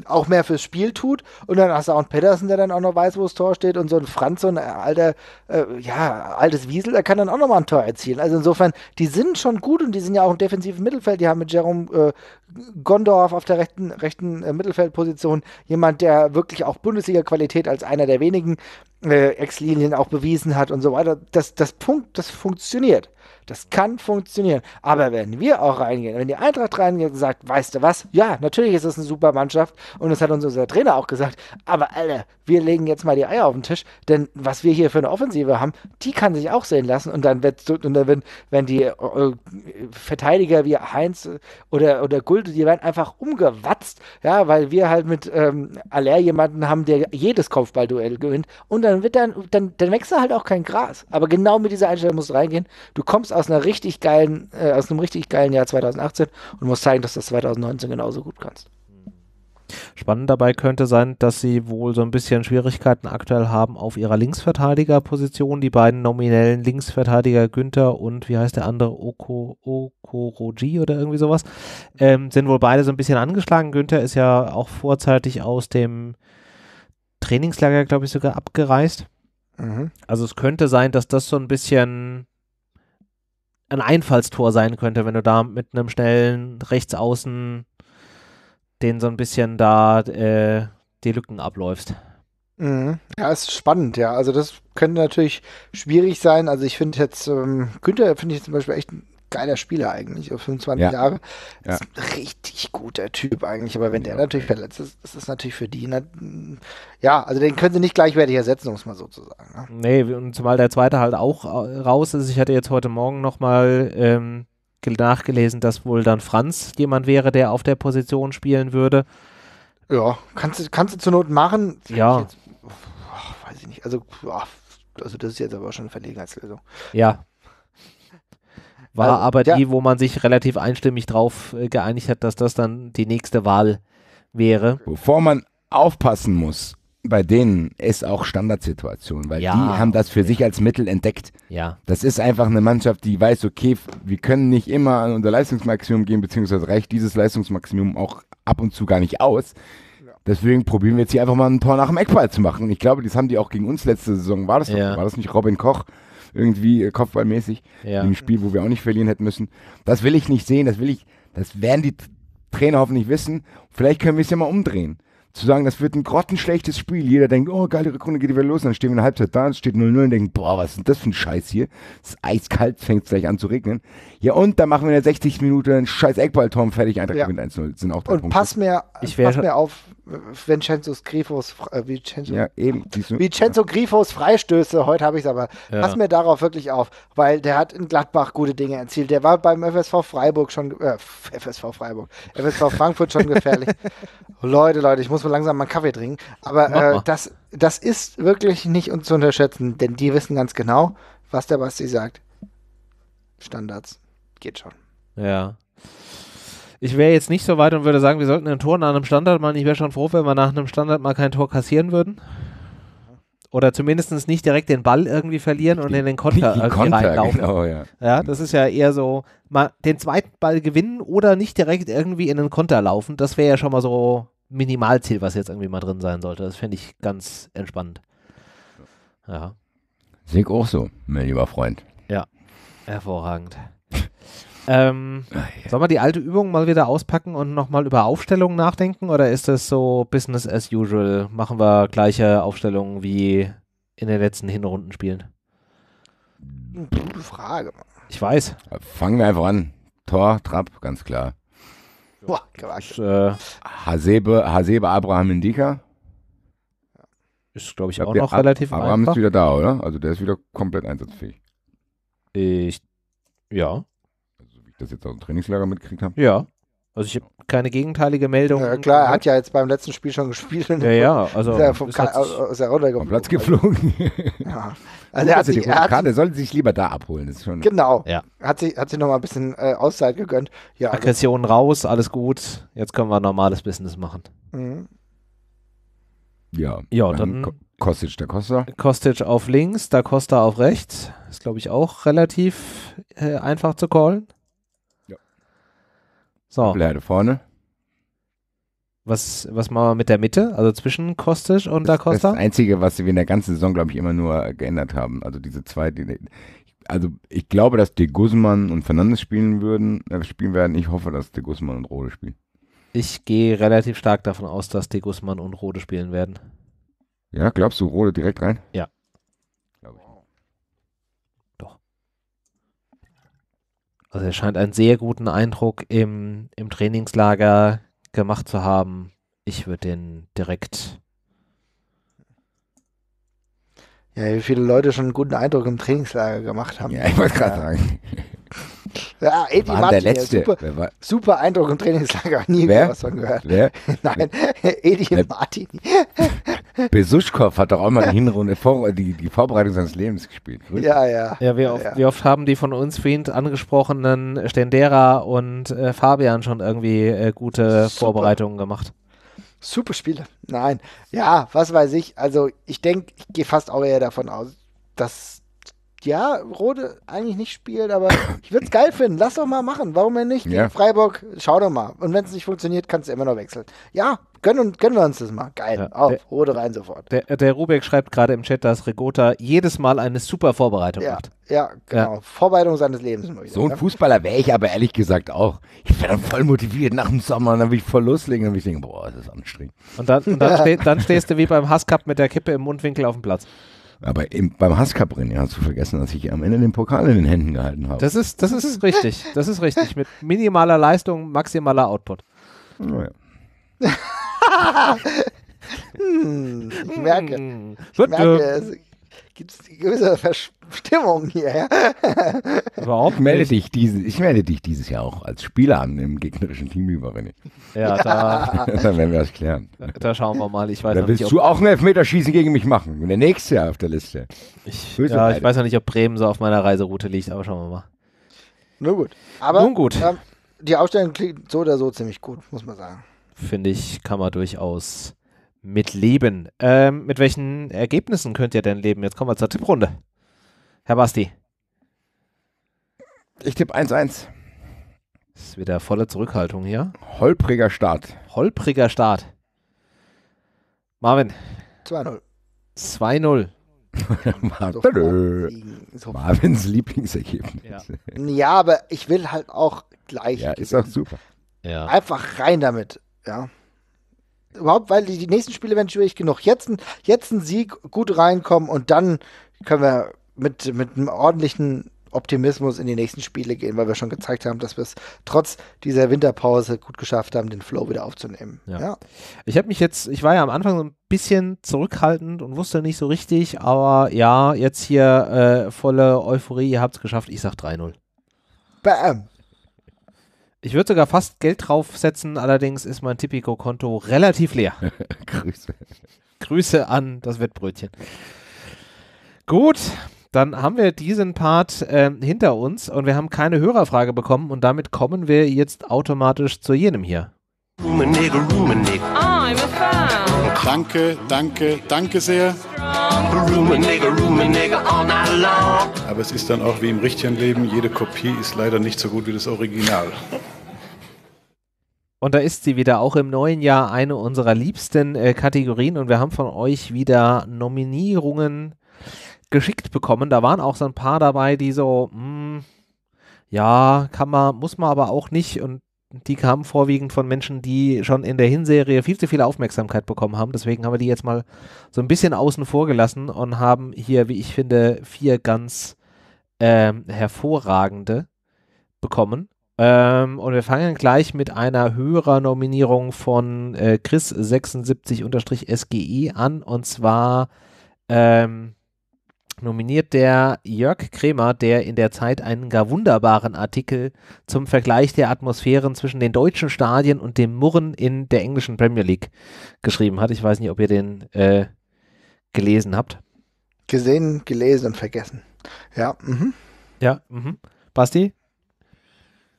auch mehr fürs Spiel tut. Und dann hast du auch einen Pedersen, der dann auch noch weiß, wo das Tor steht. Und so ein Franz, so ein äh, alter, äh, ja, altes Wiesel, der kann dann auch nochmal ein Tor erzielen. Also insofern, die sind schon gut und die sind ja auch im defensiven Mittelfeld. Die haben mit Jerome äh, Gondorf auf der rechten, rechten äh, Mittelfeldposition jemand, der wirklich auch Bundesliga-Qualität als einer der wenigen äh, Ex-Linien auch bewiesen hat und so weiter. Das, das Punkt, das funktioniert. Das kann funktionieren. Aber wenn wir auch reingehen, wenn die Eintracht reingeht und sagt, weißt du was? Ja, natürlich ist das eine super Mannschaft und das hat uns unser Trainer auch gesagt. Aber alle, wir legen jetzt mal die Eier auf den Tisch, denn was wir hier für eine Offensive haben, die kann sich auch sehen lassen und dann wird, und dann, wenn, wenn die äh, Verteidiger wie Heinz äh, oder, oder Gulde, die werden einfach umgewatzt, ja, weil wir halt mit ähm, Aller jemanden haben, der jedes Kopfballduell gewinnt und dann wird dann, dann, dann wächst halt auch kein Gras. Aber genau mit dieser Einstellung musst du reingehen. Du kommst kommst aus einer richtig geilen, äh, aus einem richtig geilen Jahr 2018 und musst zeigen, dass du das 2019 genauso gut kannst. Spannend dabei könnte sein, dass sie wohl so ein bisschen Schwierigkeiten aktuell haben auf ihrer Linksverteidigerposition. Die beiden nominellen Linksverteidiger Günther und wie heißt der andere Oko, Okoroji oder irgendwie sowas ähm, sind wohl beide so ein bisschen angeschlagen. Günther ist ja auch vorzeitig aus dem Trainingslager, glaube ich, sogar abgereist. Mhm. Also es könnte sein, dass das so ein bisschen ein Einfallstor sein könnte, wenn du da mit einem schnellen Rechtsaußen den so ein bisschen da äh, die Lücken abläufst. Mhm. Ja, ist spannend, ja. Also das könnte natürlich schwierig sein. Also ich finde jetzt, ähm, Günther finde ich zum Beispiel echt einen geiler Spieler eigentlich, 25 ja. Jahre. Ja. richtig guter Typ eigentlich, aber wenn der natürlich verletzt ist, ist das natürlich für die, ja, also den können sie nicht gleichwertig ersetzen, um es mal so zu sagen. Ne? Nee, und zumal der zweite halt auch äh, raus ist. Ich hatte jetzt heute Morgen nochmal ähm, nachgelesen, dass wohl dann Franz jemand wäre, der auf der Position spielen würde. Ja, kannst du, kannst du zur Not machen. Ja. Jetzt, oh, weiß ich nicht, also, oh, also das ist jetzt aber schon eine Verlegenheitslösung. Ja, war aber ja. die, eh, wo man sich relativ einstimmig drauf äh, geeinigt hat, dass das dann die nächste Wahl wäre. Bevor man aufpassen muss, bei denen ist auch Standardsituation, weil ja, die haben das für ja. sich als Mittel entdeckt. Ja. Das ist einfach eine Mannschaft, die weiß, okay, wir können nicht immer an unser Leistungsmaximum gehen, beziehungsweise reicht dieses Leistungsmaximum auch ab und zu gar nicht aus. Deswegen probieren wir jetzt hier einfach mal ein Tor nach dem Eckball zu machen. Ich glaube, das haben die auch gegen uns letzte Saison. War das, ja. war das nicht Robin Koch? irgendwie äh, kopfballmäßig ja. im Spiel, wo wir auch nicht verlieren hätten müssen. Das will ich nicht sehen, das will ich, das werden die Trainer hoffentlich wissen. Vielleicht können wir es ja mal umdrehen. Zu sagen, das wird ein grottenschlechtes Spiel. Jeder denkt, oh, geile Rekunde geht wieder los. dann stehen wir in der Halbzeit da, es steht 0-0 und denken, boah, was ist denn das für ein Scheiß hier? Es ist eiskalt, fängt es gleich an zu regnen. Ja, und dann machen wir in der 60. Minute einen scheiß Eckballturm fertig, Eintrag ja. gewinnt 1-0. Sind auch drei und Punkte. pass mir, ich pass mir auf, Vincenzo Grifos, äh, Vincenzo, ja, eben, Vincenzo Grifos Freistöße, heute habe ich es aber. Ja. Pass mir darauf wirklich auf, weil der hat in Gladbach gute Dinge erzielt. Der war beim FSV Freiburg schon, äh, FSV Freiburg, FSV Frankfurt schon gefährlich. Leute, Leute, ich muss mal langsam mal einen Kaffee trinken. Aber äh, das, das ist wirklich nicht zu unterschätzen, denn die wissen ganz genau, was der Basti sagt. Standards. Geht schon. Ja ich wäre jetzt nicht so weit und würde sagen, wir sollten ein Tor nach einem Standard machen. Ich wäre schon froh, wenn wir nach einem Standard mal kein Tor kassieren würden. Oder zumindest nicht direkt den Ball irgendwie verlieren und in den Konter, irgendwie Konter reinlaufen. Genau, ja. ja, das ist ja eher so, mal den zweiten Ball gewinnen oder nicht direkt irgendwie in den Konter laufen. Das wäre ja schon mal so Minimalziel, was jetzt irgendwie mal drin sein sollte. Das fände ich ganz entspannt. Ja. Sehe ich auch so, mein lieber Freund. Ja, hervorragend. Ähm, ah, ja. Sollen wir die alte Übung mal wieder auspacken und nochmal über Aufstellungen nachdenken? Oder ist das so Business as usual? Machen wir gleiche Aufstellungen wie in den letzten Hinrundenspielen? Gute Frage. Ich weiß. Fangen wir einfach an. Tor, Trapp, ganz klar. Boah, Quatsch. Äh, Hasebe, Hasebe Abraham Indika. Ist, glaube ich, glaub, auch noch Ab relativ Abraham einfach. ist wieder da, oder? Also der ist wieder komplett einsatzfähig. Ich, ja ich das jetzt aus dem Trainingslager mitgekriegt habe. Ja. Also ich habe keine gegenteilige Meldung. Ja, klar, er hat ja jetzt beim letzten Spiel schon gespielt. Ja, ja, also ist er vom ist Ka aus der Runde Platz geflogen. ja. Also Gut, er hat also sich, er hat, soll sich lieber da abholen. Das ist schon genau. Ja. Hat sich, hat sich nochmal ein bisschen äh, Auszeit gegönnt. Ja, also- Aggression also. raus, alles gut. Jetzt können wir normales Business machen. Mhm. Ja. Ja, dann, dann Kostic, der Costa. Kostic auf links, da Costa auf rechts. Ist, glaube ich, auch relativ äh, einfach zu callen. So. Ablade vorne. Was, was machen wir mit der Mitte? Also zwischen Kostic und Da Costa? Das, das Einzige, was wir in der ganzen Saison, glaube ich, immer nur geändert haben. Also diese zwei, die, also ich glaube, dass De Guzman und Fernandes spielen würden, äh, spielen werden. Ich hoffe, dass De Guzman und Rode spielen. Ich gehe relativ stark davon aus, dass De Guzman und Rode spielen werden. Ja, glaubst du Rode direkt rein? Ja. Also er scheint einen sehr guten Eindruck im, im Trainingslager gemacht zu haben. Ich würde den direkt. Ja, wie viele Leute schon einen guten Eindruck im Trainingslager gemacht haben. Ja, ich wollte gerade ja. sagen. Ja, Edi Martin, der letzte? super, war... super, Eindruck im Trainingslager, nie Wer? was von gehört. Wer? Nein, Edi Wer? Martin. Besuschkow hat doch auch mal die, Hinrunde, die, die Vorbereitung seines Lebens gespielt. Grüße. Ja, ja. Ja wie, oft, ja. wie oft haben die von uns vorhin angesprochenen Stendera und äh, Fabian schon irgendwie äh, gute Super. Vorbereitungen gemacht? Super Spiele. Nein. Ja, was weiß ich. Also ich denke, ich gehe fast auch eher davon aus, dass ja, Rode eigentlich nicht spielt, aber ich würde es geil finden. Lass doch mal machen. Warum denn nicht? ja. Freiburg, schau doch mal. Und wenn es nicht funktioniert, kannst du immer noch wechseln. Ja, gönnen, gönnen wir uns das mal. Geil. Ja, Auf, der, Rode rein sofort. Der, der Rubek schreibt gerade im Chat, dass Regota jedes Mal eine super Vorbereitung ja, macht. Ja, genau. Ja. Vorbereitung seines Lebens. Wieder, so ein ne? Fußballer wäre ich aber ehrlich gesagt auch. Ich wäre dann voll motiviert nach dem Sommer und dann würde ich voll loslegen und dann ich denken, boah, das ist anstrengend. Und dann, und dann, ste dann stehst du wie beim Hasscup mit der Kippe im Mundwinkel auf dem Platz. Aber im, beim Haskap-Rennen hast du vergessen, dass ich am Ende den Pokal in den Händen gehalten habe. Das ist, das ist richtig. Das ist richtig. Mit minimaler Leistung, maximaler Output. Naja. Oh hm, ich merke, ich äh, merke es gibt es eine gewisse Verstimmung hier. Ja? Überhaupt melde dich dieses, ich melde dich dieses Jahr auch als Spieler an im gegnerischen Team über, René. Ja, da, da werden wir das klären. Da, schauen wir mal. Ich weiß da willst nicht, du auch ein Elfmeterschießen gegen mich machen. Und der nächste Jahr auf der Liste. Ich, ja, ich weiß noch nicht, ob Bremen so auf meiner Reiseroute liegt, aber schauen wir mal. Nun gut. Aber Nun gut. Ähm, die Ausstellung klingt so oder so ziemlich gut, muss man sagen. Finde ich, kann man durchaus mit leben. Ähm, mit welchen Ergebnissen könnt ihr denn leben? Jetzt kommen wir zur Tipprunde. Herr Basti. Ich tippe 1-1. Das Ist wieder volle Zurückhaltung hier. Holpriger Start. Holpriger Start. Marvin. 2-0. 2-0. Marvins Lieblingsergebnis. Ja. ja. aber ich will halt auch gleich. Ja, ist auch super. Ja. Einfach rein damit. Ja überhaupt, weil die, die nächsten Spiele werden schwierig genug. Jetzt, jetzt ein Sieg, gut reinkommen und dann können wir mit, mit einem ordentlichen Optimismus in die nächsten Spiele gehen, weil wir schon gezeigt haben, dass wir es trotz dieser Winterpause gut geschafft haben, den Flow wieder aufzunehmen. Ja. ja. Ich habe mich jetzt, ich war ja am Anfang so ein bisschen zurückhaltend und wusste nicht so richtig, aber ja, jetzt hier äh, volle Euphorie, ihr habt es geschafft, ich sag 3-0. Bam. Ich würde sogar fast Geld draufsetzen, allerdings ist mein Tipico-Konto relativ leer. Grüße. Grüße an das Wettbrötchen. Gut, dann haben wir diesen Part äh, hinter uns und wir haben keine Hörerfrage bekommen und damit kommen wir jetzt automatisch zu jenem hier. Rumenegger, Rumenegger. Ah, I'm a fan. Danke, danke, danke sehr. Aber es ist dann auch wie im richtigen Leben, jede Kopie ist leider nicht so gut wie das Original. Und da ist sie wieder auch im neuen Jahr eine unserer liebsten äh, Kategorien und wir haben von euch wieder Nominierungen geschickt bekommen. Da waren auch so ein paar dabei, die so, mh, hm, ja, kann man, muss man aber auch nicht und die kamen vorwiegend von Menschen, die schon in der Hinserie viel zu viel Aufmerksamkeit bekommen haben. Deswegen haben wir die jetzt mal so ein bisschen außen vor gelassen und haben hier, wie ich finde, vier ganz ähm, hervorragende bekommen. Ähm, und wir fangen gleich mit einer Hörernominierung von äh, Chris76-SGE an und zwar ähm, nominiert der Jörg Krämer, der in der Zeit einen gar wunderbaren Artikel zum Vergleich der Atmosphären zwischen den deutschen Stadien und dem Murren in der englischen Premier League geschrieben hat. Ich weiß nicht, ob ihr den äh, gelesen habt. Gesehen, gelesen und vergessen. Ja. Mhm. Ja. Mhm. Basti?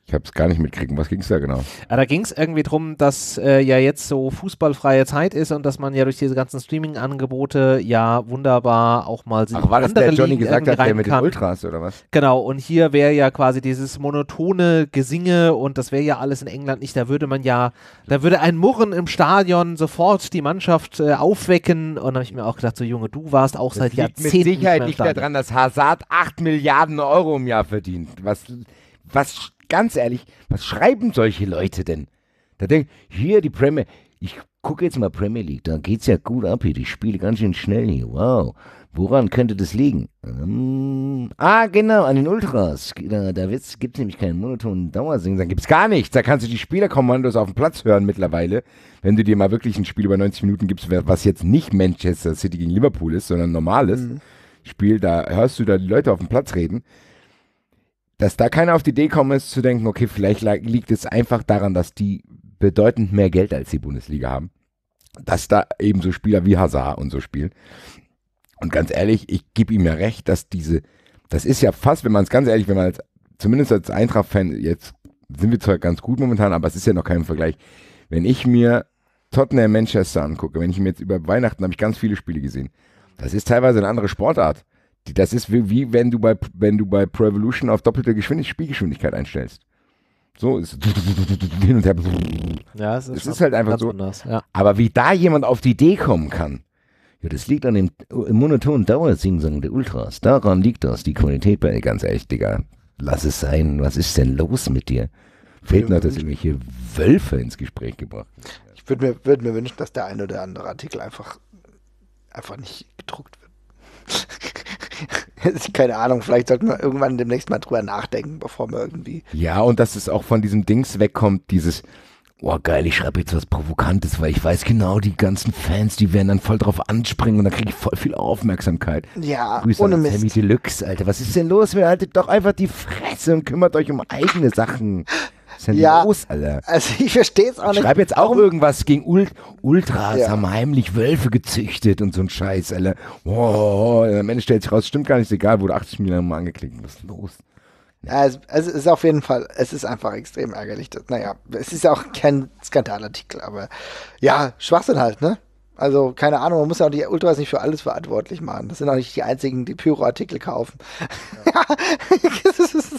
Ich habe es gar nicht mitkriegen. Was ging es da genau? Ja, äh, da ging es irgendwie drum, dass äh, ja jetzt so fußballfreie Zeit ist und dass man ja durch diese ganzen Streaming-Angebote ja wunderbar auch mal sich Ach, war das der Johnny Ligen gesagt hat, der mit den Ultras oder was? Genau, und hier wäre ja quasi dieses monotone Gesinge und das wäre ja alles in England nicht. Da würde man ja, da würde ein Murren im Stadion sofort die Mannschaft äh, aufwecken. Und da habe ich mir auch gedacht, so Junge, du warst auch das seit liegt Jahrzehnten. Mit Sicherheit nicht mehr daran, dass Hazard 8 Milliarden Euro im Jahr verdient. Was, was ganz ehrlich, was schreiben solche Leute denn? Da denkt, hier die Premier, ich gucke jetzt mal Premier League, da geht es ja gut ab hier, die Spiele ganz schön schnell hier, wow. Woran könnte das liegen? Ähm, ah, genau, an den Ultras. Da, da gibt es nämlich keinen monotonen Dauersing. da gibt es gar nichts. Da kannst du die Spielerkommandos auf dem Platz hören mittlerweile, wenn du dir mal wirklich ein Spiel über 90 Minuten gibst, was jetzt nicht Manchester City gegen Liverpool ist, sondern ein normales mhm. Spiel, da hörst du da die Leute auf dem Platz reden dass da keiner auf die Idee kommen ist, zu denken, okay, vielleicht liegt es einfach daran, dass die bedeutend mehr Geld als die Bundesliga haben. Dass da eben so Spieler wie Hazard und so spielen. Und ganz ehrlich, ich gebe ihm ja recht, dass diese, das ist ja fast, wenn man es ganz ehrlich, wenn man als, zumindest als Eintracht-Fan, jetzt sind wir zwar ganz gut momentan, aber es ist ja noch kein Vergleich. Wenn ich mir Tottenham Manchester angucke, wenn ich mir jetzt über Weihnachten habe ich ganz viele Spiele gesehen. Das ist teilweise eine andere Sportart das ist wie, wie, wenn du bei wenn du bei Prevolution auf doppelte Geschwindigkeit, Spielgeschwindigkeit einstellst. So ist hin und her. Ja, es ist, es ist halt einfach so. Anders, ja. Aber wie da jemand auf die Idee kommen kann, ja, das liegt an dem monotonen Dauersingsang der Ultras. Daran liegt das, die Qualität bei, ganz ehrlich, Digga. Lass es sein, was ist denn los mit dir? Fehlt noch, dass irgendwelche Wölfe ins Gespräch gebracht Ich würde mir, würd mir wünschen, dass der eine oder andere Artikel einfach, einfach nicht gedruckt wird. keine Ahnung, vielleicht sollten wir irgendwann demnächst mal drüber nachdenken, bevor wir irgendwie. Ja, und dass es auch von diesem Dings wegkommt, dieses, oh geil, ich schreibe jetzt was Provokantes, weil ich weiß genau, die ganzen Fans, die werden dann voll drauf anspringen und dann kriege ich voll viel Aufmerksamkeit. Ja, Grüße ohne Mist. Sammy Deluxe, Alter, was ist denn los? Wir haltet doch einfach die Fresse und kümmert euch um eigene Sachen. Was ist denn ja, los, Alter? Also ich verstehe es auch nicht. Schreib jetzt auch Warum? irgendwas gegen Ult Ultras, ja. haben heimlich Wölfe gezüchtet und so ein Scheiß, Alter. Oh, am oh, oh, Ende stellt sich raus, stimmt gar nicht, egal, wurde 80 Millionen Mal angeklickt. Was ist los? Ja, es, es, ist auf jeden Fall, es ist einfach extrem ärgerlich. Dass, naja, es ist auch kein Skandalartikel, aber ja, Schwachsinn halt, ne? Also, keine Ahnung, man muss ja auch die Ultras nicht für alles verantwortlich machen. Das sind auch nicht die einzigen, die Pyro-Artikel kaufen. Ja. das ist, das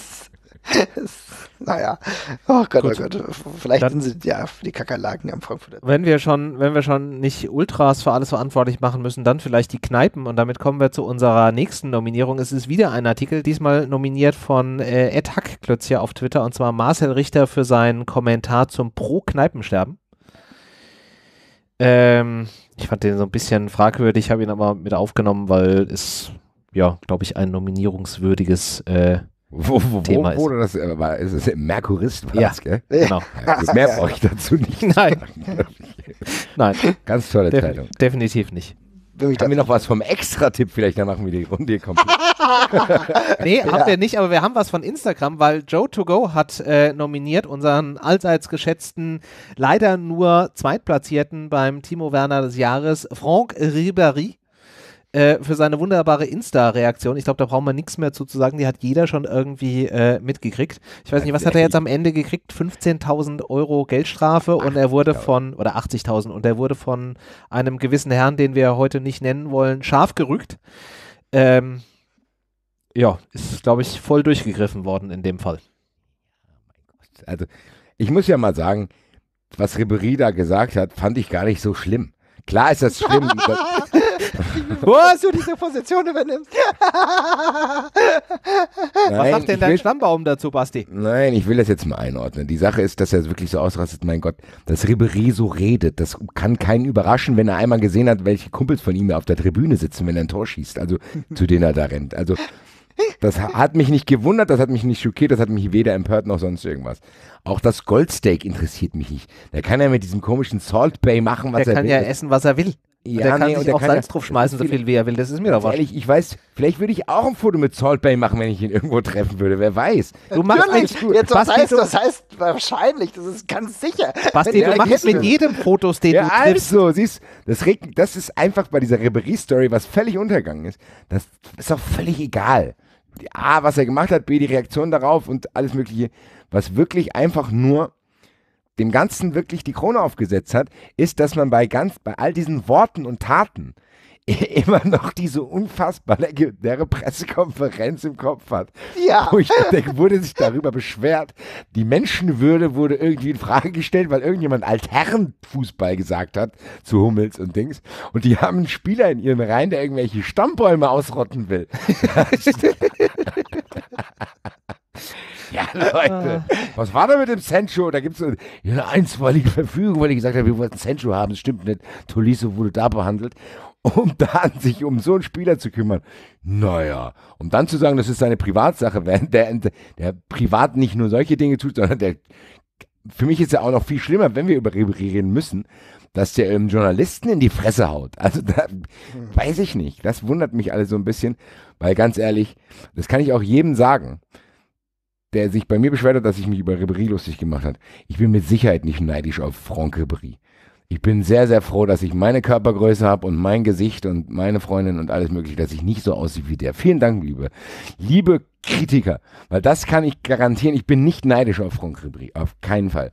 ist naja, oh Gott, oh Gut. oh Gott, vielleicht Dann, sind sie ja für die Kakerlaken am Frankfurter. Wenn wir schon, wenn wir schon nicht Ultras für alles verantwortlich machen müssen, dann vielleicht die Kneipen und damit kommen wir zu unserer nächsten Nominierung. Es ist wieder ein Artikel, diesmal nominiert von äh, Ed Hackklötz hier auf Twitter und zwar Marcel Richter für seinen Kommentar zum Pro-Kneipensterben. Ähm, ich fand den so ein bisschen fragwürdig, habe ihn aber mit aufgenommen, weil es, ja, glaube ich, ein nominierungswürdiges äh, wo, wo, Thema wo wurde das? Äh, war, ist es Merkurist war ja, das, gell? Genau. Ja, also mehr brauche ich dazu nicht. Nein. Nein. Ganz tolle Def Zeitung. Definitiv nicht. Haben wir noch was vom Extra-Tipp? Vielleicht danach wie die Runde kommt? nee, haben ja. wir nicht, aber wir haben was von Instagram, weil Joe2Go hat äh, nominiert unseren allseits geschätzten, leider nur Zweitplatzierten beim Timo Werner des Jahres, Franck Ribéry. Äh, für seine wunderbare Insta-Reaktion. Ich glaube, da brauchen wir nichts mehr zu, zu sagen. Die hat jeder schon irgendwie äh, mitgekriegt. Ich weiß nicht, was hat er jetzt am Ende gekriegt? 15.000 Euro Geldstrafe und er wurde von, oder 80.000, und er wurde von einem gewissen Herrn, den wir heute nicht nennen wollen, scharf gerückt. Ähm, ja, ist, glaube ich, voll durchgegriffen worden in dem Fall. Also, ich muss ja mal sagen, was Ribery da gesagt hat, fand ich gar nicht so schlimm. Klar ist das schlimm. Was du diese Position übernimmst. Nein, Was sagt denn dein will, Stammbaum dazu, Basti? Nein, ich will das jetzt mal einordnen. Die Sache ist, dass er wirklich so ausrastet, mein Gott, dass Ribéry so redet, das kann keinen überraschen, wenn er einmal gesehen hat, welche Kumpels von ihm auf der Tribüne sitzen, wenn er ein Tor schießt, also zu denen er da rennt. Also das hat mich nicht gewundert, das hat mich nicht schockiert, das hat mich weder empört noch sonst irgendwas. Auch das Goldsteak interessiert mich nicht. Der kann ja mit diesem komischen Salt Bay machen, was Der er will. Der kann ja essen, was er will. Ja, der kann nee, sich auch Salz ja, draufschmeißen, so viel wie er will. Das ist mir doch was. Ehrlich, ich weiß, vielleicht würde ich auch ein Foto mit Salt Bay machen, wenn ich ihn irgendwo treffen würde. Wer weiß. Du machst Natürlich. Ein, Jetzt, was, Basti, du, was heißt wahrscheinlich? Das ist ganz sicher. Basti, du machst mit jedem Fotos, den ja, du triffst. also, siehst das, regt, das ist einfach bei dieser Reberie-Story, was völlig untergegangen ist. Das ist doch völlig egal. A, was er gemacht hat, B, die Reaktion darauf und alles Mögliche. Was wirklich einfach nur dem Ganzen wirklich die Krone aufgesetzt hat, ist, dass man bei ganz, bei all diesen Worten und Taten immer noch diese unfassbar legendäre Pressekonferenz im Kopf hat. Ja. Wo ich denke, wurde sich darüber beschwert. Die Menschenwürde wurde irgendwie in Frage gestellt, weil irgendjemand Altherrenfußball gesagt hat zu Hummels und Dings. Und die haben einen Spieler in ihren Reihen, der irgendwelche Stammbäume ausrotten will. Ja, Leute. Was war da mit dem Sancho? Da gibt es eine einstweilige Verfügung, weil ich gesagt habe, wir wollten Sancho haben. Das stimmt nicht. Tolisso wurde da behandelt. Um dann sich um so einen Spieler zu kümmern. Naja, um dann zu sagen, das ist seine Privatsache, während der, der privat nicht nur solche Dinge tut, sondern der für mich ist ja auch noch viel schlimmer, wenn wir über Ribéry reden müssen, dass der ähm, Journalisten in die Fresse haut. Also da weiß ich nicht. Das wundert mich alle so ein bisschen, weil ganz ehrlich, das kann ich auch jedem sagen der sich bei mir beschwert hat, dass ich mich über Ribéry lustig gemacht habe. Ich bin mit Sicherheit nicht neidisch auf Franck Ribéry. Ich bin sehr, sehr froh, dass ich meine Körpergröße habe und mein Gesicht und meine Freundin und alles mögliche, dass ich nicht so aussehe wie der. Vielen Dank, liebe, liebe Kritiker, weil das kann ich garantieren. Ich bin nicht neidisch auf Franck Ribéry, auf keinen Fall.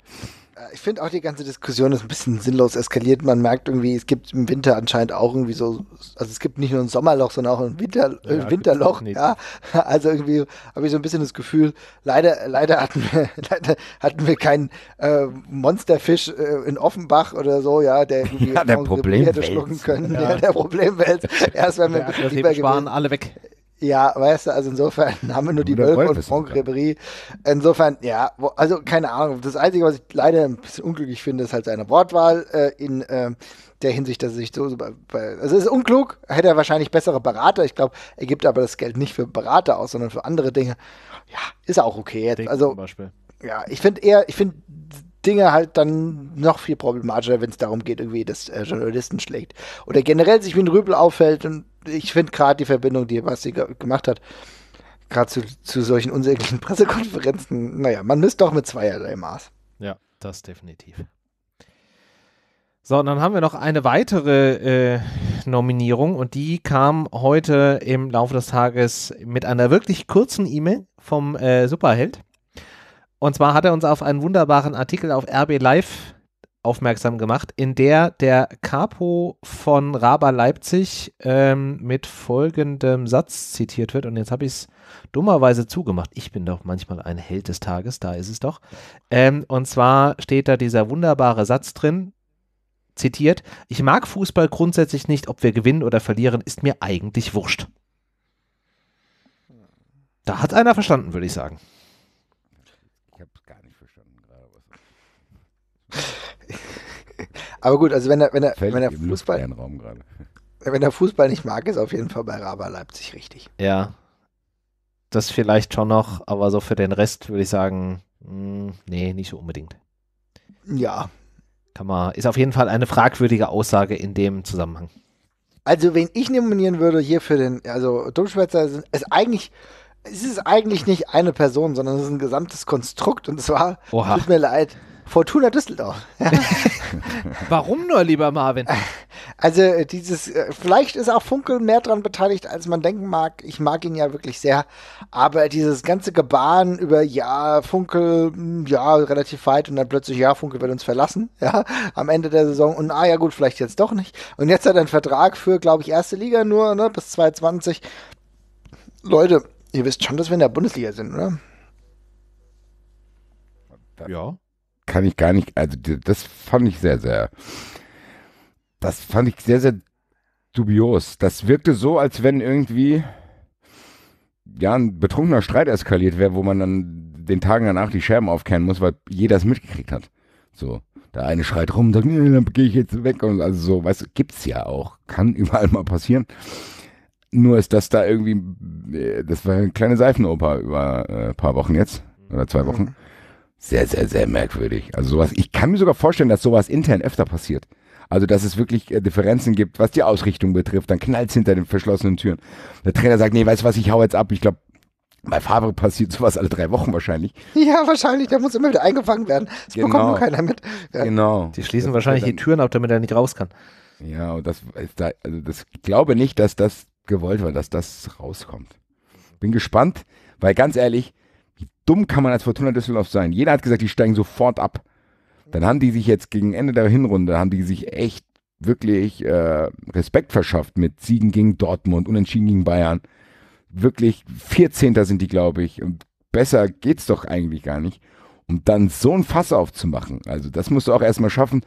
Äh, ich finde auch die ganze Diskussion ist ein bisschen sinnlos eskaliert. Man merkt irgendwie, es gibt im Winter anscheinend auch irgendwie so, also es gibt nicht nur ein Sommerloch, sondern auch ein Winter, ja, äh, Winterloch. Ja. Also irgendwie habe ich so ein bisschen das Gefühl, leider, leider hatten wir, leider hatten wir keinen äh, Monsterfisch äh, in Offenbach oder so, ja, der irgendwie ja, der hätte schlucken können. Ja. ja der Problemwelt. Erst wenn wir ein bisschen lieber gewesen. waren alle weg. Ja, weißt du, also insofern haben wir nur die Wölfe und Franck Ribéry. Insofern, ja, also keine Ahnung. Das Einzige, was ich leider ein bisschen unglücklich finde, ist halt seine Wortwahl äh, in äh, der Hinsicht, dass er sich so, so bei, bei, also es ist unklug, hätte er wahrscheinlich bessere Berater. Ich glaube, er gibt aber das Geld nicht für Berater aus, sondern für andere Dinge. Ja, ist auch okay jetzt. Denken also, ja, ich finde eher, ich finde Dinge halt dann noch viel problematischer, wenn es darum geht, irgendwie, dass äh, Journalisten schlägt. Oder generell sich wie ein Rübel auffällt. Und ich finde gerade die Verbindung, die Basti gemacht hat, gerade zu, zu solchen unsäglichen Pressekonferenzen, naja, man misst doch mit zweierlei Maß. Ja, das definitiv. So, und dann haben wir noch eine weitere äh, Nominierung und die kam heute im Laufe des Tages mit einer wirklich kurzen E-Mail vom äh, Superheld. Und zwar hat er uns auf einen wunderbaren Artikel auf RB Live aufmerksam gemacht, in der der Capo von Raba Leipzig ähm, mit folgendem Satz zitiert wird. Und jetzt habe ich es dummerweise zugemacht. Ich bin doch manchmal ein Held des Tages, da ist es doch. Ähm, und zwar steht da dieser wunderbare Satz drin, zitiert, ich mag Fußball grundsätzlich nicht, ob wir gewinnen oder verlieren, ist mir eigentlich wurscht. Da hat einer verstanden, würde ich sagen. Aber gut, also wenn er, wenn er, wenn er Fußball. Raum gerade. Wenn er Fußball nicht mag, ist auf jeden Fall bei Raba Leipzig richtig. Ja. Das vielleicht schon noch, aber so für den Rest würde ich sagen, mh, mm, nee, nicht so unbedingt. Ja. Kann man, ist auf jeden Fall eine fragwürdige Aussage in dem Zusammenhang. Also, wen ich nominieren würde hier für den, also Dummschwätzer ist eigentlich, es ist eigentlich nicht eine Person, sondern es ist ein gesamtes Konstrukt und zwar, Oha. tut mir leid, Fortuna Düsseldorf. Warum nur, lieber Marvin? Also äh, dieses, äh, vielleicht ist auch Funkel mehr daran beteiligt, als man denken mag. Ich mag ihn ja wirklich sehr. Aber dieses ganze Gebaren über, ja, Funkel, hm, ja, relativ weit und dann plötzlich, ja, Funkel wird uns verlassen, ja, am Ende der Saison. Und, ah ja, gut, vielleicht jetzt doch nicht. Und jetzt hat er einen Vertrag für, glaube ich, erste Liga nur, ne, bis 2020. Leute, ihr wisst schon, dass wir in der Bundesliga sind, oder? Ja kann ich gar nicht, also das fand ich sehr, sehr, das fand ich sehr, sehr dubios. Das wirkte so, als wenn irgendwie, ja, ein betrunkener Streit eskaliert wäre, wo man dann den Tagen danach die Scherben aufkehren muss, weil jeder es mitgekriegt hat. So. Der eine schreit rum, sagt, nee, dann gehe ich jetzt weg. Und also so, weißt du, gibt's ja auch. Kann überall mal passieren. Nur ist das da irgendwie, äh, das war eine kleine Seifenoper über ein äh, paar Wochen jetzt. Oder zwei mhm. Wochen sehr, sehr, sehr merkwürdig. Also sowas, ich kann mir sogar vorstellen, dass sowas intern öfter passiert. Also, dass es wirklich äh, Differenzen gibt, was die Ausrichtung betrifft, dann knallt es hinter den verschlossenen Türen. Der Trainer sagt, nee, weißt du was, ich hau jetzt ab. Ich glaube, bei Favre passiert sowas alle drei Wochen wahrscheinlich. Ja, wahrscheinlich. Der muss immer wieder eingefangen werden. Das genau. bekommt nur keiner mit. Ja. Genau. Die schließen das wahrscheinlich die Türen ab, damit er nicht raus kann. Ja, und das ist da, also das ich glaube nicht, dass das gewollt war, dass das rauskommt. Bin gespannt, weil ganz ehrlich, dumm kann man als Fortuna Düsseldorf sein? Jeder hat gesagt, die steigen sofort ab. Dann haben die sich jetzt gegen Ende der Hinrunde, haben die sich echt wirklich äh, Respekt verschafft mit Siegen gegen Dortmund, Unentschieden gegen Bayern. Wirklich 14. sind die, glaube ich. Und besser geht es doch eigentlich gar nicht. Um dann so ein Fass aufzumachen, also das musst du auch erstmal schaffen.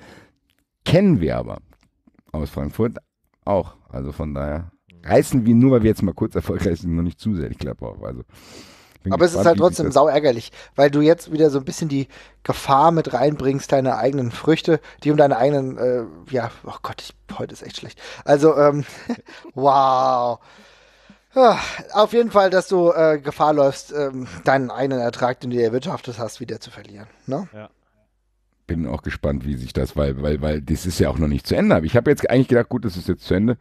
Kennen wir aber aus Frankfurt auch. Also von daher reißen wir nur, weil wir jetzt mal kurz erfolgreich sind, noch nicht zu sehr Ich glaube auch. Also bin Aber es ist halt trotzdem sau ärgerlich, weil du jetzt wieder so ein bisschen die Gefahr mit reinbringst, deine eigenen Früchte, die um deine eigenen, äh, ja, oh Gott, ich, heute ist echt schlecht. Also, ähm, wow. Ah, auf jeden Fall, dass du äh, Gefahr läufst, ähm, deinen eigenen Ertrag, den du dir erwirtschaftet hast, wieder zu verlieren. Ne? Ja bin auch gespannt, wie sich das, weil, weil, weil das ist ja auch noch nicht zu Ende. Aber ich habe jetzt eigentlich gedacht, gut, das ist jetzt zu Ende.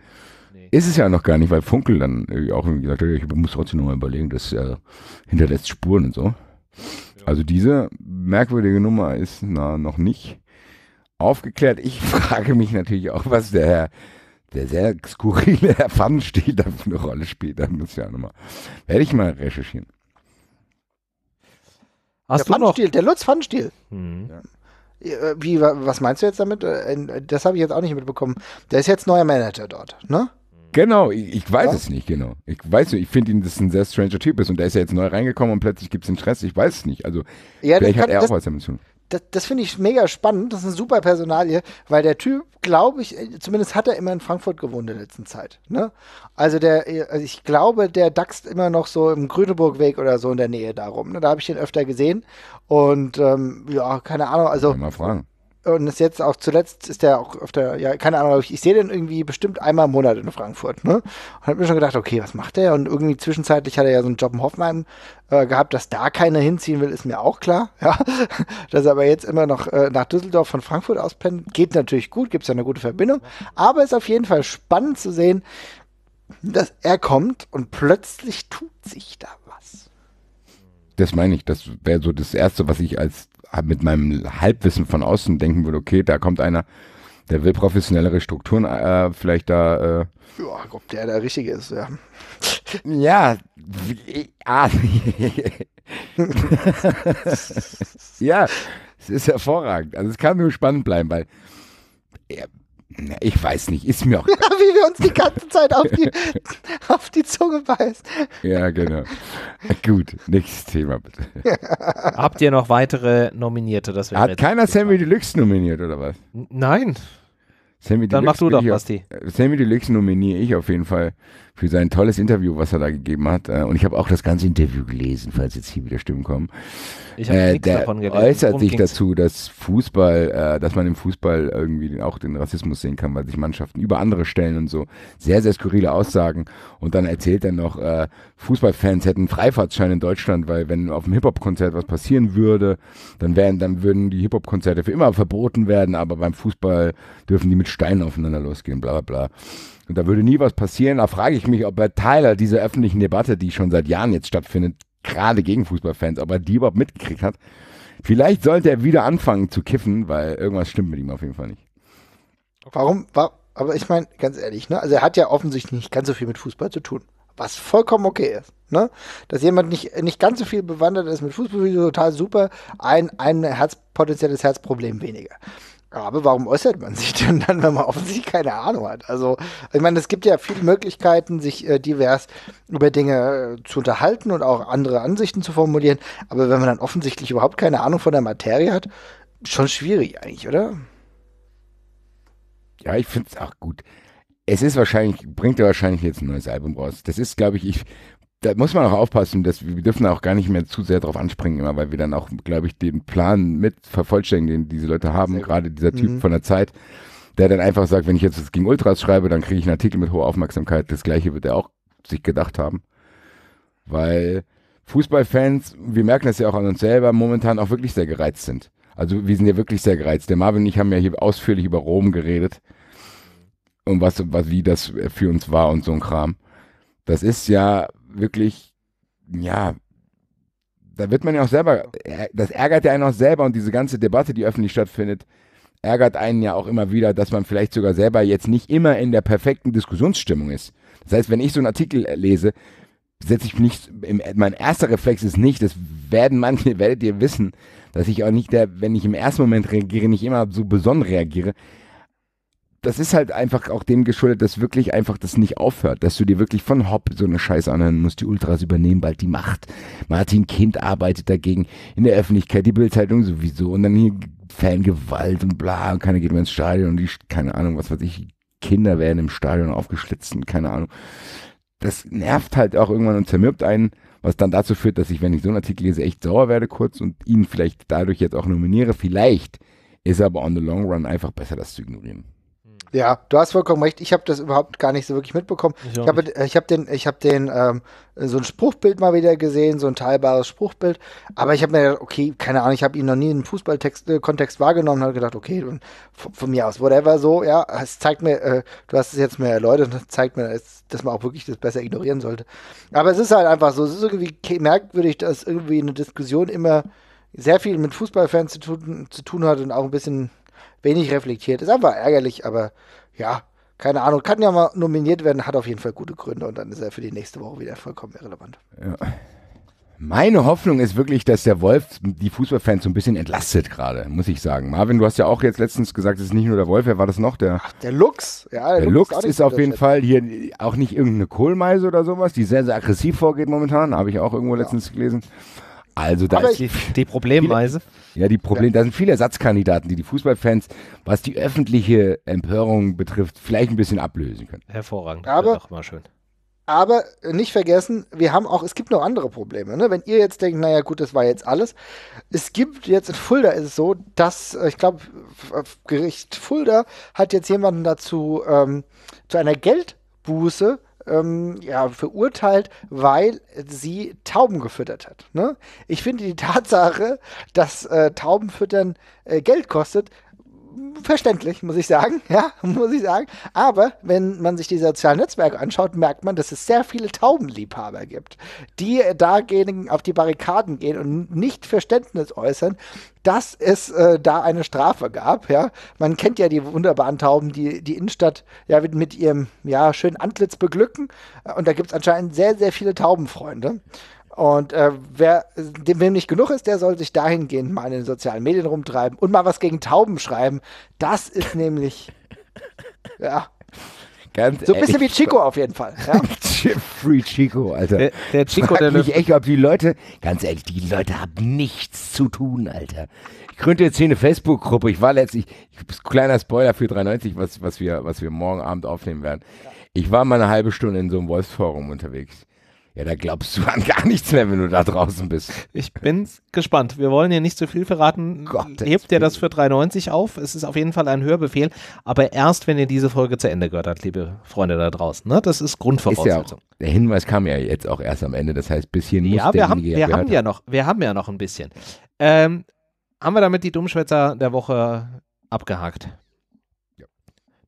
Nee. Ist es ja noch gar nicht, weil Funkel dann auch gesagt hat, ich muss trotzdem nochmal überlegen, das äh, hinterlässt Spuren und so. Also diese merkwürdige Nummer ist na, noch nicht aufgeklärt. Ich frage mich natürlich auch, was der Herr, der sehr skurrile Herr Pfannenstiel da für eine Rolle spielt. Da muss ich ja nochmal, werde ich mal recherchieren. Hast der du Pfannenstiel, noch? der Lutz Pfannenstiel. Mhm. Ja. Äh, wie, was meinst du jetzt damit? Äh, das habe ich jetzt auch nicht mitbekommen. Der ist jetzt neuer Manager dort, ne? Genau, ich, ich weiß was? es nicht genau. Ich weiß, ich finde ihn, dass ein sehr stranger Typ ist und der ist ja jetzt neu reingekommen und plötzlich gibt es den Stress. Ich weiß es nicht. Also, ja, vielleicht hat er auch das, was damit zu tun das, das finde ich mega spannend. Das ist eine super Personalie, weil der Typ, glaube ich, zumindest hat er immer in Frankfurt gewohnt in der letzten Zeit. Ne? Also, der, also ich glaube, der daxt immer noch so im Grüneburgweg oder so in der Nähe darum. Ne? Da habe ich den öfter gesehen. Und ähm, ja, keine Ahnung. Also, mal fragen und ist jetzt auch zuletzt ist der auch auf der, ja, keine Ahnung, ich, ich sehe den irgendwie bestimmt einmal im Monat in Frankfurt, ne? Und hab mir schon gedacht, okay, was macht der? Und irgendwie zwischenzeitlich hat er ja so einen Job in Hoffenheim äh, gehabt, dass da keiner hinziehen will, ist mir auch klar, ja. Dass er aber jetzt immer noch äh, nach Düsseldorf von Frankfurt auspennt, geht natürlich gut, gibt es ja eine gute Verbindung, aber ist auf jeden Fall spannend zu sehen, dass er kommt und plötzlich tut sich da was. Das meine ich, das wäre so das Erste, was ich als mit meinem Halbwissen von außen denken würde, okay, da kommt einer, der will professionellere Strukturen äh, vielleicht da. Äh, ja, ob der der Richtige ist, ja. Ja, ah, ja, es ist hervorragend. Also es kann nur spannend bleiben, weil ich weiß nicht, ist mir auch. Ja, wie wir uns die ganze Zeit auf die, auf die Zunge beißen. Ja, genau. Gut, nächstes Thema bitte. Habt ihr noch weitere Nominierte? Das Hat keiner Sammy Deluxe nominiert oder was? Nein. Sammy Dann Deluxe machst du doch, Basti. Sammy Deluxe nominiere ich auf jeden Fall für sein tolles Interview, was er da gegeben hat. Äh, und ich habe auch das ganze Interview gelesen, falls jetzt hier wieder Stimmen kommen. Ich habe äh, nichts davon gelesen. äußert Worum sich ging's? dazu, dass Fußball, äh, dass man im Fußball irgendwie auch den Rassismus sehen kann, weil sich Mannschaften über andere stellen und so. Sehr, sehr skurrile Aussagen. Und dann erzählt er noch, äh, Fußballfans hätten Freifahrtschein in Deutschland, weil wenn auf dem Hip-Hop-Konzert was passieren würde, dann wären, dann würden die Hip-Hop-Konzerte für immer verboten werden, aber beim Fußball dürfen die mit Steinen aufeinander losgehen, bla bla bla. Und da würde nie was passieren. Da frage ich mich, ob er Tyler dieser öffentlichen Debatte, die schon seit Jahren jetzt stattfindet, gerade gegen Fußballfans, ob er die überhaupt mitgekriegt hat. Vielleicht sollte er wieder anfangen zu kiffen, weil irgendwas stimmt mit ihm auf jeden Fall nicht. Warum? War, aber ich meine, ganz ehrlich, ne? also er hat ja offensichtlich nicht ganz so viel mit Fußball zu tun, was vollkommen okay ist. Ne? Dass jemand nicht, nicht ganz so viel bewandert ist mit Fußball, ist total super. Ein, ein Herz, potenzielles Herzproblem weniger aber warum äußert man sich denn dann, wenn man offensichtlich keine Ahnung hat? Also, ich meine, es gibt ja viele Möglichkeiten, sich äh, divers über Dinge äh, zu unterhalten und auch andere Ansichten zu formulieren. Aber wenn man dann offensichtlich überhaupt keine Ahnung von der Materie hat, schon schwierig eigentlich, oder? Ja, ich finde es auch gut. Es ist wahrscheinlich, bringt er wahrscheinlich jetzt ein neues Album raus. Das ist, glaube ich, ich da muss man auch aufpassen, dass wir dürfen auch gar nicht mehr zu sehr drauf anspringen, immer, weil wir dann auch, glaube ich, den Plan mit vervollständigen, den diese Leute haben, gerade dieser Typ mhm. von der Zeit, der dann einfach sagt, wenn ich jetzt gegen Ultras schreibe, dann kriege ich einen Artikel mit hoher Aufmerksamkeit. Das gleiche wird er auch sich gedacht haben. Weil Fußballfans, wir merken das ja auch an uns selber, momentan auch wirklich sehr gereizt sind. Also wir sind ja wirklich sehr gereizt. Der Marvin und ich haben ja hier ausführlich über Rom geredet und was, was wie das für uns war und so ein Kram. Das ist ja wirklich, ja, da wird man ja auch selber, äh, das ärgert ja einen auch selber und diese ganze Debatte, die öffentlich stattfindet, ärgert einen ja auch immer wieder, dass man vielleicht sogar selber jetzt nicht immer in der perfekten Diskussionsstimmung ist. Das heißt, wenn ich so einen Artikel äh, lese, setze ich nicht, äh, mein erster Reflex ist nicht, das werden manche, werdet ihr wissen, dass ich auch nicht der, wenn ich im ersten Moment reagiere, nicht immer so besonnen reagiere das ist halt einfach auch dem geschuldet, dass wirklich einfach das nicht aufhört, dass du dir wirklich von Hopp so eine Scheiße anhören musst. Die Ultras übernehmen bald die Macht. Martin Kind arbeitet dagegen in der Öffentlichkeit, die Bildzeitung sowieso und dann hier Fangewalt und bla und keiner geht mehr ins Stadion und die, keine Ahnung, was weiß ich, Kinder werden im Stadion aufgeschlitzt und keine Ahnung. Das nervt halt auch irgendwann und zermürbt einen, was dann dazu führt, dass ich, wenn ich so einen Artikel lese, echt sauer werde kurz und ihn vielleicht dadurch jetzt auch nominiere. Vielleicht ist aber on the long run einfach besser, das zu ignorieren. Ja, du hast vollkommen recht. Ich habe das überhaupt gar nicht so wirklich mitbekommen. Ich, ich habe ich hab den, ich hab den ähm, so ein Spruchbild mal wieder gesehen, so ein teilbares Spruchbild. Aber ich habe mir gedacht, okay, keine Ahnung, ich habe ihn noch nie im Fußballkontext äh, wahrgenommen und habe gedacht, okay, von, von, mir aus, whatever, so, ja, es zeigt mir, äh, du hast es jetzt mehr erläutert, das zeigt mir, dass man auch wirklich das besser ignorieren sollte. Aber es ist halt einfach so, es ist irgendwie merkwürdig, dass irgendwie eine Diskussion immer sehr viel mit Fußballfans zu tun, zu tun hat und auch ein bisschen wenig reflektiert. Ist einfach ärgerlich, aber ja, keine Ahnung. Kann ja mal nominiert werden, hat auf jeden Fall gute Gründe und dann ist er für die nächste Woche wieder vollkommen irrelevant. Ja. Meine Hoffnung ist wirklich, dass der Wolf die Fußballfans so ein bisschen entlastet gerade, muss ich sagen. Marvin, du hast ja auch jetzt letztens gesagt, es ist nicht nur der Wolf, wer war das noch? Der, Ach, der Lux. Ja, der, der Lux, ist, ist auf jeden Fall hier auch nicht irgendeine Kohlmeise oder sowas, die sehr, sehr aggressiv vorgeht momentan, habe ich auch irgendwo ja. letztens gelesen. Also da Aber ist die, die Problemweise. ja, die Problem, ja. da sind viele Ersatzkandidaten, die die Fußballfans, was die öffentliche Empörung betrifft, vielleicht ein bisschen ablösen können. Hervorragend. Aber das mal schön. Aber nicht vergessen, wir haben auch, es gibt noch andere Probleme. Ne? Wenn ihr jetzt denkt, naja gut, das war jetzt alles. Es gibt jetzt in Fulda ist es so, dass, äh, ich glaube, Gericht Fulda hat jetzt jemanden dazu ähm, zu einer Geldbuße ähm, ja, verurteilt, weil sie Tauben gefüttert hat. Ne? Ich finde die Tatsache, dass äh, Taubenfüttern äh, Geld kostet, verständlich, muss ich sagen. Ja, muss ich sagen. Aber wenn man sich die sozialen Netzwerke anschaut, merkt man, dass es sehr viele Taubenliebhaber gibt, die dagegen auf die Barrikaden gehen und nicht Verständnis äußern, dass es äh, da eine Strafe gab. Ja, man kennt ja die wunderbaren Tauben, die die Innenstadt ja mit, mit ihrem ja schönen Antlitz beglücken. Und da gibt es anscheinend sehr, sehr viele Taubenfreunde. Und äh, wer dem wem nicht genug ist, der soll sich dahingehend mal in den sozialen Medien rumtreiben und mal was gegen Tauben schreiben. Das ist nämlich. Ja. Ganz so ein bisschen wie Chico auf jeden Fall. Ja? Free Chico, Alter. Der, der Chico, Frag der mich echt, ob die Leute, ganz ehrlich, die Leute haben nichts zu tun, Alter. Ich gründe jetzt hier eine Facebook-Gruppe. Ich war letztlich, ich, kleiner Spoiler für 93, was, was, wir, was wir morgen Abend aufnehmen werden. Ich war mal eine halbe Stunde in so einem Voice-Forum unterwegs. Ja, da glaubst du an gar nichts mehr, wenn du da draußen bist. Ich bin gespannt. Wir wollen hier nicht zu viel verraten. Gott, Hebt ihr das für 3,90 auf? Es ist auf jeden Fall ein Hörbefehl, aber erst, wenn ihr diese Folge zu Ende gehört habt, liebe Freunde da draußen. Ne? Das ist Grundvoraussetzung. Ist ja auch, der Hinweis kam ja jetzt auch erst am Ende. Das heißt, bis hierhin ja, wir haben, wir haben ja noch, wir haben ja noch ein bisschen. Ähm, haben wir damit die Dummschwätzer der Woche abgehakt?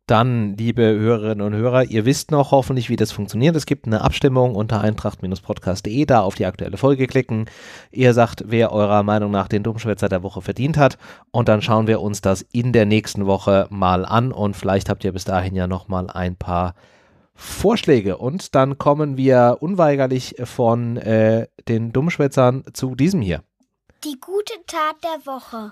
Dann, liebe Hörerinnen und Hörer, ihr wisst noch hoffentlich, wie das funktioniert. Es gibt eine Abstimmung unter eintracht-podcast.de, da auf die aktuelle Folge klicken. Ihr sagt, wer eurer Meinung nach den Dummschwätzer der Woche verdient hat. Und dann schauen wir uns das in der nächsten Woche mal an. Und vielleicht habt ihr bis dahin ja nochmal ein paar Vorschläge. Und dann kommen wir unweigerlich von äh, den Dummschwätzern zu diesem hier. Die gute Tat der Woche.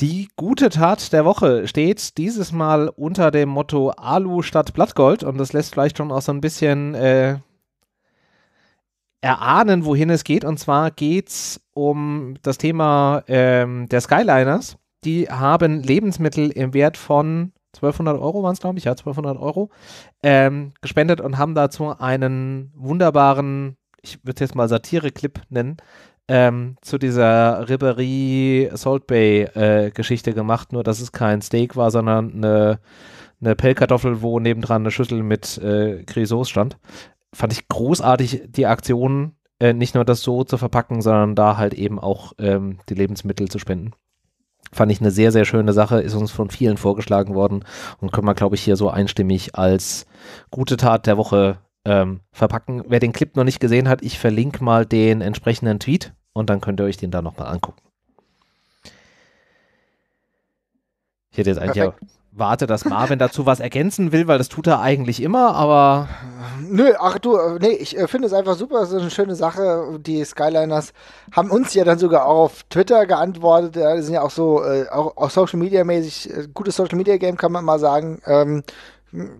Die gute Tat der Woche steht dieses Mal unter dem Motto Alu statt Blattgold und das lässt vielleicht schon auch so ein bisschen äh, erahnen, wohin es geht. Und zwar geht es um das Thema ähm, der Skyliners. Die haben Lebensmittel im Wert von 1200 Euro waren es, glaube ich, ja, 1200 Euro ähm, gespendet und haben dazu einen wunderbaren, ich würde es jetzt mal Satire-Clip nennen, ähm, zu dieser Ribéry Salt Bay äh, Geschichte gemacht, nur dass es kein Steak war, sondern eine, eine Pellkartoffel, wo nebendran eine Schüssel mit äh, Grisauce stand. Fand ich großartig, die Aktion, äh, nicht nur das so zu verpacken, sondern da halt eben auch ähm, die Lebensmittel zu spenden. Fand ich eine sehr, sehr schöne Sache, ist uns von vielen vorgeschlagen worden und können wir, glaube ich, hier so einstimmig als gute Tat der Woche ähm, verpacken. Wer den Clip noch nicht gesehen hat, ich verlinke mal den entsprechenden Tweet und dann könnt ihr euch den da nochmal angucken. Ich hätte jetzt eigentlich Perfekt. warte, dass Marvin dazu was ergänzen will, weil das tut er eigentlich immer, aber. Nö, ach du, äh, nee, ich äh, finde es einfach super, es ist eine schöne Sache. Die Skyliners haben uns ja dann sogar auch auf Twitter geantwortet. Ja, die sind ja auch so, äh, auch, auch Social Media mäßig, äh, gutes Social Media Game kann man mal sagen. Ähm,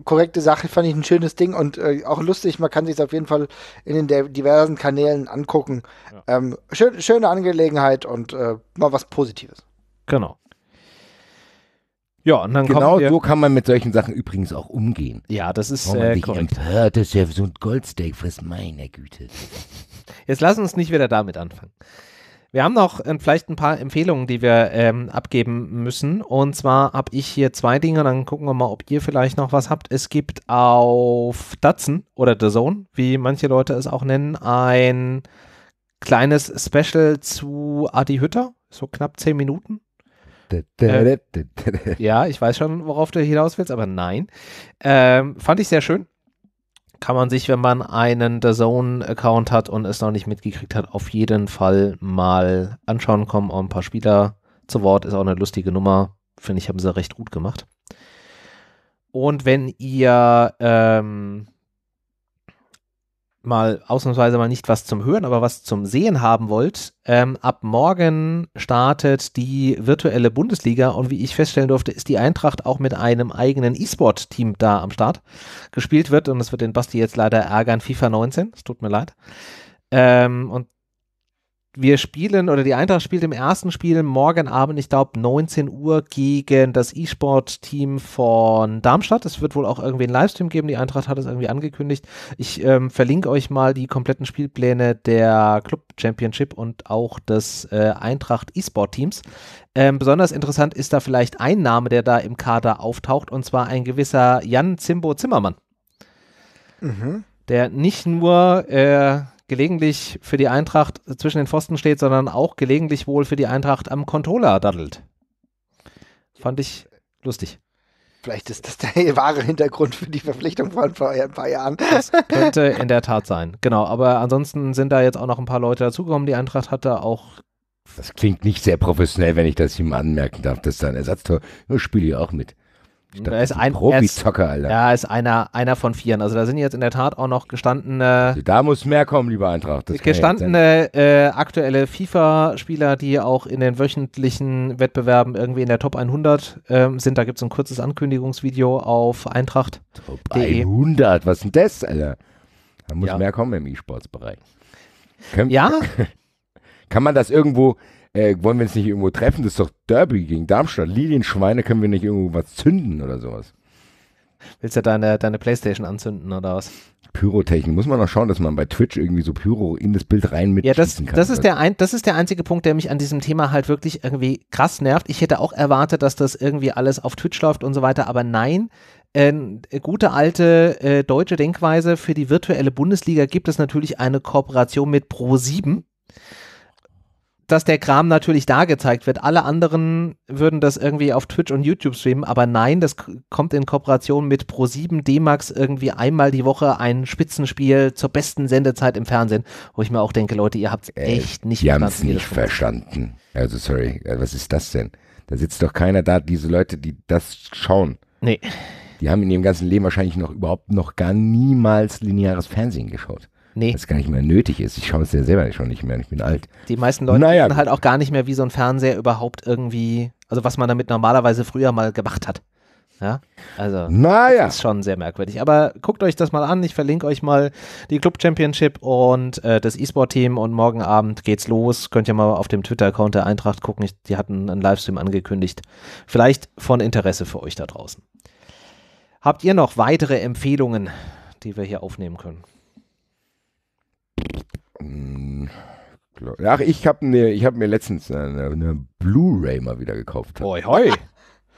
korrekte Sache, fand ich ein schönes Ding und äh, auch lustig. Man kann sich auf jeden Fall in den diversen Kanälen angucken. Ja. Ähm, schön, schöne Angelegenheit und äh, mal was Positives. Genau. Ja, und dann genau so kann man mit solchen Sachen übrigens auch umgehen. Ja, das ist äh, korrekt. Hört, das ist ja so ein Goldsteak, friss meine Güte. Jetzt lass uns nicht wieder damit anfangen. Wir haben noch äh, vielleicht ein paar Empfehlungen, die wir ähm, abgeben müssen. Und zwar habe ich hier zwei Dinge, dann gucken wir mal, ob ihr vielleicht noch was habt. Es gibt auf Datsun oder The Zone, wie manche Leute es auch nennen, ein kleines Special zu Adi Hütter, so knapp zehn Minuten. Äh, ja, ich weiß schon, worauf du hinaus willst, aber nein. Ähm, fand ich sehr schön kann man sich, wenn man einen The Zone-Account hat und es noch nicht mitgekriegt hat, auf jeden Fall mal anschauen. Kommen auch ein paar Spieler zu Wort, ist auch eine lustige Nummer. Finde ich, haben sie recht gut gemacht. Und wenn ihr ähm, mal ausnahmsweise mal nicht was zum Hören, aber was zum Sehen haben wollt, ähm, ab morgen startet die virtuelle Bundesliga und wie ich feststellen durfte, ist die Eintracht auch mit einem eigenen E-Sport-Team da am Start. Gespielt wird und das wird den Basti jetzt leider ärgern, FIFA 19, es tut mir leid. Ähm, und wir spielen oder die Eintracht spielt im ersten Spiel morgen Abend, ich glaube 19 Uhr gegen das E-Sport-Team von Darmstadt. Es wird wohl auch irgendwie einen Livestream geben. Die Eintracht hat es irgendwie angekündigt. Ich ähm, verlinke euch mal die kompletten Spielpläne der Club Championship und auch des äh, Eintracht E-Sport-Teams. Ähm, besonders interessant ist da vielleicht ein Name, der da im Kader auftaucht, und zwar ein gewisser Jan Zimbo Zimmermann. Mhm. Der nicht nur äh, gelegentlich für die Eintracht zwischen den Pfosten steht, sondern auch gelegentlich wohl für die Eintracht am Controller daddelt. Fand ich lustig. Vielleicht ist das der wahre Hintergrund für die Verpflichtung von vor ein paar Jahren. Das könnte in der Tat sein, genau. Aber ansonsten sind da jetzt auch noch ein paar Leute dazugekommen. Die Eintracht hatte auch. Das klingt nicht sehr professionell, wenn ich das ihm anmerken darf, dass da ein Ersatztor. Nur spiele ich auch mit da ist ein profi Alter. Ja, ist einer, einer von vieren. Also da sind jetzt in der Tat auch noch gestandene. Also da muss mehr kommen, lieber Eintracht. Das gestandene äh, aktuelle FIFA-Spieler, die auch in den wöchentlichen Wettbewerben irgendwie in der Top 100 ähm, sind. Da gibt es ein kurzes Ankündigungsvideo auf Eintracht. Top 100, e. was ist denn das, Alter? Da muss ja. mehr kommen im E-Sports-Bereich. Ja? kann man das irgendwo äh, wollen wir uns nicht irgendwo treffen? Das ist doch Derby gegen Darmstadt. Lilienschweine können wir nicht irgendwo was zünden oder sowas. Willst du deine, deine Playstation anzünden oder was? Pyrotechnik. Muss man noch schauen, dass man bei Twitch irgendwie so Pyro in das Bild rein mit. Ja, das, kann, das, ist der ein, das ist der einzige Punkt, der mich an diesem Thema halt wirklich irgendwie krass nervt. Ich hätte auch erwartet, dass das irgendwie alles auf Twitch läuft und so weiter, aber nein. Äh, gute alte äh, deutsche Denkweise für die virtuelle Bundesliga gibt es natürlich eine Kooperation mit Pro7 dass der Kram natürlich da gezeigt wird. Alle anderen würden das irgendwie auf Twitch und YouTube streamen, aber nein, das kommt in Kooperation mit Pro7 D-Max irgendwie einmal die Woche ein Spitzenspiel zur besten Sendezeit im Fernsehen, wo ich mir auch denke, Leute, ihr habt es echt nicht, die haben's nicht verstanden. Also sorry, äh, was ist das denn? Da sitzt doch keiner da, diese Leute, die das schauen. Nee. Die haben in ihrem ganzen Leben wahrscheinlich noch überhaupt noch gar niemals lineares Fernsehen geschaut. Nee. Das gar nicht mehr nötig ist. Ich schaue es ja selber schon nicht mehr. Ich bin alt. Die meisten Leute naja. wissen halt auch gar nicht mehr, wie so ein Fernseher überhaupt irgendwie, also was man damit normalerweise früher mal gemacht hat. Ja, also naja. das ist schon sehr merkwürdig. Aber guckt euch das mal an. Ich verlinke euch mal die Club Championship und äh, das E-Sport-Team und morgen Abend geht's los. Könnt ihr mal auf dem Twitter-Account der Eintracht gucken. Ich, die hatten einen Livestream angekündigt. Vielleicht von Interesse für euch da draußen. Habt ihr noch weitere Empfehlungen, die wir hier aufnehmen können? Mm, Ach, ich habe ne, hab mir letztens eine, eine Blu-ray mal wieder gekauft. Hoi, hoi.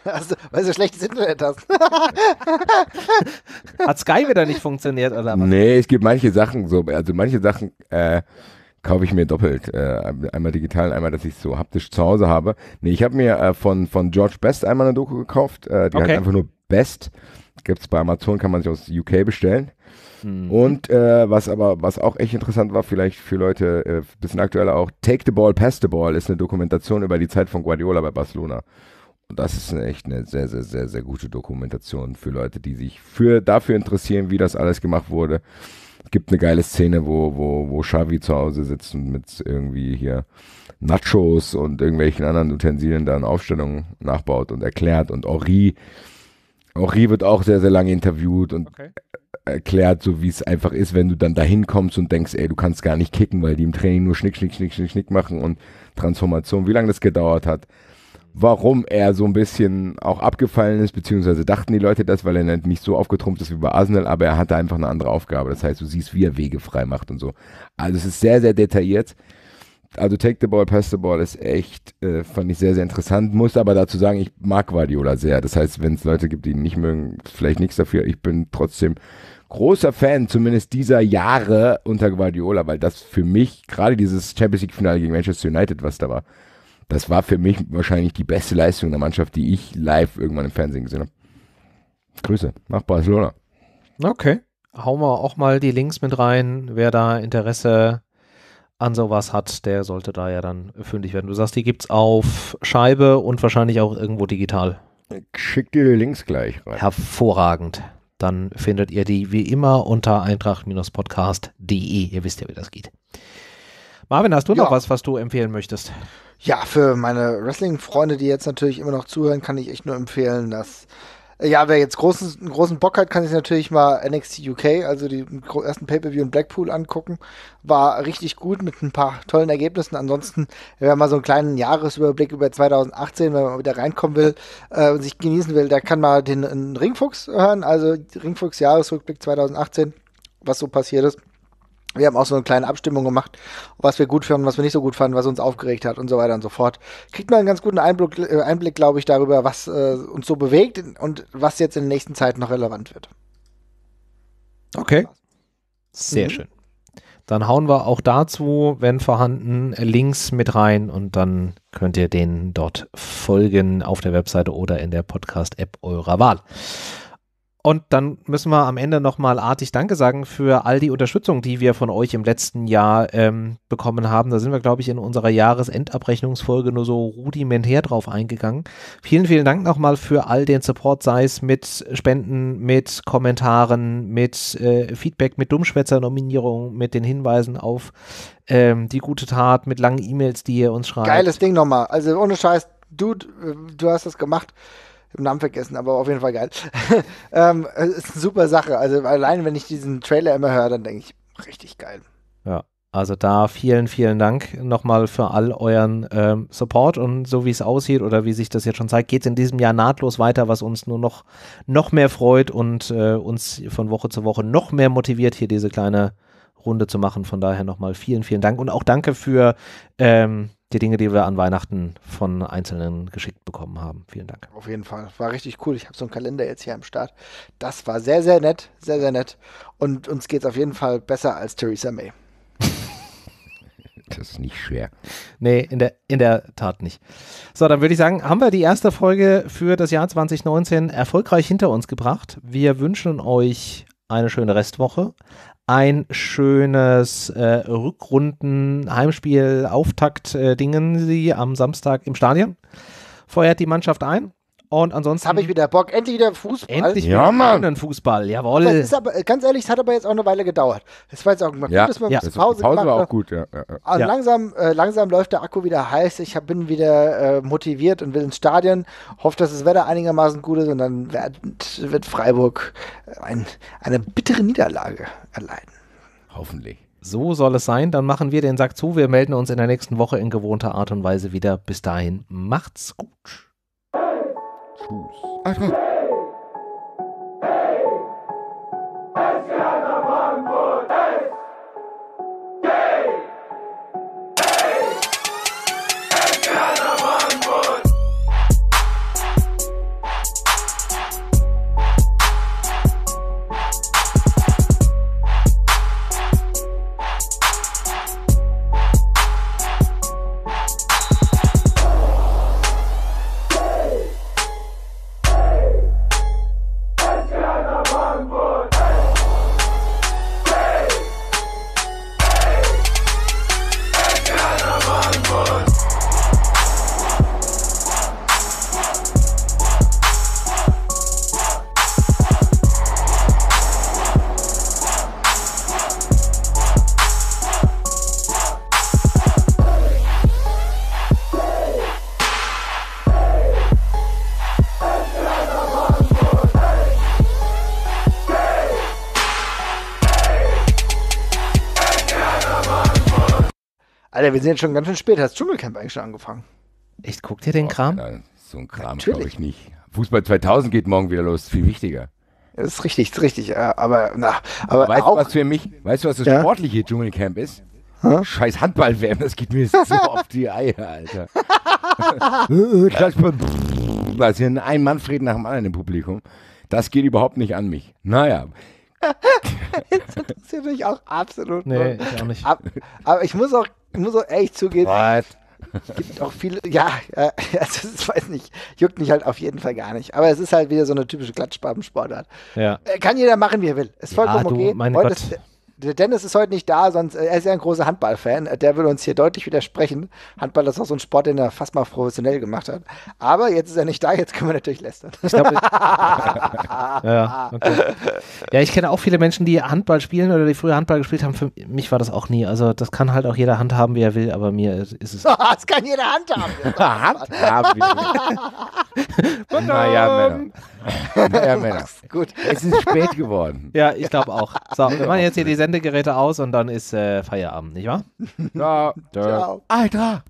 Also, weil du schlechtes Internet hast. Hat Sky wieder nicht funktioniert, oder was? Nee, es gibt manche Sachen so, also manche Sachen äh, kaufe ich mir doppelt. Äh, einmal digital, einmal, dass ich es so haptisch zu Hause habe. Nee, ich habe mir äh, von, von George Best einmal eine Doku gekauft. Äh, die okay. heißt einfach nur Best. Gibt es bei Amazon, kann man sich aus UK bestellen. Mhm. Und äh, was aber, was auch echt interessant war, vielleicht für Leute ein äh, bisschen aktueller auch, Take the Ball, Pass the Ball ist eine Dokumentation über die Zeit von Guardiola bei Barcelona. Und das ist eine, echt eine sehr, sehr, sehr, sehr gute Dokumentation für Leute, die sich für, dafür interessieren, wie das alles gemacht wurde. Es gibt eine geile Szene, wo, wo, wo Xavi zu Hause sitzt und mit irgendwie hier Nachos und irgendwelchen anderen Utensilien dann Aufstellungen nachbaut und erklärt und Ori. Henri wird auch sehr, sehr lange interviewt und okay erklärt, so wie es einfach ist, wenn du dann dahin kommst und denkst, ey, du kannst gar nicht kicken, weil die im Training nur Schnick, Schnick, Schnick, Schnick, Schnick machen und Transformation, wie lange das gedauert hat. Warum er so ein bisschen auch abgefallen ist, beziehungsweise dachten die Leute das, weil er nicht so aufgetrumpft ist wie bei Arsenal, aber er hatte einfach eine andere Aufgabe. Das heißt, du siehst, wie er Wege frei macht und so. Also es ist sehr, sehr detailliert also Take the Ball, Pass the Ball ist echt, äh, fand ich sehr, sehr interessant. Muss aber dazu sagen, ich mag Guardiola sehr. Das heißt, wenn es Leute gibt, die ihn nicht mögen, vielleicht nichts dafür. Ich bin trotzdem großer Fan, zumindest dieser Jahre unter Guardiola, weil das für mich, gerade dieses Champions League-Finale gegen Manchester United, was da war, das war für mich wahrscheinlich die beste Leistung der Mannschaft, die ich live irgendwann im Fernsehen gesehen habe. Grüße nach Barcelona. Okay. Hauen wir auch mal die Links mit rein, wer da Interesse an sowas hat, der sollte da ja dann fündig werden. Du sagst, die gibt's auf Scheibe und wahrscheinlich auch irgendwo digital. Ich schick dir die Links gleich rein. Hervorragend. Dann findet ihr die wie immer unter eintracht-podcast.de. Ihr wisst ja, wie das geht. Marvin, hast du ja. noch was, was du empfehlen möchtest? Ja, für meine Wrestling-Freunde, die jetzt natürlich immer noch zuhören, kann ich echt nur empfehlen, dass ja, wer jetzt großen, großen Bock hat, kann sich natürlich mal NXT UK, also die ersten Pay-Per-View in Blackpool angucken. War richtig gut mit ein paar tollen Ergebnissen. Ansonsten, wer mal so einen kleinen Jahresüberblick über 2018, wenn man wieder reinkommen will äh, und sich genießen will, der kann mal den Ringfuchs hören, also Ringfuchs Jahresrückblick 2018, was so passiert ist. Wir haben auch so eine kleine Abstimmung gemacht, was wir gut fanden, was wir nicht so gut fanden, was uns aufgeregt hat und so weiter und so fort. Kriegt man einen ganz guten Einblick, äh, Einblick glaube ich, darüber, was äh, uns so bewegt und was jetzt in der nächsten Zeit noch relevant wird. Okay. Sehr mhm. schön. Dann hauen wir auch dazu, wenn vorhanden, Links mit rein und dann könnt ihr denen dort folgen auf der Webseite oder in der Podcast-App eurer Wahl. Und dann müssen wir am Ende nochmal artig Danke sagen für all die Unterstützung, die wir von euch im letzten Jahr ähm, bekommen haben. Da sind wir, glaube ich, in unserer Jahresendabrechnungsfolge nur so rudimentär drauf eingegangen. Vielen, vielen Dank nochmal für all den Support, sei es mit Spenden, mit Kommentaren, mit äh, Feedback, mit dummschwätzer nominierungen mit den Hinweisen auf ähm, die gute Tat, mit langen E-Mails, die ihr uns schreibt. Geiles Ding nochmal. Also ohne Scheiß, Dude, äh, du hast das gemacht im Namen vergessen, aber auf jeden Fall geil. ähm, ist eine super Sache. Also allein, wenn ich diesen Trailer immer höre, dann denke ich, richtig geil. Ja. Also da vielen, vielen Dank nochmal für all euren ähm, Support und so wie es aussieht oder wie sich das jetzt schon zeigt, geht es in diesem Jahr nahtlos weiter, was uns nur noch, noch mehr freut und äh, uns von Woche zu Woche noch mehr motiviert, hier diese kleine Runde zu machen. Von daher nochmal vielen, vielen Dank und auch danke für ähm, die Dinge, die wir an Weihnachten von Einzelnen geschickt bekommen haben. Vielen Dank. Auf jeden Fall. War richtig cool. Ich habe so einen Kalender jetzt hier am Start. Das war sehr, sehr nett. Sehr, sehr nett. Und uns geht es auf jeden Fall besser als Theresa May. Das ist nicht schwer. Nee, in der, in der Tat nicht. So, dann würde ich sagen, haben wir die erste Folge für das Jahr 2019 erfolgreich hinter uns gebracht. Wir wünschen euch eine schöne Restwoche ein schönes äh, Rückrunden-Heimspiel-Auftakt-Dingen äh, sie am Samstag im Stadion. Feuert die Mannschaft ein und ansonsten. Habe ich wieder Bock. Endlich wieder Fußball. Endlich wieder ja, Mann. Fußball. Jawohl. Aber ist aber, äh, ganz ehrlich, es hat aber jetzt auch eine Weile gedauert. Es war jetzt auch mal ja. gut, dass man ja. Pause, Pause gemacht war auch ne? gut, ja. Also ja. Langsam, äh, langsam läuft der Akku wieder heiß. Ich hab, bin wieder äh, motiviert und will ins Stadion. Hoffe, dass das Wetter einigermaßen gut ist. Und dann wird, wird Freiburg äh, ein, eine bittere Niederlage erleiden. Hoffentlich. So soll es sein. Dann machen wir den Sack zu. Wir melden uns in der nächsten Woche in gewohnter Art und Weise wieder. Bis dahin, macht's gut. tools. Aha. Alter, wir sind jetzt schon ganz schön spät. Hast Dschungelcamp eigentlich schon angefangen? Echt, guckt ihr den oh, Kram? Nein, so ein Kram glaube ich nicht. Fußball 2000 geht morgen wieder los, viel wichtiger. Das ist richtig, das ist richtig. Aber, na, aber weißt du, was für mich, weißt du, was das ja? sportliche Dschungelcamp ist? Huh? Scheiß Handball-WM, das geht mir so auf die Eier, Alter. Äh, da sind also ein Manfred nach dem anderen im Publikum. Das geht überhaupt nicht an mich. Naja. das interessiert mich auch absolut. Nee, ich auch nicht. aber ich muss auch ich muss ehrlich zugeben. What? gibt auch viele, ja, also ich weiß nicht, juckt mich halt auf jeden Fall gar nicht. Aber es ist halt wieder so eine typische Klatschbaben-Sportart. Ja. Äh, kann jeder machen, wie er will. Ist vollkommen ja, du, okay. Mein Heute Gott. Ist, der Dennis ist heute nicht da, sonst äh, er ist ja ein großer Handballfan. Der würde uns hier deutlich widersprechen. Handball ist auch so ein Sport, den er fast mal professionell gemacht hat. Aber jetzt ist er nicht da, jetzt können wir natürlich lästern. Ich glaub, ja, okay. ja, ich kenne auch viele Menschen, die Handball spielen oder die früher Handball gespielt haben. Für mich war das auch nie. Also das kann halt auch jeder Hand haben, wie er will, aber mir ist es. das kann jeder Hand haben. Hand haben. naja, Männer. naja, Männer. Gut. Es ist spät geworden. Ja, ich glaube auch. So, wir machen jetzt hier die Sendung. Sendegeräte aus und dann ist äh, Feierabend, nicht wahr? Ja. Ciao. Alter!